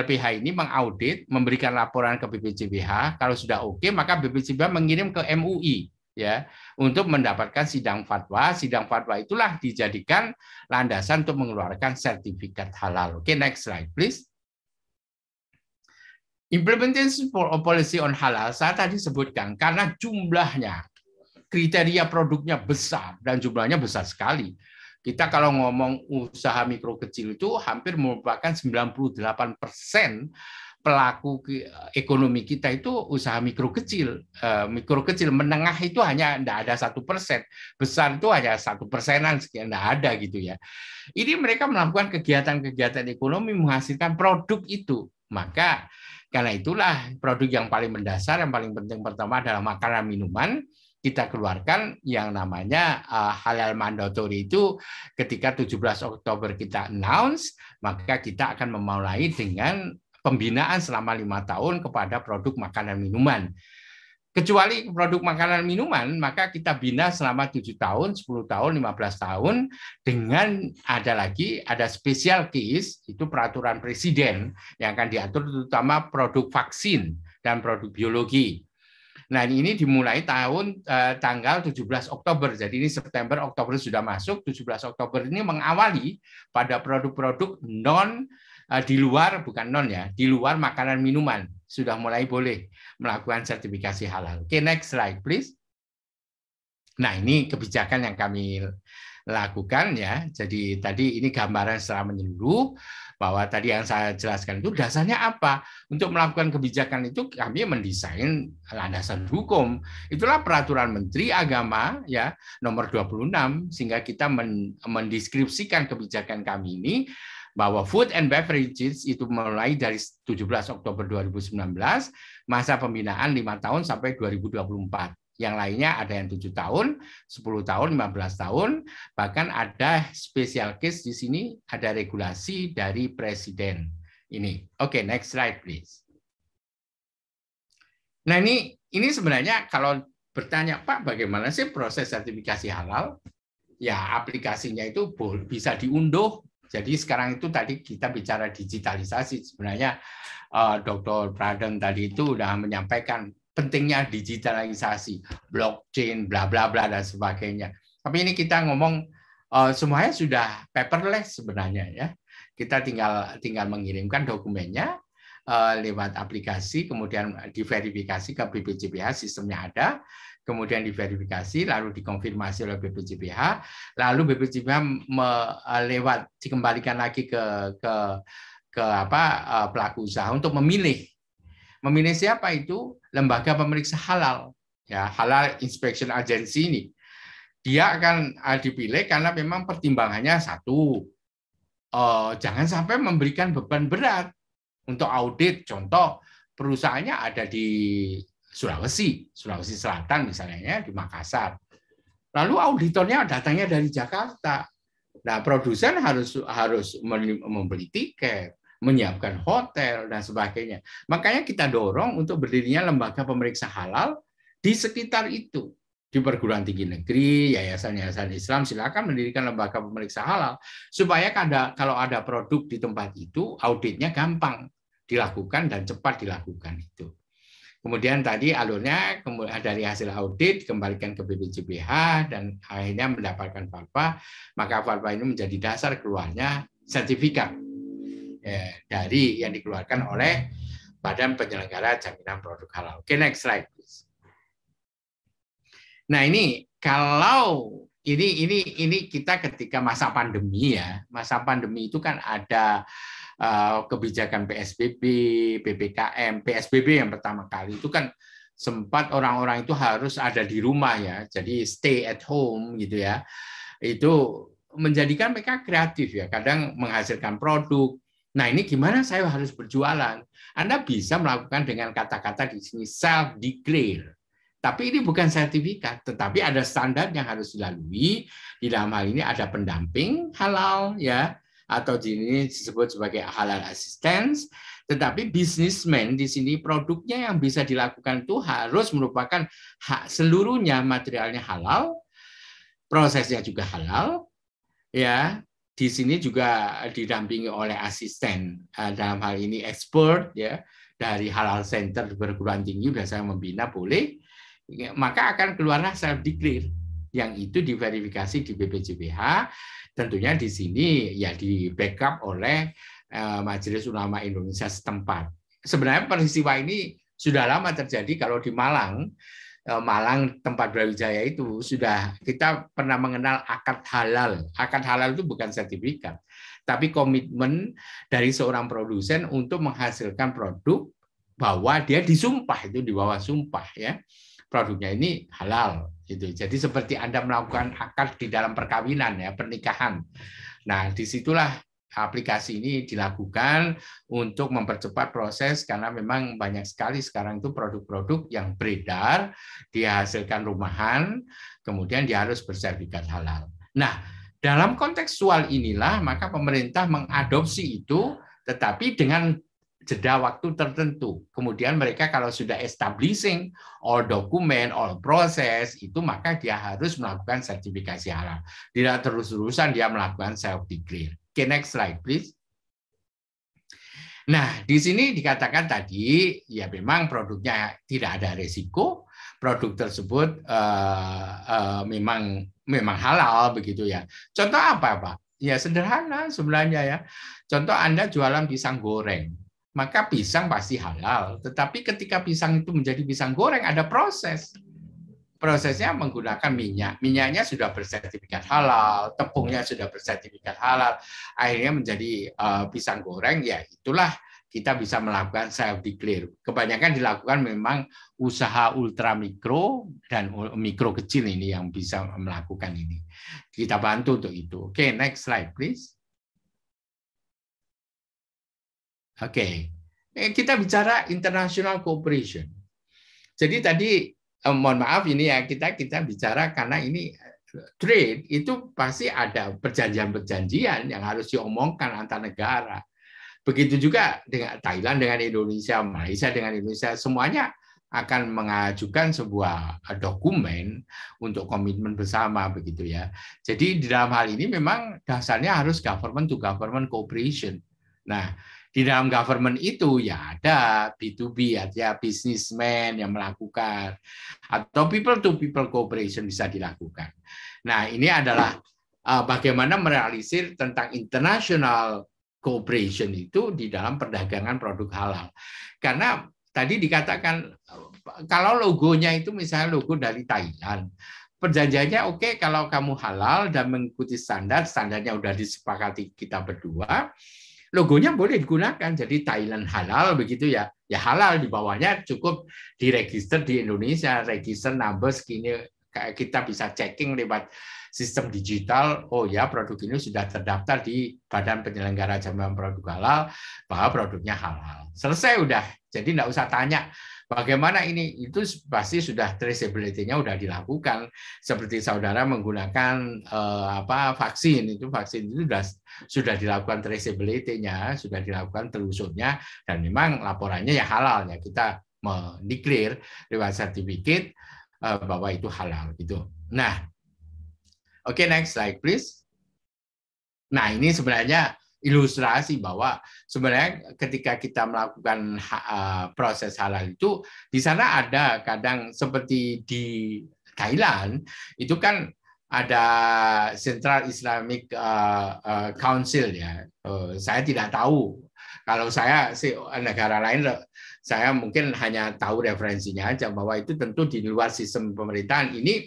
LPH ini mengaudit, memberikan laporan ke BPJPH. Kalau sudah oke, okay, maka BPJPH mengirim ke MUI ya untuk mendapatkan sidang fatwa. Sidang fatwa itulah dijadikan landasan untuk mengeluarkan sertifikat halal. Oke, okay, next slide please. Implementation policy on halal saya tadi sebutkan karena jumlahnya kriteria produknya besar dan jumlahnya besar sekali kita kalau ngomong usaha mikro kecil itu hampir merupakan 98 persen pelaku ekonomi kita itu usaha mikro kecil, eh, mikro kecil menengah itu hanya tidak ada satu persen, besar itu hanya satu persenan sekian tidak ada gitu ya. Ini mereka melakukan kegiatan-kegiatan ekonomi menghasilkan produk itu, maka karena itulah produk yang paling mendasar yang paling penting pertama adalah makanan minuman, kita keluarkan yang namanya uh, halal mandatory itu ketika 17 Oktober kita announce, maka kita akan memulai dengan pembinaan selama lima tahun kepada produk makanan minuman. Kecuali produk makanan minuman, maka kita bina selama tujuh tahun, 10 tahun, 15 tahun dengan ada lagi ada special case itu peraturan presiden yang akan diatur terutama produk vaksin dan produk biologi. Nah, ini dimulai tahun eh, tanggal 17 Oktober. Jadi ini September Oktober sudah masuk, 17 Oktober ini mengawali pada produk-produk non eh, di luar bukan non ya, di luar makanan minuman sudah mulai boleh melakukan sertifikasi halal. Oke, okay, next slide please. Nah, ini kebijakan yang kami lakukan ya. Jadi tadi ini gambaran secara menyeluruh bahwa tadi yang saya jelaskan itu dasarnya apa? Untuk melakukan kebijakan itu kami mendesain landasan hukum. Itulah peraturan Menteri Agama ya nomor 26 sehingga kita mendeskripsikan kebijakan kami ini bahwa food and beverages itu mulai dari 17 Oktober 2019, masa pembinaan lima tahun sampai 2024. Yang lainnya ada yang tujuh tahun, 10 tahun, 15 tahun, bahkan ada special case di sini ada regulasi dari presiden ini. Oke, okay, next slide please. Nah ini ini sebenarnya kalau bertanya Pak bagaimana sih proses sertifikasi halal? Ya aplikasinya itu bisa diunduh. Jadi sekarang itu tadi kita bicara digitalisasi sebenarnya eh, Dr. Braden tadi itu sudah menyampaikan pentingnya digitalisasi, blockchain, bla bla bla dan sebagainya. Tapi ini kita ngomong uh, semuanya sudah paperless sebenarnya ya. Kita tinggal tinggal mengirimkan dokumennya uh, lewat aplikasi, kemudian diverifikasi ke BPJPH sistemnya ada, kemudian diverifikasi, lalu dikonfirmasi oleh BPJPH, lalu BPJPH melewat eh, dikembalikan lagi ke ke ke apa pelaku usaha untuk memilih Memilih siapa itu lembaga pemeriksa halal, ya halal inspection agency ini. Dia akan eh, dipilih karena memang pertimbangannya satu, eh, jangan sampai memberikan beban berat untuk audit. Contoh perusahaannya ada di Sulawesi, Sulawesi Selatan misalnya ya, di Makassar. Lalu auditornya datangnya dari Jakarta. Nah, produsen harus harus membeli tiket menyiapkan hotel dan sebagainya. Makanya kita dorong untuk berdirinya lembaga pemeriksa halal di sekitar itu di perguruan tinggi negeri, yayasan-yayasan Islam silakan mendirikan lembaga pemeriksa halal supaya kalau ada produk di tempat itu auditnya gampang dilakukan dan cepat dilakukan itu. Kemudian tadi alurnya dari hasil audit kembalikan ke BPJPH dan akhirnya mendapatkan fatwa, maka fatwa ini menjadi dasar keluarnya sertifikat eh, hmm. dari yang dikeluarkan oleh Badan Penyelenggara Jaminan Produk Halal. Oke, okay, next slide please. Nah, ini kalau ini ini ini kita ketika masa pandemi ya, masa pandemi itu kan ada uh, kebijakan PSBB, PPKM, PSBB yang pertama kali itu kan sempat orang-orang itu harus ada di rumah ya, jadi stay at home gitu ya. Itu menjadikan mereka kreatif ya, kadang menghasilkan produk, Nah, ini gimana saya harus berjualan? Anda bisa melakukan dengan kata-kata di sini self declare. Tapi ini bukan sertifikat, tetapi ada standar yang harus dilalui. Di dalam hal ini ada pendamping halal ya atau di sini disebut sebagai halal assistance. Tetapi bisnismen di sini produknya yang bisa dilakukan itu harus merupakan hak seluruhnya materialnya halal, prosesnya juga halal, ya di sini juga didampingi oleh asisten eh, dalam hal ini expert ya dari halal center perguruan tinggi biasanya membina boleh ya, maka akan keluarlah self declare yang itu diverifikasi di BPJPH tentunya di sini ya di backup oleh eh, Majelis Ulama Indonesia setempat. Sebenarnya peristiwa ini sudah lama terjadi kalau di Malang Eh, Malang tempat Brawijaya itu sudah kita pernah mengenal akad halal. Akad halal itu bukan sertifikat, tapi komitmen dari seorang produsen untuk menghasilkan produk bahwa dia disumpah itu di bawah sumpah ya produknya ini halal gitu. Jadi seperti Anda melakukan akad di dalam perkawinan ya, pernikahan. Nah, disitulah aplikasi ini dilakukan untuk mempercepat proses karena memang banyak sekali sekarang itu produk-produk yang beredar dihasilkan rumahan kemudian dia harus bersertifikat halal. Nah, dalam kontekstual inilah maka pemerintah mengadopsi itu tetapi dengan jeda waktu tertentu. Kemudian mereka kalau sudah establishing all dokumen, all proses, itu maka dia harus melakukan sertifikasi halal. Tidak terus-terusan dia melakukan self declare. Okay, next slide please. Nah, di sini dikatakan tadi ya memang produknya tidak ada resiko, produk tersebut uh, uh, memang memang halal begitu ya. Contoh apa Pak? Ya sederhana sebenarnya ya. Contoh Anda jualan pisang goreng, maka pisang pasti halal. Tetapi ketika pisang itu menjadi pisang goreng ada proses prosesnya menggunakan minyak. Minyaknya sudah bersertifikat halal, tepungnya sudah bersertifikat halal, akhirnya menjadi uh, pisang goreng, ya itulah kita bisa melakukan self declare. Kebanyakan dilakukan memang usaha ultramikro dan mikro kecil ini yang bisa melakukan ini. Kita bantu untuk itu. Oke, okay, next slide please. Oke, okay. Eh, kita bicara international cooperation. Jadi tadi eh, mohon maaf ini ya kita kita bicara karena ini eh, trade itu pasti ada perjanjian-perjanjian yang harus diomongkan antar negara. Begitu juga dengan Thailand dengan Indonesia, Malaysia dengan Indonesia, semuanya akan mengajukan sebuah eh, dokumen untuk komitmen bersama begitu ya. Jadi di dalam hal ini memang dasarnya harus government to government cooperation. Nah, di dalam government itu ya ada B2B ya businessman yang melakukan atau people to people cooperation bisa dilakukan. Nah, ini adalah eh, bagaimana merealisir tentang international cooperation itu di dalam perdagangan produk halal. Karena tadi dikatakan eh, kalau logonya itu misalnya logo dari Thailand, perjanjiannya oke okay, kalau kamu halal dan mengikuti standar, standarnya sudah disepakati kita berdua, logonya boleh digunakan. Jadi Thailand halal begitu ya. Ya halal di bawahnya cukup diregister di Indonesia, register number segini kita bisa checking lewat sistem digital, oh ya produk ini sudah terdaftar di Badan Penyelenggara Jaminan Produk Halal bahwa produknya halal. Selesai udah. Jadi tidak usah tanya bagaimana ini itu pasti sudah traceability-nya sudah dilakukan. Seperti saudara menggunakan eh, apa vaksin itu vaksin itu sudah sudah dilakukan traceability-nya, sudah dilakukan telusurnya, dan memang laporannya ya halal ya kita mendeklar lewat sertifikat eh, bahwa itu halal gitu. Nah, oke okay, next slide please. Nah ini sebenarnya ilustrasi bahwa sebenarnya ketika kita melakukan eh, proses halal itu di sana ada kadang seperti di Thailand itu kan ada Central Islamic uh, uh, Council ya. Uh, saya tidak tahu. Kalau saya sih oh, negara lain saya mungkin hanya tahu referensinya aja bahwa itu tentu di luar sistem pemerintahan ini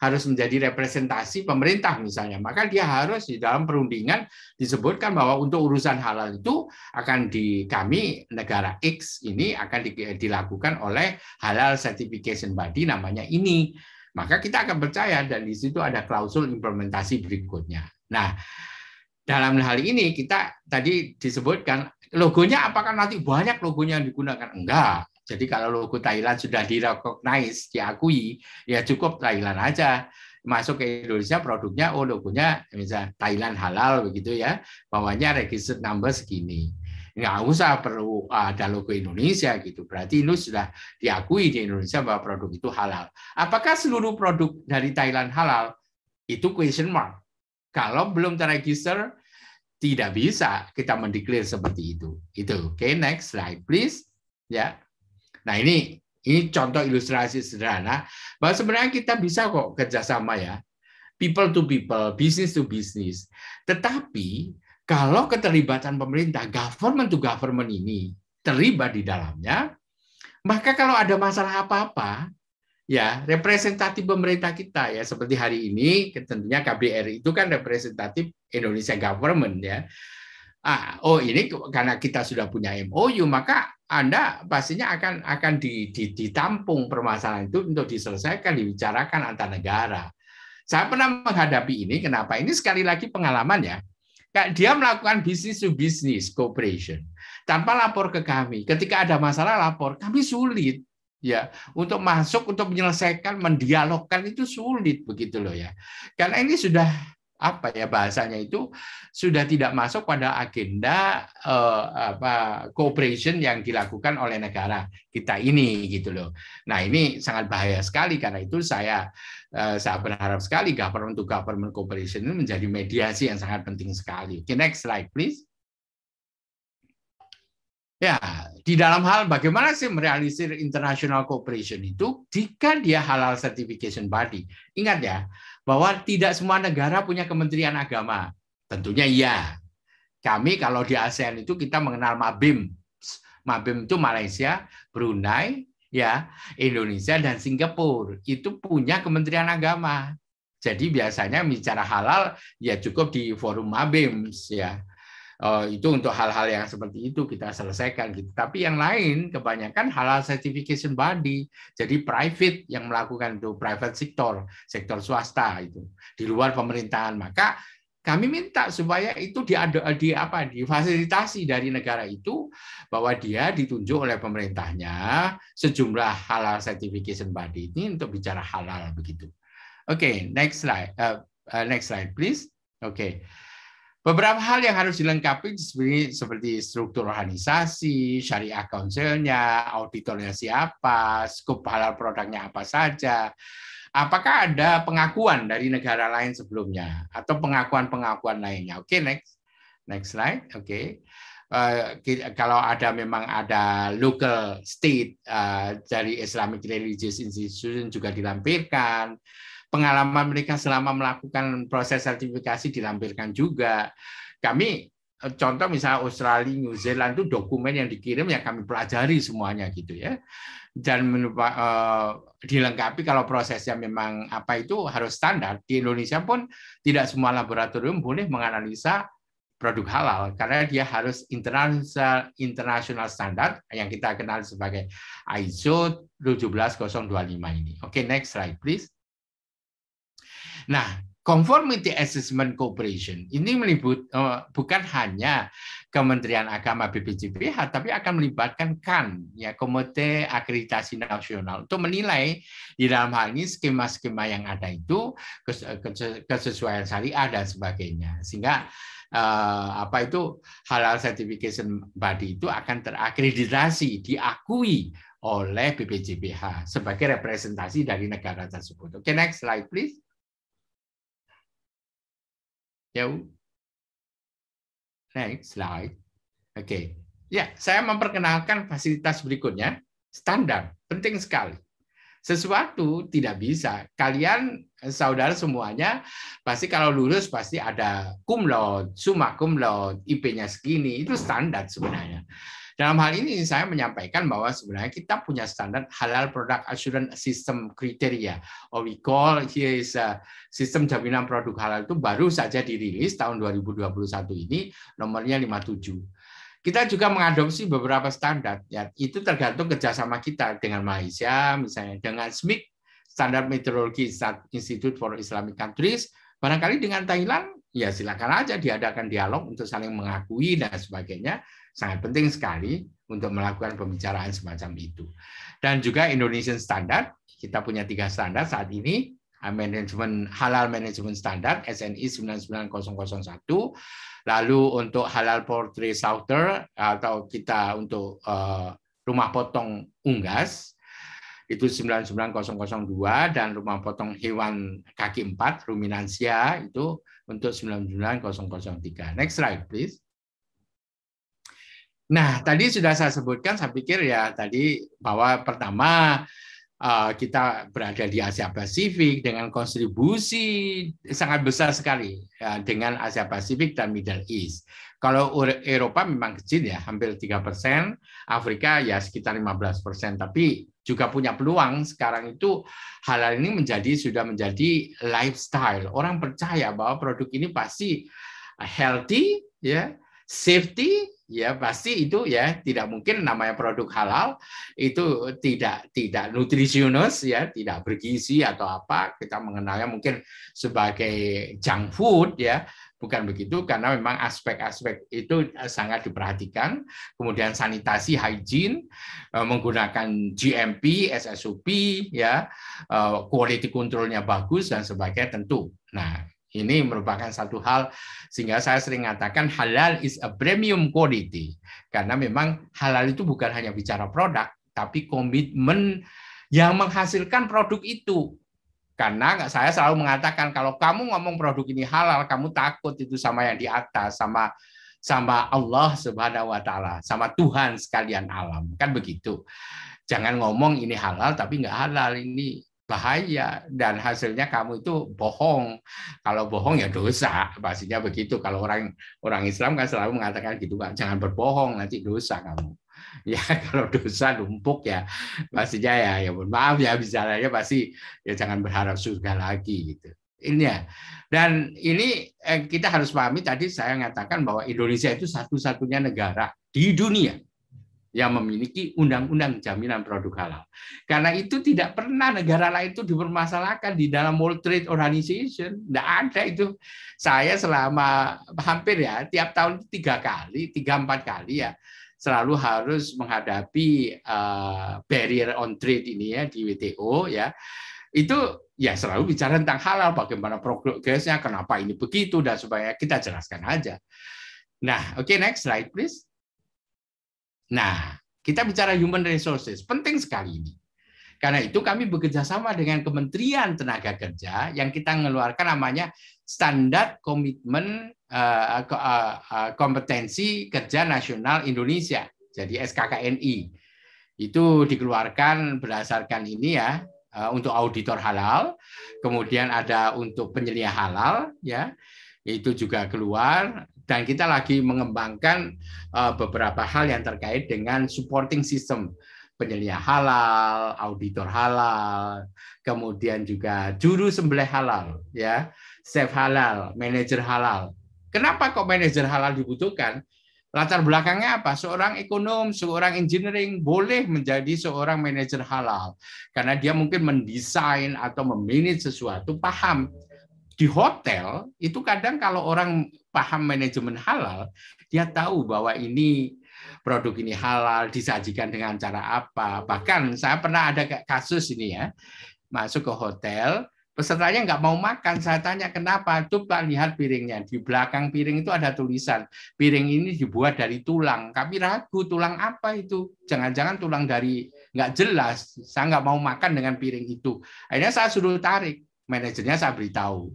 harus menjadi representasi pemerintah misalnya. Maka dia harus di dalam perundingan disebutkan bahwa untuk urusan halal itu akan di kami negara X ini akan dilakukan oleh halal certification body namanya ini maka kita akan percaya dan di situ ada klausul implementasi berikutnya. Nah, dalam hal ini kita tadi disebutkan logonya apakah nanti banyak logonya yang digunakan? Enggak. Jadi kalau logo Thailand sudah direcognize, diakui, ya cukup Thailand aja masuk ke Indonesia produknya oh logonya misalnya Thailand halal begitu ya bawahnya registered number segini nggak usah perlu eh, ada logo Indonesia gitu. Berarti ini sudah diakui di Indonesia bahwa produk itu halal. Apakah seluruh produk dari Thailand halal? Itu question mark. Kalau belum terregister, tidak bisa kita mendeklir seperti itu. Itu. Oke, okay, next slide please. Ya. Nah, ini ini contoh ilustrasi sederhana bahwa sebenarnya kita bisa kok kerjasama ya, people to people, business to business. Tetapi kalau keterlibatan pemerintah, government to government ini terlibat di dalamnya, maka kalau ada masalah apa-apa, ya representatif pemerintah kita ya seperti hari ini tentunya KBR itu kan representatif Indonesia government ya ah oh ini karena kita sudah punya MOU maka anda pastinya akan akan ditampung permasalahan itu untuk diselesaikan dibicarakan antar negara saya pernah menghadapi ini kenapa ini sekali lagi pengalaman ya dia melakukan bisnis to bisnis cooperation tanpa lapor ke kami. Ketika ada masalah lapor, kami sulit ya untuk masuk untuk menyelesaikan mendialogkan itu sulit begitu loh ya. Karena ini sudah apa ya bahasanya itu sudah tidak masuk pada agenda eh, apa cooperation yang dilakukan oleh negara kita ini gitu loh. Nah, ini sangat bahaya sekali karena itu saya Eh, saya berharap sekali government to government cooperation ini menjadi mediasi yang sangat penting sekali. Okay, next slide please. Ya, di dalam hal bagaimana sih merealisir international cooperation itu jika dia halal certification body. Ingat ya, bahwa tidak semua negara punya kementerian agama. Tentunya iya. Kami kalau di ASEAN itu kita mengenal MABIM. MABIM itu Malaysia, Brunei, ya Indonesia dan Singapura itu punya Kementerian Agama. Jadi biasanya bicara halal ya cukup di forum Mabims ya. Oh, itu untuk hal-hal yang seperti itu kita selesaikan gitu. Tapi yang lain kebanyakan halal certification body, jadi private yang melakukan itu private sektor, sektor swasta itu di luar pemerintahan. Maka kami minta supaya itu di, di apa difasilitasi dari negara itu bahwa dia ditunjuk oleh pemerintahnya sejumlah halal certification body ini untuk bicara halal begitu. Oke, okay, next slide. Uh, next slide please. Oke. Okay. Beberapa hal yang harus dilengkapi seperti, seperti struktur organisasi, syariah konselnya, auditornya siapa, skup halal produknya apa saja, Apakah ada pengakuan dari negara lain sebelumnya atau pengakuan-pengakuan lainnya? Oke, okay, next, next slide. Oke, okay. uh, eh, kalau ada memang ada local state uh, dari Islamic Religious Institution juga dilampirkan. Pengalaman mereka selama melakukan proses sertifikasi dilampirkan juga. Kami eh, contoh misalnya Australia, New Zealand itu dokumen yang dikirim yang kami pelajari semuanya gitu ya dan menupa, uh, dilengkapi kalau prosesnya memang apa itu harus standar. Di Indonesia pun tidak semua laboratorium boleh menganalisa produk halal karena dia harus internasional internasional standar yang kita kenal sebagai ISO 17025 ini. Oke, okay, next slide please. Nah, conformity assessment cooperation ini meliput uh, eh, bukan hanya Kementerian Agama BPJPH, tapi akan melibatkan KAN, ya Komite Akreditasi Nasional, untuk menilai di dalam hal ini skema-skema yang ada itu kesesuaian syariah dan sebagainya, sehingga eh, apa itu halal certification body itu akan terakreditasi, diakui oleh BPJPH sebagai representasi dari negara tersebut. Oke, okay, next slide please. Ya, Next slide. Oke. Okay. Ya, saya memperkenalkan fasilitas berikutnya. Standar, penting sekali. Sesuatu tidak bisa. Kalian, eh, saudara semuanya, pasti kalau lulus pasti ada cum laude, summa cum IP-nya segini. Itu standar sebenarnya. Dalam hal ini saya menyampaikan bahwa sebenarnya kita punya standar halal product assurance system kriteria. Or oh, we call here is a sistem jaminan produk halal itu baru saja dirilis tahun 2021 ini nomornya 57. Kita juga mengadopsi beberapa standar. Ya, itu tergantung kerjasama kita dengan Malaysia, misalnya dengan SMIC, Standar Meteorologi Institute for Islamic Countries, barangkali dengan Thailand, ya silakan aja diadakan dialog untuk saling mengakui dan sebagainya. Sangat penting sekali untuk melakukan pembicaraan semacam itu. Dan juga Indonesian Standard, kita punya tiga standar saat ini, uh, Management halal management standar SNI 99001 lalu untuk halal poultry slaughter atau kita untuk uh, rumah potong unggas itu 99002 dan rumah potong hewan kaki empat ruminansia itu untuk 99003 next slide please Nah, tadi sudah saya sebutkan, saya pikir ya tadi bahwa pertama eh, kita berada di Asia Pasifik dengan kontribusi sangat besar sekali ya, dengan Asia Pasifik dan Middle East. Kalau Eropa memang kecil ya, hampir 3 persen, Afrika ya sekitar 15 persen, tapi juga punya peluang sekarang itu halal ini menjadi sudah menjadi lifestyle. Orang percaya bahwa produk ini pasti healthy, ya, safety, ya pasti itu ya tidak mungkin namanya produk halal itu tidak tidak nutritionus ya tidak bergizi atau apa kita mengenalnya mungkin sebagai junk food ya bukan begitu karena memang aspek-aspek itu eh, sangat diperhatikan kemudian sanitasi hygiene eh, menggunakan GMP SSOP, ya eh, quality controlnya bagus dan sebagainya tentu nah ini merupakan satu hal sehingga saya sering mengatakan halal is a premium quality karena memang halal itu bukan hanya bicara produk tapi komitmen yang menghasilkan produk itu. Karena saya selalu mengatakan kalau kamu ngomong produk ini halal, kamu takut itu sama yang di atas, sama sama Allah Subhanahu wa taala, sama Tuhan sekalian alam. Kan begitu. Jangan ngomong ini halal tapi nggak halal ini bahaya dan hasilnya kamu itu bohong kalau bohong ya dosa pastinya begitu kalau orang orang Islam kan selalu mengatakan gitu kan jangan berbohong nanti dosa kamu ya kalau dosa numpuk ya pastinya ya ya maaf ya bicaranya pasti ya jangan berharap surga lagi gitu ini ya dan ini eh, kita harus pahami tadi saya mengatakan bahwa Indonesia itu satu-satunya negara di dunia yang memiliki undang-undang jaminan produk halal. Karena itu tidak pernah negara lain itu dipermasalahkan di dalam World Trade Organization. Tidak ada itu. Saya selama hampir ya tiap tahun tiga kali, tiga empat kali ya selalu harus menghadapi uh, barrier on trade ini ya di WTO ya itu ya selalu bicara tentang halal bagaimana progresnya kenapa ini begitu dan supaya kita jelaskan aja nah oke okay, next slide please Nah, kita bicara human resources, penting sekali ini. Karena itu kami bekerja sama dengan Kementerian Tenaga Kerja yang kita mengeluarkan namanya Standar Komitmen eh, eh, eh, Kompetensi Kerja Nasional Indonesia, jadi SKKNI. Itu dikeluarkan berdasarkan ini ya untuk auditor halal, kemudian ada untuk penyelia halal ya. Itu juga keluar dan kita lagi mengembangkan eh, beberapa hal yang terkait dengan supporting system penyelia halal, auditor halal, kemudian juga juru sembelih halal, ya, chef halal, manajer halal. Kenapa kok manajer halal dibutuhkan? Latar belakangnya apa? Seorang ekonom, seorang engineering boleh menjadi seorang manajer halal karena dia mungkin mendesain atau memanage sesuatu, paham. Di hotel itu kadang kalau orang paham manajemen halal, dia tahu bahwa ini produk ini halal, disajikan dengan cara apa. Bahkan saya pernah ada kasus ini ya, masuk ke hotel, pesertanya nggak mau makan. Saya tanya kenapa? Coba lihat piringnya. Di belakang piring itu ada tulisan, piring ini dibuat dari tulang. Kami ragu, tulang apa itu? Jangan-jangan tulang dari nggak jelas. Saya nggak mau makan dengan piring itu. Akhirnya saya suruh tarik. Manajernya saya beritahu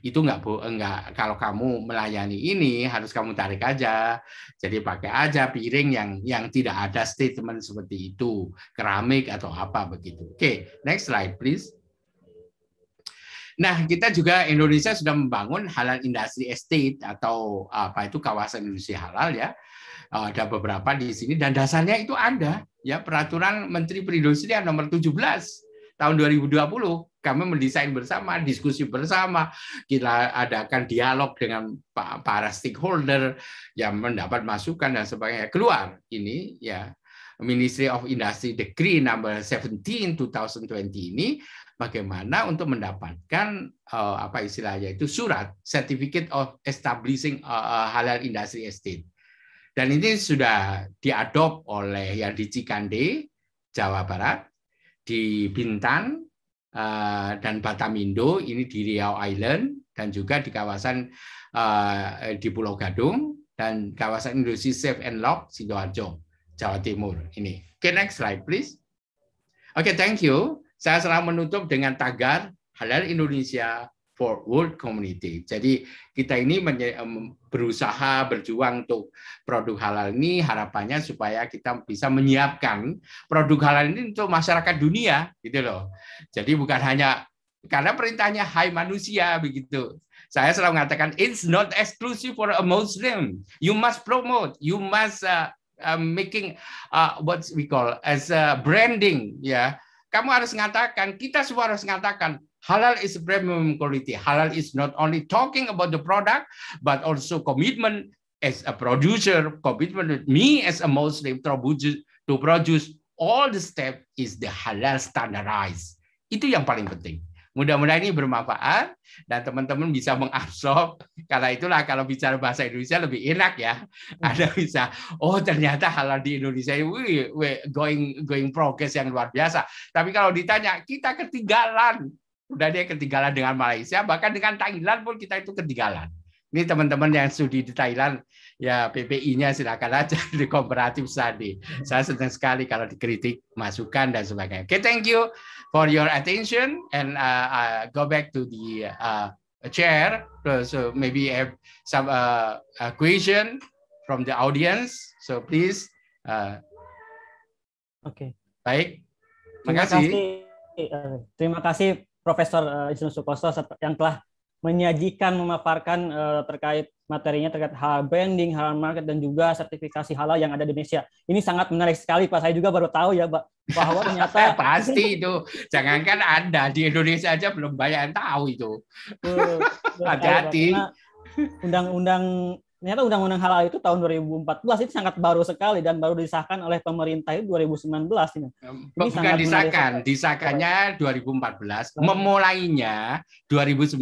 itu nggak bu nggak kalau kamu melayani ini harus kamu tarik aja jadi pakai aja piring yang yang tidak ada statement seperti itu keramik atau apa begitu oke okay, next slide please Nah, kita juga Indonesia sudah membangun halal industri estate atau apa itu kawasan industri halal ya. Eh, ada beberapa di sini dan dasarnya itu ada ya peraturan Menteri Perindustrian nomor 17 tahun 2020 kami mendesain bersama, diskusi bersama, kita adakan dialog dengan para stakeholder yang mendapat masukan dan sebagainya. Keluar ini ya Ministry of Industry decree number 17 2020 ini bagaimana untuk mendapatkan uh, apa istilahnya itu surat certificate of establishing uh, halal industry estate. Dan ini sudah diadop oleh yang di Cikande, Jawa Barat, di Bintan, Eh, dan Batamindo ini di Riau Island dan juga di kawasan eh, di Pulau Gadung dan kawasan industri Safe and Lock Sidoarjo, Jawa Timur ini. Oke, okay, next slide please. Oke, okay, thank you. Saya selalu menutup dengan tagar Halal Indonesia for World Community. Jadi kita ini berusaha berjuang untuk produk halal ini harapannya supaya kita bisa menyiapkan produk halal ini untuk masyarakat dunia gitu loh. Jadi bukan hanya karena perintahnya hai manusia begitu. Saya selalu mengatakan it's not exclusive for a Muslim. You must promote, you must uh, uh, making uh, what we call as a branding ya. Kamu harus mengatakan, kita semua harus mengatakan halal is premium quality. Halal is not only talking about the product but also commitment as a producer, commitment with me as a Muslim to produce, to produce all the step is the halal standardized. Itu yang paling penting. Mudah-mudahan ini bermanfaat dan teman-teman bisa mengabsorb. Karena itulah kalau bicara bahasa Indonesia lebih enak ya. Hmm. ada bisa, oh ternyata halal di Indonesia wih, going going progress yang luar biasa. Tapi kalau ditanya, kita ketinggalan. Udah dia ketinggalan dengan Malaysia, bahkan dengan Thailand pun kita itu ketinggalan. Ini teman-teman yang studi di Thailand, ya PPI-nya silakan aja di komparatif tadi Saya senang sekali kalau dikritik, masukan dan sebagainya. Oke, okay, thank you for your attention and uh, uh go back to the uh, chair. So maybe have some uh, question from the audience. So please. Oke. Okay. Baik. Terima kasih. Eh, terima kasih Profesor eh, Isnu Sukoso yang telah menyajikan, memaparkan eh, terkait materinya terkait halal branding, halal market dan juga sertifikasi halal yang ada di Indonesia. Ini sangat menarik sekali Pak. Saya juga baru tahu ya Pak bahwa ternyata pasti itu. Jangankan Anda di Indonesia aja belum banyak yang tahu itu. Hati-hati. Undang-undang ternyata undang-undang halal itu tahun 2014 itu sangat baru sekali dan baru disahkan oleh pemerintah itu 2019 ini. Ini Bukan disahkan, disahkannya 2014, memulainya 2019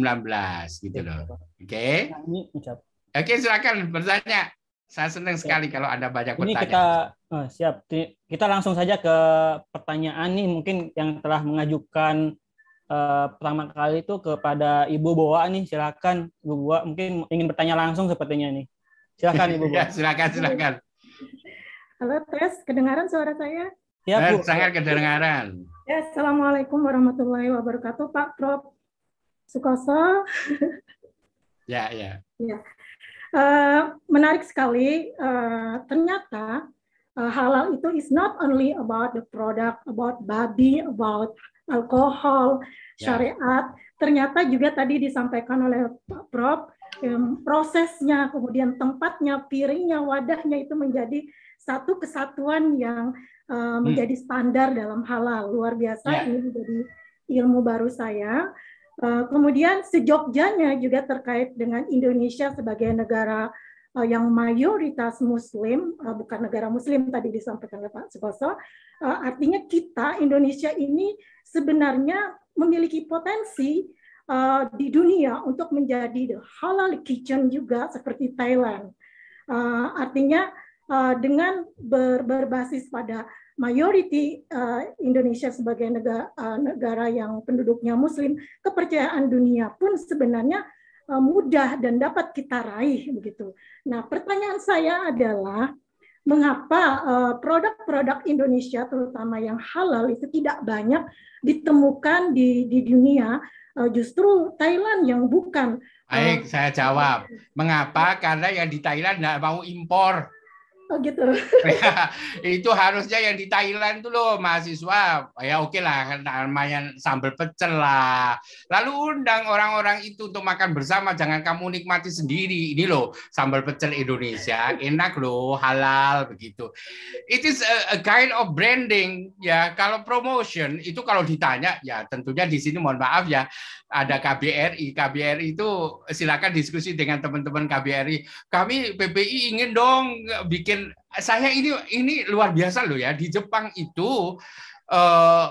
gitu loh. Oke. Okay? Nah, Oke, silakan bertanya. Saya senang ya. sekali kalau ada banyak ini bertanya. Ini kita oh, siap. Kita langsung saja ke pertanyaan nih mungkin yang telah mengajukan eh, pertama kali itu kepada Ibu Boa nih. Silakan Ibu Boa mungkin ingin bertanya langsung sepertinya nih. Silakan Ibu Boa. ya, silakan, silakan. Halo, Tres, kedengaran suara saya? Ya, Bu. Eh, sangat kedengaran. Ya, Assalamualaikum warahmatullahi wabarakatuh, Pak Prof. Sukoso. Ya, ya. Ya, Eh, menarik sekali. Uh, ternyata uh, halal itu is not only about the product, about babi, about alkohol, yeah. syariat. Ternyata juga tadi disampaikan oleh Pak Prof, um, prosesnya, kemudian tempatnya, piringnya, wadahnya itu menjadi satu kesatuan yang uh, menjadi standar dalam halal. Luar biasa, yeah. ini menjadi ilmu baru saya. Eh, kemudian sejogjanya juga terkait dengan Indonesia sebagai negara eh, yang mayoritas Muslim, eh, bukan negara Muslim tadi disampaikan oleh Pak Sukoso, artinya kita Indonesia ini sebenarnya memiliki potensi di dunia untuk menjadi halal kitchen juga seperti Thailand. Artinya dengan berbasis pada mayoriti uh, eh, Indonesia sebagai negara, uh, eh, negara yang penduduknya Muslim, kepercayaan dunia pun sebenarnya uh, mudah dan dapat kita raih begitu. Nah, pertanyaan saya adalah mengapa produk-produk uh, Indonesia terutama yang halal itu tidak banyak ditemukan di di dunia, uh, justru Thailand yang bukan. Baik, saya jawab. Mengapa? Karena yang di Thailand tidak mau impor Oh gitu. itu harusnya yang di Thailand tuh loh mahasiswa ya oke okay lah namanya sambal pecel lah. Lalu undang orang-orang itu untuk makan bersama jangan kamu nikmati sendiri. Ini loh sambal pecel Indonesia enak loh halal begitu. It is a, a kind of branding ya. Kalau promotion itu kalau ditanya ya tentunya di sini mohon maaf ya ada KBRI. KBRI itu silakan diskusi dengan teman-teman KBRI. Kami PPI ingin dong bikin saya ini ini luar biasa loh ya di Jepang itu eh,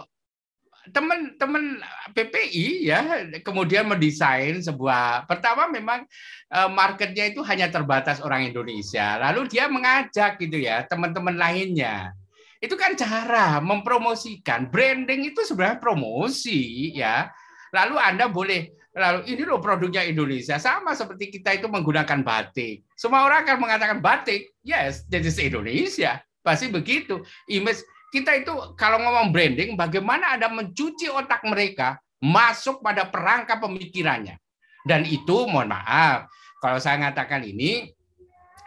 teman-teman PPI ya kemudian mendesain sebuah pertama memang eh, marketnya itu hanya terbatas orang Indonesia lalu dia mengajak gitu ya teman-teman lainnya itu kan cara mempromosikan branding itu sebenarnya promosi ya Lalu Anda boleh lalu ini loh produknya Indonesia sama seperti kita itu menggunakan batik. Semua orang akan mengatakan batik, yes, jadi Indonesia. Pasti begitu. Image kita itu kalau ngomong branding, bagaimana Anda mencuci otak mereka masuk pada perangkap pemikirannya. Dan itu mohon maaf, kalau saya mengatakan ini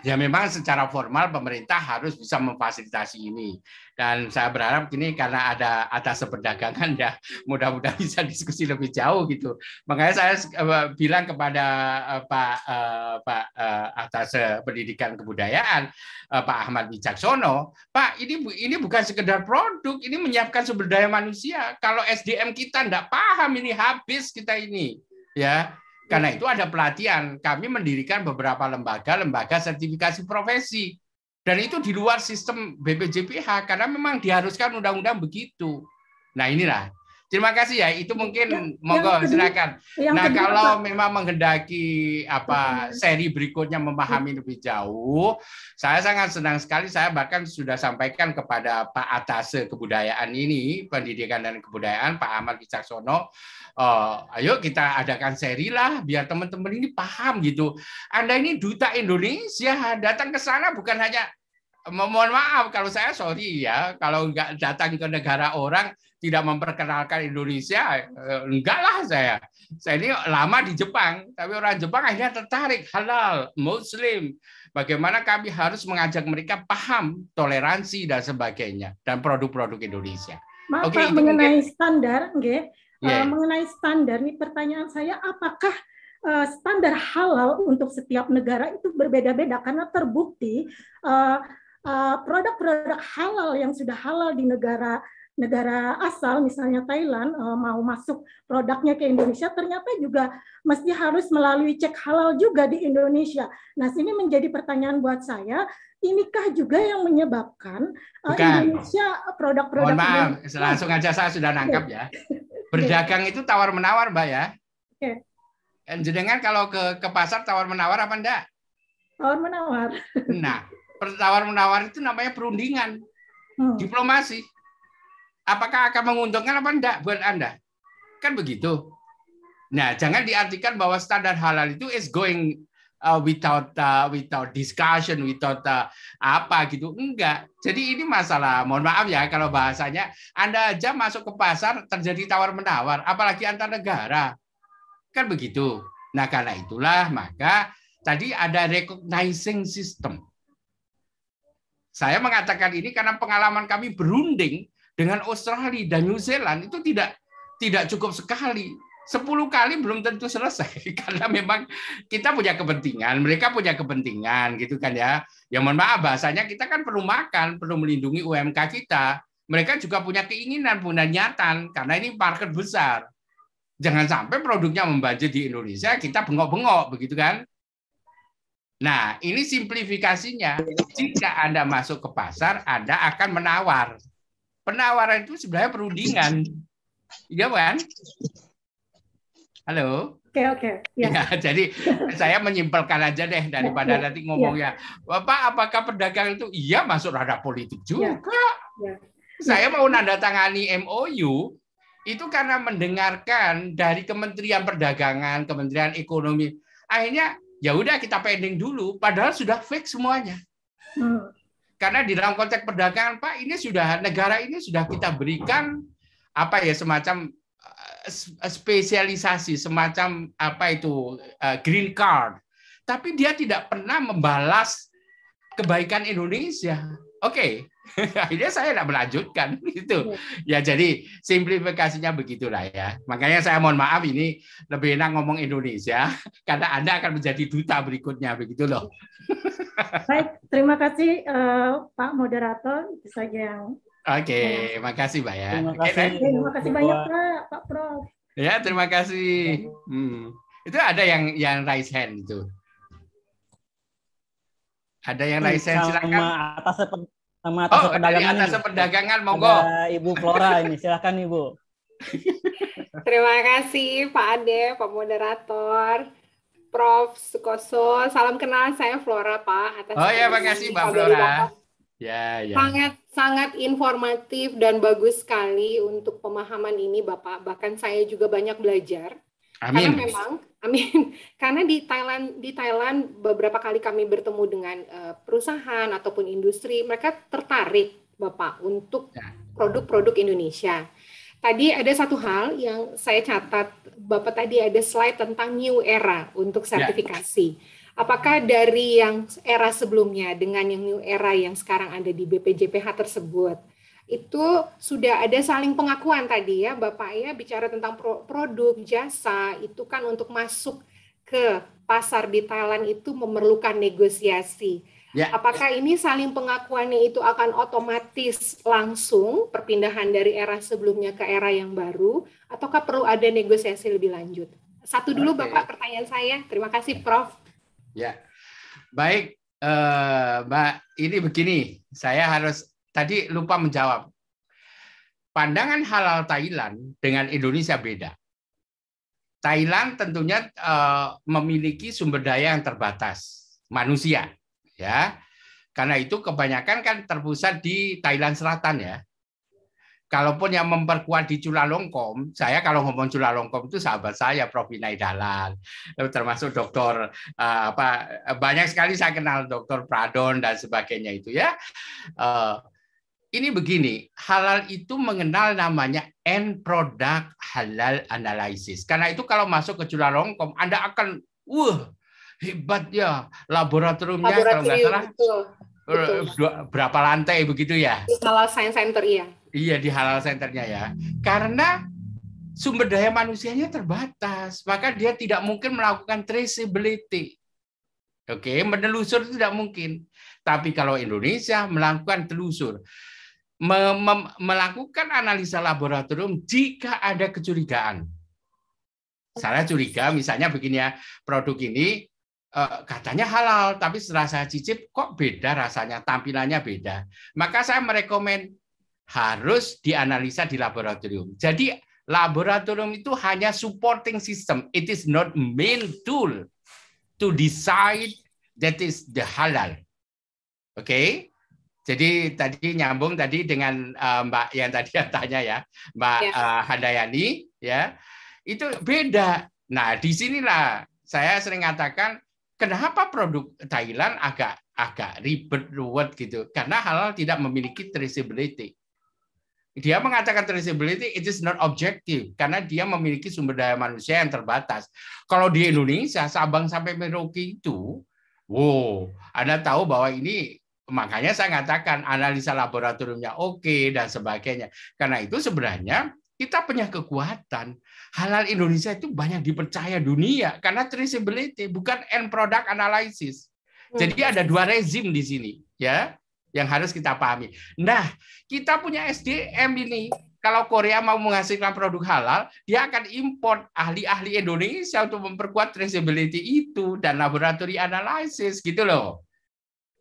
Ya memang secara formal pemerintah harus bisa memfasilitasi ini dan saya berharap ini karena ada atas perdagangan ya mudah-mudahan bisa diskusi lebih jauh gitu. Makanya saya eh, bilang kepada eh, Pak eh, Pak atas pendidikan kebudayaan Pak Ahmad Wijaksono Pak ini ini bukan sekedar produk, ini menyiapkan sumber daya manusia. Kalau SDM kita tidak paham ini habis kita ini ya karena itu ada pelatihan. Kami mendirikan beberapa lembaga, lembaga sertifikasi profesi. Dan itu di luar sistem BPJPH karena memang diharuskan undang-undang begitu. Nah inilah Terima kasih ya. Itu mungkin ya, monggo yang silakan. nah, kalau apa? memang menghendaki apa seri berikutnya memahami iya. lebih jauh, saya sangat senang sekali saya bahkan sudah sampaikan kepada Pak Atase kebudayaan ini, pendidikan dan kebudayaan Pak Ahmad Wicaksono, uh, ayo kita adakan seri lah biar teman-teman ini paham gitu. Anda ini duta Indonesia, datang ke sana bukan hanya mohon maaf kalau saya sorry ya kalau nggak datang ke negara orang tidak memperkenalkan Indonesia, eh, enggak lah saya. Saya ini lama di Jepang, tapi orang Jepang akhirnya tertarik halal, muslim. Bagaimana kami harus mengajak mereka paham toleransi dan sebagainya dan produk-produk Indonesia. Maaf Oke, Pak, mengenai mungkin. standar, nggih. Yeah. Iya. mengenai standar nih pertanyaan saya apakah eh, standar halal untuk setiap negara itu berbeda-beda karena terbukti eh, produk -produk halal yang sudah halal di negara negara asal, misalnya Thailand, eh, mau masuk produknya ke Indonesia, ternyata juga mesti harus melalui cek halal juga di Indonesia. Nah, sini menjadi pertanyaan buat saya, inikah juga yang menyebabkan eh, Bukan. Indonesia produk-produk... Mohon maaf, Indonesia. langsung aja saya sudah nangkap ya. Berdagang itu tawar-menawar, Mbak ya. Oke. Okay. Jenengan kalau ke, ke pasar tawar-menawar apa enggak? Tawar-menawar. Nah, tawar-menawar itu namanya perundingan. Hmm. Diplomasi apakah akan menguntungkan apa enggak buat Anda? Kan begitu. Nah, jangan diartikan bahwa standar halal itu is going uh, without uh, without discussion, without uh, apa gitu. Enggak. Jadi ini masalah. Mohon maaf ya kalau bahasanya Anda aja masuk ke pasar terjadi tawar-menawar, apalagi antar negara. Kan begitu. Nah, karena itulah maka tadi ada recognizing system. Saya mengatakan ini karena pengalaman kami berunding dengan Australia dan New Zealand itu tidak tidak cukup sekali. sepuluh kali belum tentu selesai karena memang kita punya kepentingan, mereka punya kepentingan gitu kan ya. yang mohon maaf bahasanya kita kan perlu makan, perlu melindungi UMK kita. Mereka juga punya keinginan, punya niatan karena ini market besar. Jangan sampai produknya membanjir di Indonesia, kita bengok-bengok begitu kan. Nah, ini simplifikasinya. Jika Anda masuk ke pasar, Anda akan menawar penawaran itu sebenarnya perundingan. Iya kan? Halo. Oke oke. Ya, jadi saya menyimpulkan aja deh daripada yeah, iya. nanti ngomongnya, ya. Bapak apakah pedagang itu iya masuk ranah politik iya. juga? Yeah. Yeah. Saya mau nanda tangani MOU itu karena mendengarkan dari Kementerian Perdagangan, Kementerian Ekonomi, akhirnya ya udah kita pending dulu, padahal sudah fix semuanya. Hmm. Karena di dalam konteks perdagangan Pak, ini sudah negara ini sudah kita berikan apa ya semacam eh, eh, spesialisasi, semacam apa itu eh, green card. Tapi dia tidak pernah membalas kebaikan Indonesia. Oke, okay. akhirnya saya tidak melanjutkan itu. Iya. Ya jadi simplifikasinya begitulah ya. Makanya saya mohon maaf ini lebih enak ngomong Indonesia karena Anda akan menjadi duta berikutnya begitu loh. Baik, terima kasih uh, Pak moderator itu saja yang Oke, okay, makasih Pak ya. Terima kasih. Okay, terima kasih banyak Pak, Pak Prof. Ya, terima kasih. Hmm. Itu ada yang yang raise hand itu. Ada yang hmm, lisensi sama silakan. atas sama atas oh, perdagangan. atas perdagangan monggo. Ibu Flora ini, silakan Ibu. Terima kasih Pak Ade, Pak moderator. Prof Sukoso, salam kenal saya Flora Pak. Atas oh ya, makasih Mbak Flora. Ya, ya. Sangat sangat informatif dan bagus sekali untuk pemahaman ini Bapak. Bahkan saya juga banyak belajar. Amin. Karena memang, amin. Karena di Thailand, di Thailand beberapa kali kami bertemu dengan uh, perusahaan ataupun industri, mereka tertarik, Bapak, untuk ya. produk-produk Indonesia. Tadi ada satu hal yang saya catat, Bapak tadi ada slide tentang new era untuk ya. sertifikasi. Ya. Apakah dari yang era sebelumnya dengan yang new era yang sekarang ada di BPJPH tersebut, itu sudah ada saling pengakuan tadi ya Bapak ya bicara tentang pro produk jasa itu kan untuk masuk ke pasar di Thailand itu memerlukan negosiasi. Ya. Apakah ini saling pengakuannya itu akan otomatis langsung perpindahan dari era sebelumnya ke era yang baru ataukah perlu ada negosiasi lebih lanjut? Satu dulu Oke. Bapak pertanyaan saya. Terima kasih Prof. Ya. Baik, uh, Mbak, ini begini, saya harus tadi lupa menjawab. Pandangan halal Thailand dengan Indonesia beda. Thailand tentunya eh, memiliki sumber daya yang terbatas, manusia, ya. Karena itu kebanyakan kan terpusat di Thailand Selatan ya. Kalaupun yang memperkuat di Culalongkom, saya kalau ngomong Culalongkom itu sahabat saya Prof. Vinay termasuk dokter eh, apa banyak sekali saya kenal dokter Pradon dan sebagainya itu ya. Eh, ini begini, halal itu mengenal namanya end product halal analysis. Karena itu kalau masuk ke Culalongkom, Anda akan, wah hebat ya laboratoriumnya Laboratorium, kalau nggak salah. Betul, betul. Berapa lantai begitu ya? Di Halal Science Center, iya. Iya, di Halal Centernya ya. Karena sumber daya manusianya terbatas, maka dia tidak mungkin melakukan traceability. Oke, menelusur tidak mungkin. Tapi kalau Indonesia melakukan telusur, melakukan analisa laboratorium jika ada kecurigaan. Saya curiga misalnya begini ya, produk ini eh, katanya halal, tapi setelah saya cicip kok beda rasanya, tampilannya beda. Maka saya merekomend harus dianalisa di laboratorium. Jadi laboratorium itu hanya supporting system. It is not main tool to decide that is the halal. Oke? Okay? Jadi tadi nyambung tadi dengan uh, Mbak yang tadi yang tanya ya, Mbak ya. Uh, Handayani ya. Itu beda. Nah, di sinilah saya sering katakan kenapa produk Thailand agak agak ribet ruwet gitu. Karena halal tidak memiliki traceability. Dia mengatakan traceability it is not objective karena dia memiliki sumber daya manusia yang terbatas. Kalau di Indonesia Sabang sampai Merauke itu Wow, Anda tahu bahwa ini Makanya saya katakan analisa laboratoriumnya oke dan sebagainya. Karena itu sebenarnya kita punya kekuatan. Halal Indonesia itu banyak dipercaya dunia karena traceability bukan end product analysis. Hmm. Jadi ada dua rezim di sini ya yang harus kita pahami. Nah, kita punya SDM ini. Kalau Korea mau menghasilkan produk halal, dia akan import ahli-ahli Indonesia untuk memperkuat traceability itu dan laboratory analysis gitu loh.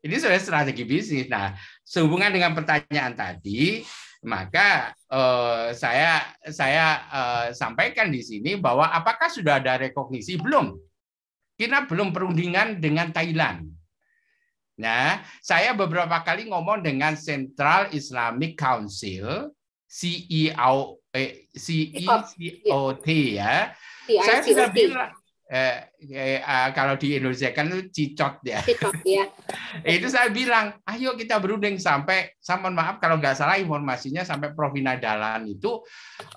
Ini sebenarnya strategi bisnis. Nah, sehubungan dengan pertanyaan tadi, maka eh, saya saya eh, sampaikan di sini bahwa apakah sudah ada rekognisi belum? Kita belum perundingan dengan Thailand. Nah, saya beberapa kali ngomong dengan Central Islamic Council CEO eh, CECOT ya. Saya sudah bilang eh, eh, eh ah, kalau di Indonesia kan itu cicot ya. Cicot ya. itu saya bilang, ayo kita berunding sampai, saya mohon maaf kalau nggak salah informasinya sampai Prof. Dalan itu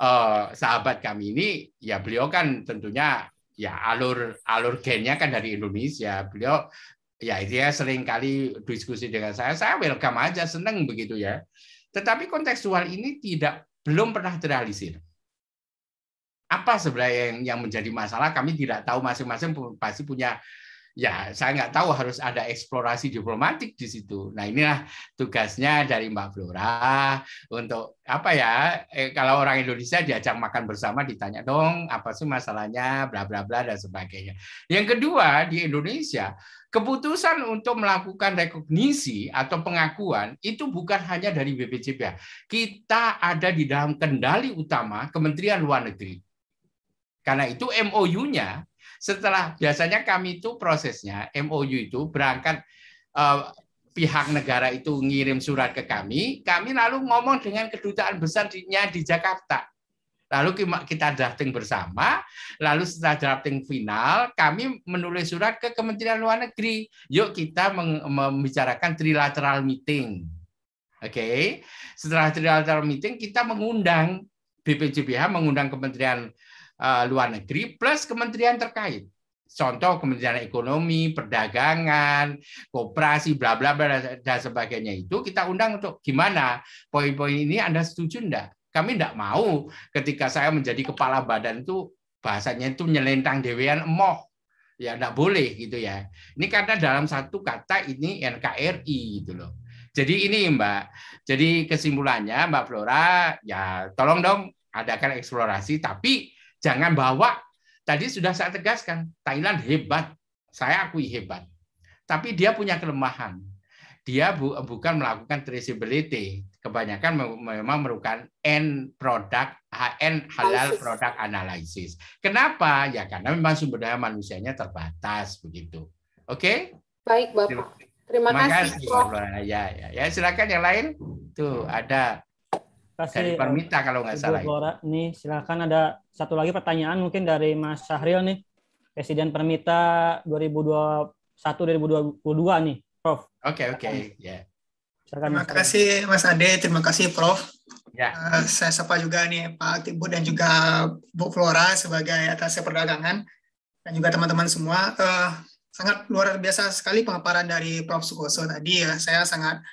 eh, sahabat kami ini, ya beliau kan tentunya ya alur alur gennya kan dari Indonesia. Beliau ya dia sering kali diskusi dengan saya, saya welcome aja, seneng begitu ya. Tetapi kontekstual ini tidak belum pernah terrealisir apa sebenarnya yang, yang menjadi masalah kami tidak tahu masing-masing pasti punya ya saya nggak tahu harus ada eksplorasi diplomatik di situ. Nah inilah tugasnya dari Mbak Flora untuk apa ya eh, kalau orang Indonesia diajak makan bersama ditanya dong apa sih masalahnya bla bla bla dan sebagainya. Yang kedua di Indonesia keputusan untuk melakukan rekognisi atau pengakuan itu bukan hanya dari BPJPH. Kita ada di dalam kendali utama Kementerian Luar Negeri karena itu MOU-nya setelah biasanya kami itu prosesnya MOU itu berangkat eh, pihak negara itu ngirim surat ke kami, kami lalu ngomong dengan kedutaan besarnya di Jakarta. Lalu kita drafting bersama, lalu setelah drafting final, kami menulis surat ke Kementerian Luar Negeri. Yuk kita membicarakan trilateral meeting. Oke, okay? setelah trilateral meeting kita mengundang BPJPH mengundang Kementerian Eh, luar negeri plus kementerian terkait. Contoh Kementerian Ekonomi, Perdagangan, Kooperasi, bla bla bla dan sebagainya itu kita undang untuk gimana poin-poin ini Anda setuju enggak? Kami enggak mau ketika saya menjadi kepala badan itu bahasanya itu nyelentang dewean emoh ya enggak boleh gitu ya. Ini karena dalam satu kata ini NKRI gitu loh. Jadi ini Mbak, jadi kesimpulannya Mbak Flora ya tolong dong adakan eksplorasi tapi Jangan bawa, tadi sudah saya tegaskan, Thailand hebat, saya akui hebat. Tapi dia punya kelemahan. Dia bu bukan melakukan traceability, kebanyakan memang merupakan end product, end halal product analysis. Kenapa? Ya karena memang sumber daya manusianya terbatas begitu. Oke? Okay? Baik, Bapak. Terima, Terima kasih. kasih. Ya, ya, ya, silakan yang lain. Tuh ada kasih dari Permita kalau nggak salah. Bora. Nih silakan ada satu lagi pertanyaan mungkin dari Mas Syahril nih. Presiden Permita 2021 2022 nih, Prof. Oke, oke, ya. Terima kasih Mas Ade, terima kasih Prof. Ya. Uh, saya sapa juga nih Pak Tibu dan juga Bu Flora sebagai atas perdagangan dan juga teman-teman semua. Uh, sangat luar biasa sekali pengaparan dari Prof. Sukoso tadi ya. Saya sangat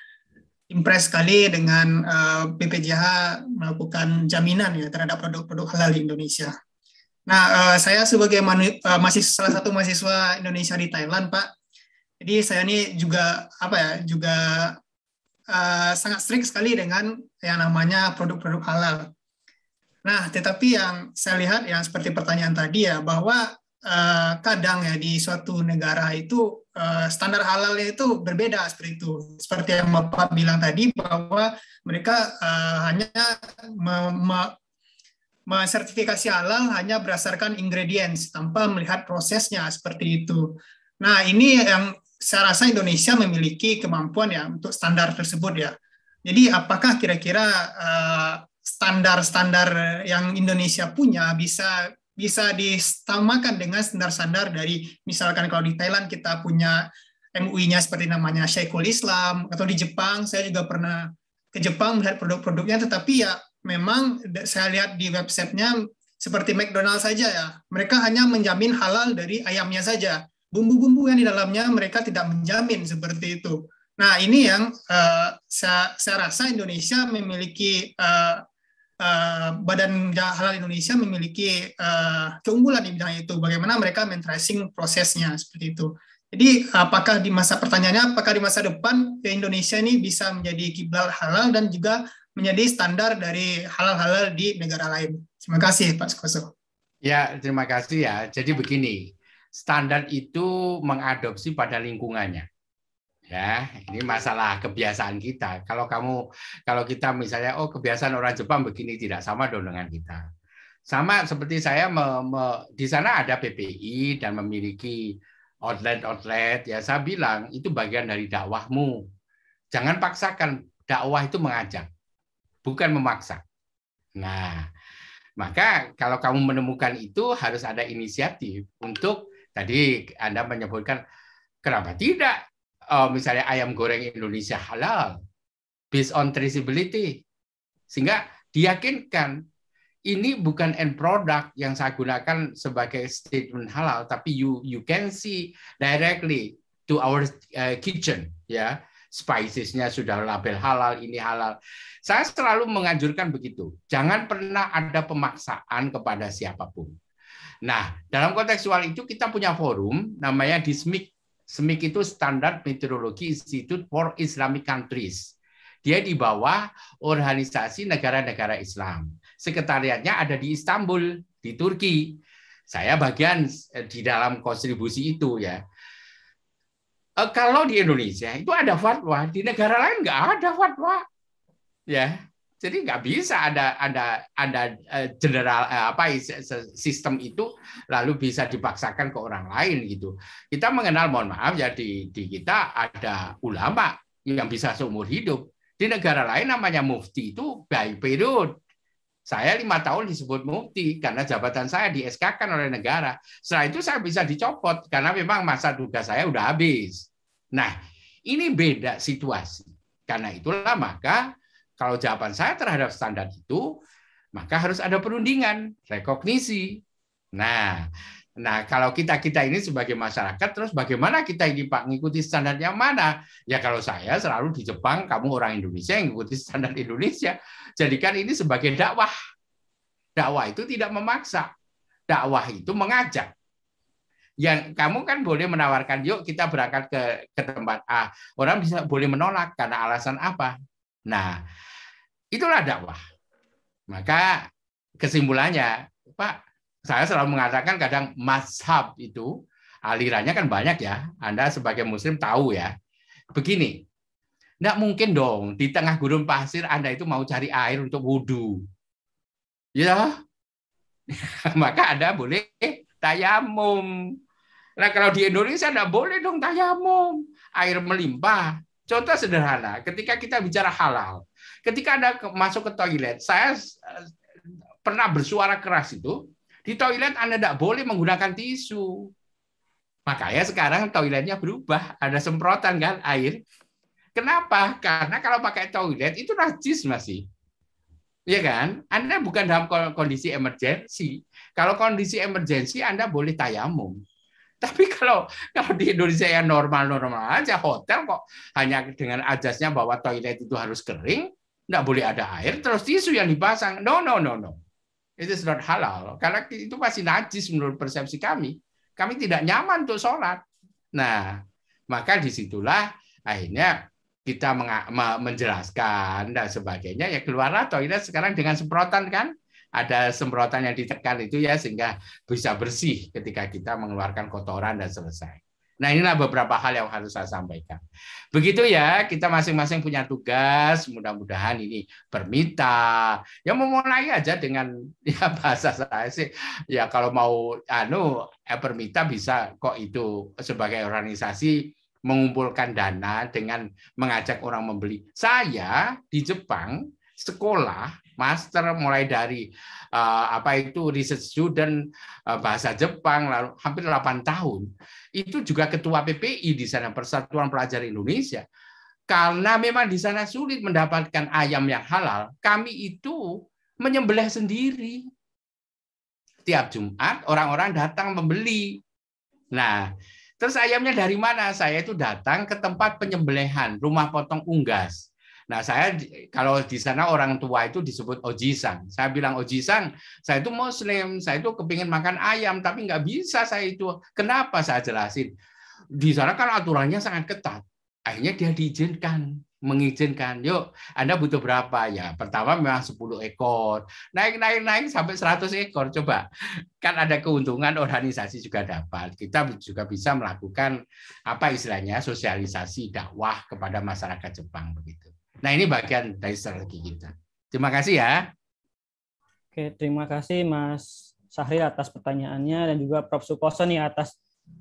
impress sekali dengan BPJH eh, melakukan jaminan ya terhadap produk-produk halal di Indonesia. Nah, eh, saya sebagai manu, eh, salah satu mahasiswa Indonesia di Thailand, Pak. Jadi saya ini juga apa ya, juga uh, sangat strict sekali dengan yang namanya produk-produk halal. Nah, tetapi yang saya lihat yang seperti pertanyaan tadi ya bahwa Eh, kadang ya di suatu negara itu eh, standar halalnya itu berbeda seperti itu. Seperti yang Bapak bilang tadi bahwa mereka eh, hanya mensertifikasi halal hanya berdasarkan ingredients tanpa melihat prosesnya seperti itu. Nah, ini yang saya rasa Indonesia memiliki kemampuan ya untuk standar tersebut ya. Jadi apakah kira-kira standar-standar yang Indonesia punya bisa bisa disamakan dengan standar-standar dari misalkan kalau di Thailand kita punya MUI-nya seperti namanya Syekhul Islam atau di Jepang saya juga pernah ke Jepang melihat produk-produknya tetapi ya memang saya lihat di websitenya seperti McDonald's saja ya mereka hanya menjamin halal dari ayamnya saja bumbu-bumbu yang di dalamnya mereka tidak menjamin seperti itu nah ini yang uh, eh, saya, saya rasa Indonesia memiliki uh, Eh, Badan Halal Indonesia memiliki eh, keunggulan di bidang itu. Bagaimana mereka men-tracing prosesnya seperti itu. Jadi apakah di masa pertanyaannya apakah di masa depan eh, Indonesia ini bisa menjadi kiblat halal dan juga menjadi standar dari halal-halal di negara lain? Terima kasih Pak Sukoso. Ya, terima kasih ya. Jadi begini, standar itu mengadopsi pada lingkungannya ya ini masalah kebiasaan kita kalau kamu kalau kita misalnya oh kebiasaan orang Jepang begini tidak sama dong dengan kita sama seperti saya me, me, di sana ada PPI dan memiliki outlet outlet ya saya bilang itu bagian dari dakwahmu jangan paksakan dakwah itu mengajak bukan memaksa nah maka kalau kamu menemukan itu harus ada inisiatif untuk tadi Anda menyebutkan kenapa tidak uh, misalnya ayam goreng Indonesia halal based on traceability sehingga diyakinkan ini bukan end product yang saya gunakan sebagai statement halal tapi you you can see directly to our uh, kitchen ya spicesnya sudah label halal ini halal saya selalu menganjurkan begitu jangan pernah ada pemaksaan kepada siapapun nah dalam konteksual itu kita punya forum namanya dismik SMIC itu Standard meteorologi Institute for Islamic Countries. Dia di bawah organisasi negara-negara Islam. Sekretariatnya ada di Istanbul, di Turki. Saya bagian eh, di dalam kontribusi itu ya. Eh, kalau di Indonesia itu ada fatwa, di negara lain nggak ada fatwa. Ya, jadi nggak bisa ada ada ada eh, general eh, apa sistem itu lalu bisa dipaksakan ke orang lain gitu. Kita mengenal mohon maaf ya di, di kita ada ulama yang bisa seumur hidup. Di negara lain namanya mufti itu by period. Saya lima tahun disebut mufti karena jabatan saya di SK kan oleh negara. Setelah itu saya bisa dicopot karena memang masa tugas saya udah habis. Nah, ini beda situasi. Karena itulah maka kalau jawaban saya terhadap standar itu, maka harus ada perundingan, rekognisi. Nah, nah kalau kita kita ini sebagai masyarakat terus bagaimana kita ini Pak mengikuti standar yang mana? Ya kalau saya selalu di Jepang, kamu orang Indonesia yang mengikuti standar Indonesia. Jadikan ini sebagai dakwah. Dakwah itu tidak memaksa. Dakwah itu mengajak yang kamu kan boleh menawarkan yuk kita berangkat ke ke tempat A. Orang bisa boleh menolak karena alasan apa. Nah, Itulah dakwah. Maka kesimpulannya, Pak, saya selalu mengatakan kadang mazhab itu alirannya kan banyak ya. Anda sebagai muslim tahu ya. Begini, tidak mungkin dong di tengah gurun pasir Anda itu mau cari air untuk wudhu. Ya, maka Anda boleh tayamum. Nah kalau di Indonesia Anda boleh dong tayamum. Air melimpah. Contoh sederhana, ketika kita bicara halal, Ketika Anda masuk ke toilet, saya eh, pernah bersuara keras itu, di toilet Anda tidak boleh menggunakan tisu. Makanya sekarang toiletnya berubah, ada semprotan kan air. Kenapa? Karena kalau pakai toilet itu najis masih. ya kan? Anda bukan dalam kondisi emergensi. Kalau kondisi emergensi Anda boleh tayamum. Tapi kalau kalau di Indonesia yang normal-normal aja hotel kok hanya dengan ajasnya bahwa toilet itu harus kering, nggak boleh ada air, terus tisu yang dipasang. No, no, no, no. itu is halal. Karena itu pasti najis menurut persepsi kami. Kami tidak nyaman untuk sholat. Nah, maka disitulah akhirnya kita menjelaskan dan sebagainya ya keluarlah toilet sekarang dengan semprotan kan ada semprotan yang ditekan itu ya sehingga bisa bersih ketika kita mengeluarkan kotoran dan selesai. Nah inilah beberapa hal yang harus saya sampaikan. Begitu ya, kita masing-masing punya tugas. Mudah-mudahan ini bermita. Ya memulai aja dengan ya bahasa saya sih. Ya kalau mau anu eh, bermita bisa kok itu sebagai organisasi mengumpulkan dana dengan mengajak orang membeli. Saya di Jepang sekolah master mulai dari uh, apa itu research student uh, bahasa Jepang lalu hampir 8 tahun itu juga ketua PPI di sana Persatuan Pelajar Indonesia. Karena memang di sana sulit mendapatkan ayam yang halal, kami itu menyembelih sendiri. Tiap Jumat orang-orang datang membeli. Nah, terus ayamnya dari mana? Saya itu datang ke tempat penyembelihan, rumah potong unggas. Nah, saya kalau di sana orang tua itu disebut ojisan. Saya bilang ojisan, saya itu muslim, saya itu kepingin makan ayam, tapi nggak bisa saya itu. Kenapa saya jelasin? Di sana kan aturannya sangat ketat. Akhirnya dia diizinkan mengizinkan, yuk Anda butuh berapa? Ya, pertama memang 10 ekor. Naik, naik, naik sampai 100 ekor. Coba, kan ada keuntungan organisasi juga dapat. Kita juga bisa melakukan apa istilahnya sosialisasi dakwah kepada masyarakat Jepang begitu. Nah ini bagian dari strategi kita. Terima kasih ya. Oke, terima kasih Mas Sahri atas pertanyaannya dan juga Prof. Sukoso nih atas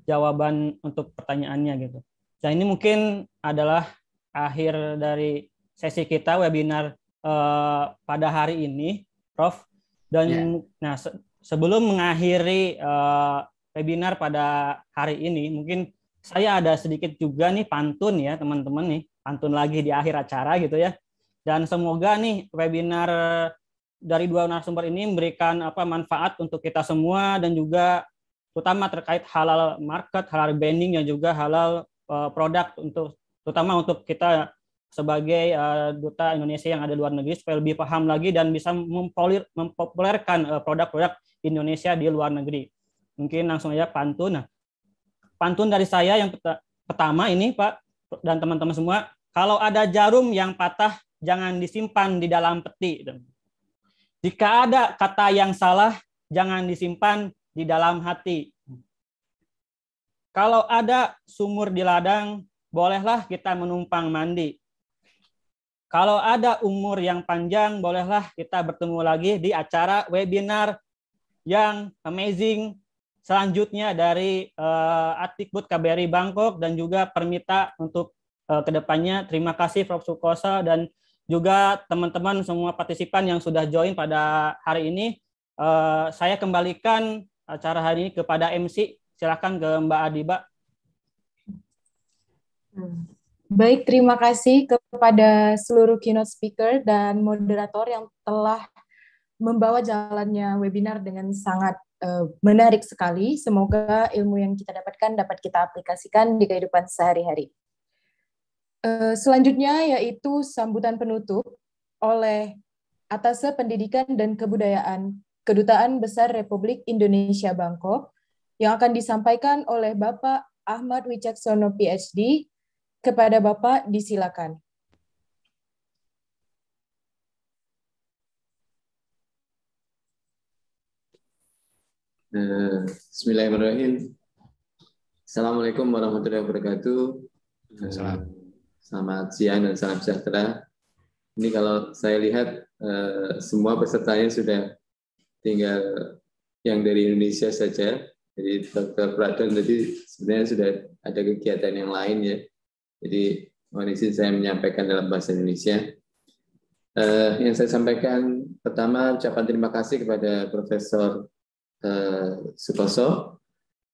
jawaban untuk pertanyaannya gitu. Dan ini mungkin adalah akhir dari sesi kita webinar eh, pada hari ini, Prof. Dan yeah. nah se sebelum mengakhiri eh, webinar pada hari ini, mungkin saya ada sedikit juga nih pantun ya teman-teman nih pantun lagi di akhir acara gitu ya. Dan semoga nih webinar eh, dari dua narasumber ini memberikan apa manfaat untuk kita semua dan juga terutama terkait halal market, halal branding yang juga halal uh, produk untuk terutama untuk kita sebagai uh, duta Indonesia yang ada luar negeri supaya lebih paham lagi dan bisa mempolir, mempopulerkan produk produk-produk Indonesia di luar negeri. Mungkin langsung aja pantun. Nah, pantun dari saya yang pertama ini Pak dan teman-teman semua, kalau ada jarum yang patah, jangan disimpan di dalam peti. Jika ada kata yang salah, jangan disimpan di dalam hati. Kalau ada sumur di ladang, bolehlah kita menumpang mandi. Kalau ada umur yang panjang, bolehlah kita bertemu lagi di acara webinar yang amazing selanjutnya dari uh, Atikbud KBRI Bangkok dan juga Permita untuk uh, kedepannya. Terima kasih Prof. Sukosa dan juga teman-teman semua partisipan yang sudah join pada hari ini. Uh, saya kembalikan acara hari ini kepada MC. silakan ke Mbak Adiba. Hmm. Baik, terima kasih kepada seluruh keynote speaker dan moderator yang telah membawa jalannya webinar dengan sangat Eh, menarik sekali. Semoga ilmu yang kita dapatkan dapat kita aplikasikan di kehidupan sehari-hari. Eh, selanjutnya yaitu sambutan penutup oleh Atase Pendidikan dan Kebudayaan Kedutaan Besar Republik Indonesia Bangkok yang akan disampaikan oleh Bapak Ahmad Wicaksono PhD. Kepada Bapak disilakan. Bismillahirrahmanirrahim. Assalamualaikum warahmatullahi wabarakatuh. Salam. Eh, selamat siang dan salam sejahtera. Ini kalau saya lihat eh, semua pesertanya sudah tinggal yang dari Indonesia saja. Jadi Dr. Pradon tadi sebenarnya sudah ada kegiatan yang lain ya. Jadi mohon izin saya menyampaikan dalam bahasa Indonesia. Eh, yang saya sampaikan pertama ucapan terima kasih kepada Profesor uh, eh, Sukoso,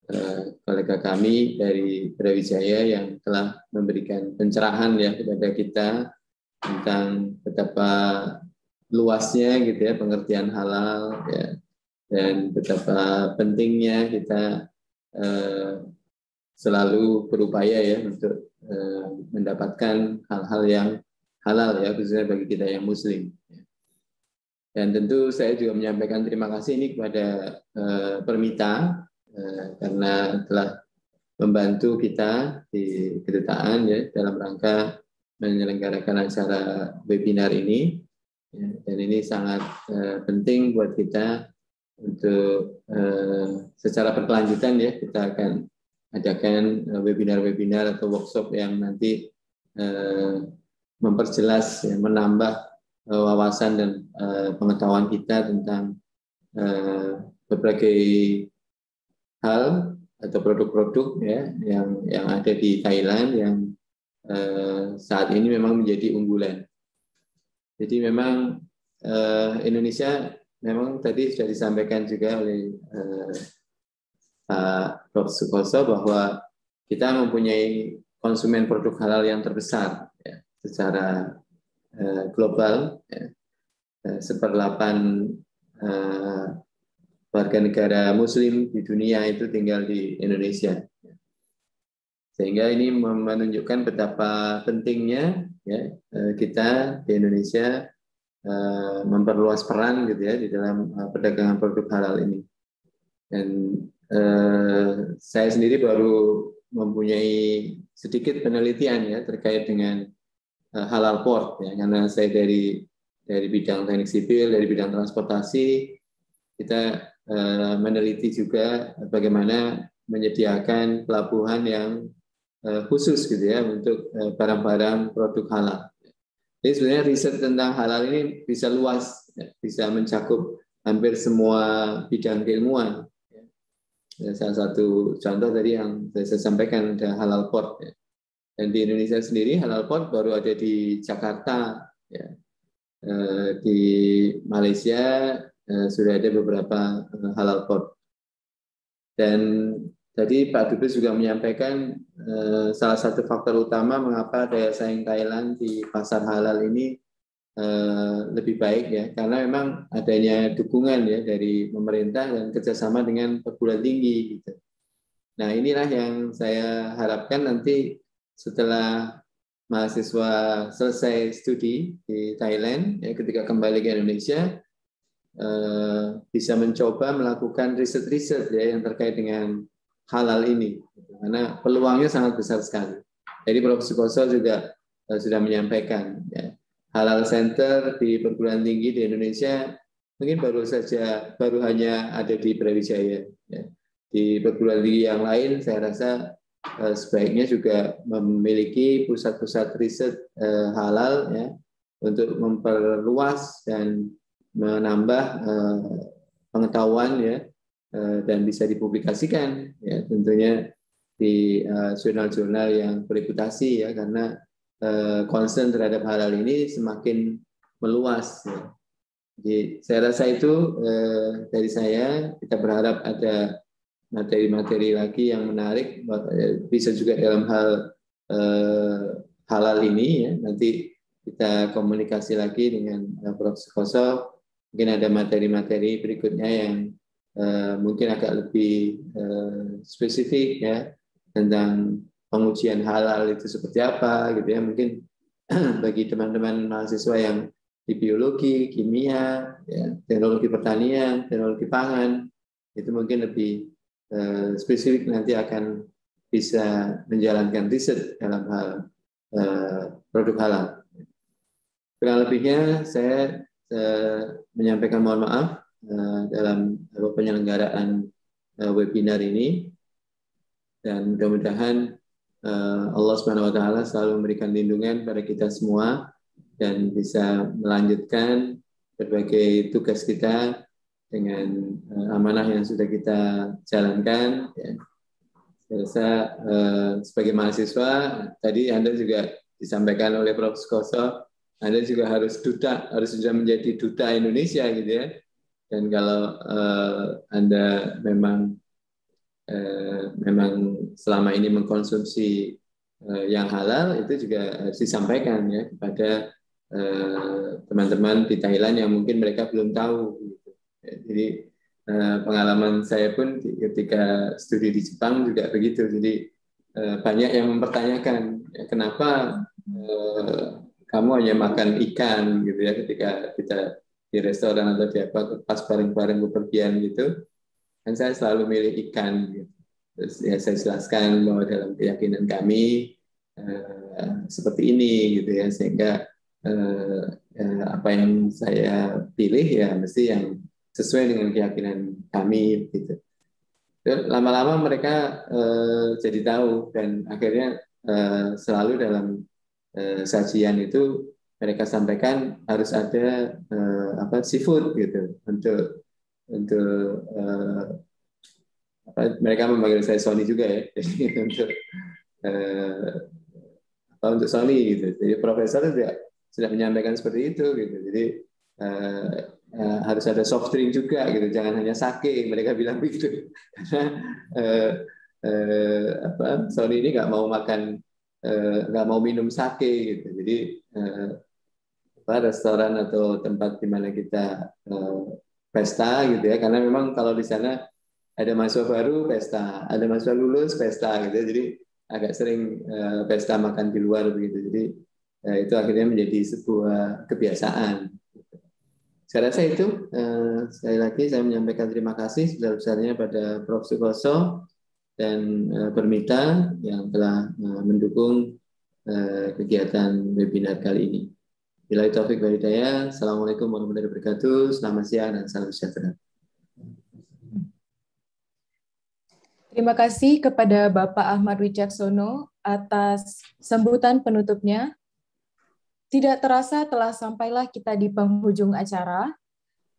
eh, kolega kami dari Brawijaya yang telah memberikan pencerahan ya kepada kita tentang betapa luasnya gitu ya pengertian halal ya dan betapa pentingnya kita eh, selalu berupaya ya untuk mendapatkan hal-hal yang halal ya khususnya bagi kita yang muslim. Ya. Dan tentu saya juga menyampaikan terima kasih ini kepada uh, eh, Permita uh, eh, karena telah membantu kita di kedutaan ya dalam rangka menyelenggarakan acara webinar ini. Ya, dan ini sangat uh, penting buat kita untuk uh, secara berkelanjutan ya kita akan adakan webinar-webinar atau workshop yang nanti uh, memperjelas ya, menambah Eh, wawasan dan eh, pengetahuan kita tentang eh, berbagai hal atau produk-produk ya yang yang ada di Thailand yang uh, saat ini memang menjadi unggulan. Jadi memang uh, Indonesia memang tadi sudah disampaikan juga oleh uh, Pak Prof. Sukoso bahwa kita mempunyai konsumen produk halal yang terbesar ya, secara Eh, global, ya. eh, seperlapan seperdelapan eh, warga negara Muslim di dunia itu tinggal di Indonesia. Sehingga ini menunjukkan betapa pentingnya ya, kita di Indonesia memperluas peran gitu ya di dalam perdagangan produk halal ini. Dan saya sendiri baru mempunyai sedikit penelitian ya terkait dengan Eh, halal port ya karena saya dari dari bidang teknik sipil dari bidang transportasi kita eh, meneliti juga bagaimana menyediakan pelabuhan yang eh, khusus gitu ya untuk barang-barang produk halal. Jadi sebenarnya riset tentang halal ini bisa luas, ya. bisa mencakup hampir semua bidang keilmuan. Ya. salah satu contoh tadi yang saya sampaikan ada halal port. Ya. Dan di Indonesia sendiri halal pot baru ada di Jakarta, ya. Eh, di Malaysia eh, sudah ada beberapa eh, halal pot. Dan tadi Pak Dubes juga menyampaikan salah satu faktor utama mengapa daya saing Thailand di pasar halal ini lebih baik ya, karena memang adanya dukungan ya dari pemerintah dan kerjasama dengan perguruan tinggi gitu. Nah inilah yang saya harapkan nanti setelah mahasiswa selesai studi di Thailand, ya, ketika kembali ke Indonesia, eh, bisa mencoba melakukan riset-riset ya yang terkait dengan halal ini, karena peluangnya sangat besar sekali. Jadi Prof. Sukoso juga eh, sudah menyampaikan ya, halal center di perguruan tinggi di Indonesia mungkin baru saja baru hanya ada di Brawijaya. Ya. Di perguruan tinggi yang lain saya rasa Eh, sebaiknya juga memiliki pusat-pusat riset eh, halal ya untuk memperluas dan menambah eh, pengetahuan ya dan bisa dipublikasikan ya tentunya di jurnal-jurnal yang bereputasi ya karena concern terhadap halal ini semakin meluas ya. Jadi saya rasa itu dari saya kita berharap ada materi-materi lagi yang menarik eh, bisa juga dalam hal eh, halal ini ya nanti kita komunikasi lagi dengan eh, Prof. Sukoso mungkin ada materi-materi berikutnya yang eh, mungkin agak lebih eh, spesifik ya tentang pengujian halal itu seperti apa gitu ya mungkin bagi teman-teman mahasiswa yang di biologi, kimia, ya, teknologi pertanian, teknologi pangan itu mungkin lebih Eh, spesifik nanti akan bisa menjalankan riset dalam hal eh, produk halal. Kurang lebihnya saya eh, menyampaikan mohon maaf dalam penyelenggaraan webinar ini dan mudah-mudahan Allah Subhanahu wa taala selalu memberikan lindungan pada kita semua dan bisa melanjutkan berbagai tugas kita dengan uh, amanah yang sudah kita jalankan. Ya. Saya rasa uh, sebagai mahasiswa tadi Anda juga disampaikan oleh Prof. Skoso, Anda juga harus duta, harus sudah menjadi duta Indonesia gitu ya. Dan kalau uh, Anda memang uh, memang selama ini mengkonsumsi uh, yang halal itu juga harus disampaikan ya kepada teman-teman teman -teman di Thailand yang mungkin mereka belum tahu Ya, jadi eh, pengalaman saya pun ketika studi di Jepang juga begitu. Jadi eh, banyak yang mempertanyakan ya, kenapa eh, kamu hanya makan ikan gitu ya ketika kita di restoran atau di apa pas bareng-bareng bepergian gitu. Dan saya selalu milih ikan. Gitu. Terus ya saya jelaskan bahwa dalam keyakinan kami seperti ini gitu ya sehingga ya, apa yang saya pilih ya mesti yang sesuai dengan keyakinan kami gitu. Lama-lama mereka eh, jadi tahu dan akhirnya eh, selalu dalam eh, sajian itu mereka sampaikan harus ada apa seafood gitu untuk untuk apa, mereka memanggil saya Sony juga ya untuk untuk Sony gitu jadi profesor sudah sudah menyampaikan seperti itu gitu jadi Eh, harus ada soft drink juga gitu jangan hanya sake mereka bilang begitu karena uh, eh, Sony eh, ini nggak mau makan nggak mau minum sake gitu jadi apa restoran atau tempat di mana kita pesta gitu ya karena memang kalau di sana ada mahasiswa baru pesta ada mahasiswa lulus pesta gitu ya. jadi agak sering pesta makan di luar begitu jadi itu akhirnya menjadi sebuah kebiasaan saya rasa itu eh, sekali lagi saya menyampaikan terima kasih sebesar-besarnya pada Prof. Sukoso dan eh, Permita yang telah eh, mendukung eh, kegiatan webinar kali ini. Bila taufik wa Assalamualaikum warahmatullahi wabarakatuh. Selamat siang dan salam sejahtera. Terima kasih kepada Bapak Ahmad Wicaksono atas sambutan penutupnya tidak terasa telah sampailah kita di penghujung acara.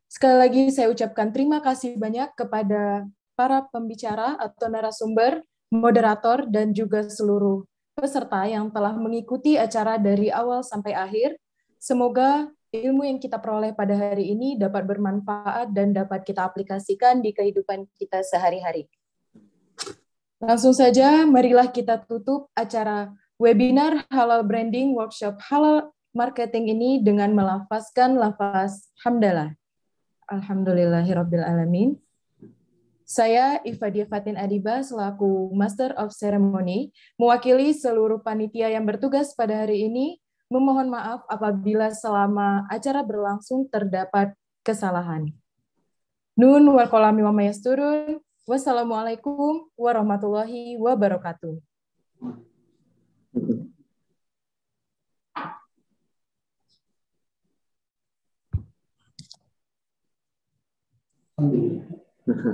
Sekali lagi saya ucapkan terima kasih banyak kepada para pembicara atau narasumber, moderator, dan juga seluruh peserta yang telah mengikuti acara dari awal sampai akhir. Semoga ilmu yang kita peroleh pada hari ini dapat bermanfaat dan dapat kita aplikasikan di kehidupan kita sehari-hari. Langsung saja, marilah kita tutup acara webinar Halal Branding Workshop Halal marketing ini dengan melafazkan lafaz hamdalah. Alhamdulillahirrabbilalamin. Saya Ifadia Fatin Adiba selaku Master of Ceremony, mewakili seluruh panitia yang bertugas pada hari ini, memohon maaf apabila selama acara berlangsung terdapat kesalahan. Nun wal kolami wa mayasturun, wassalamualaikum warahmatullahi wabarakatuh. Mm-hmm.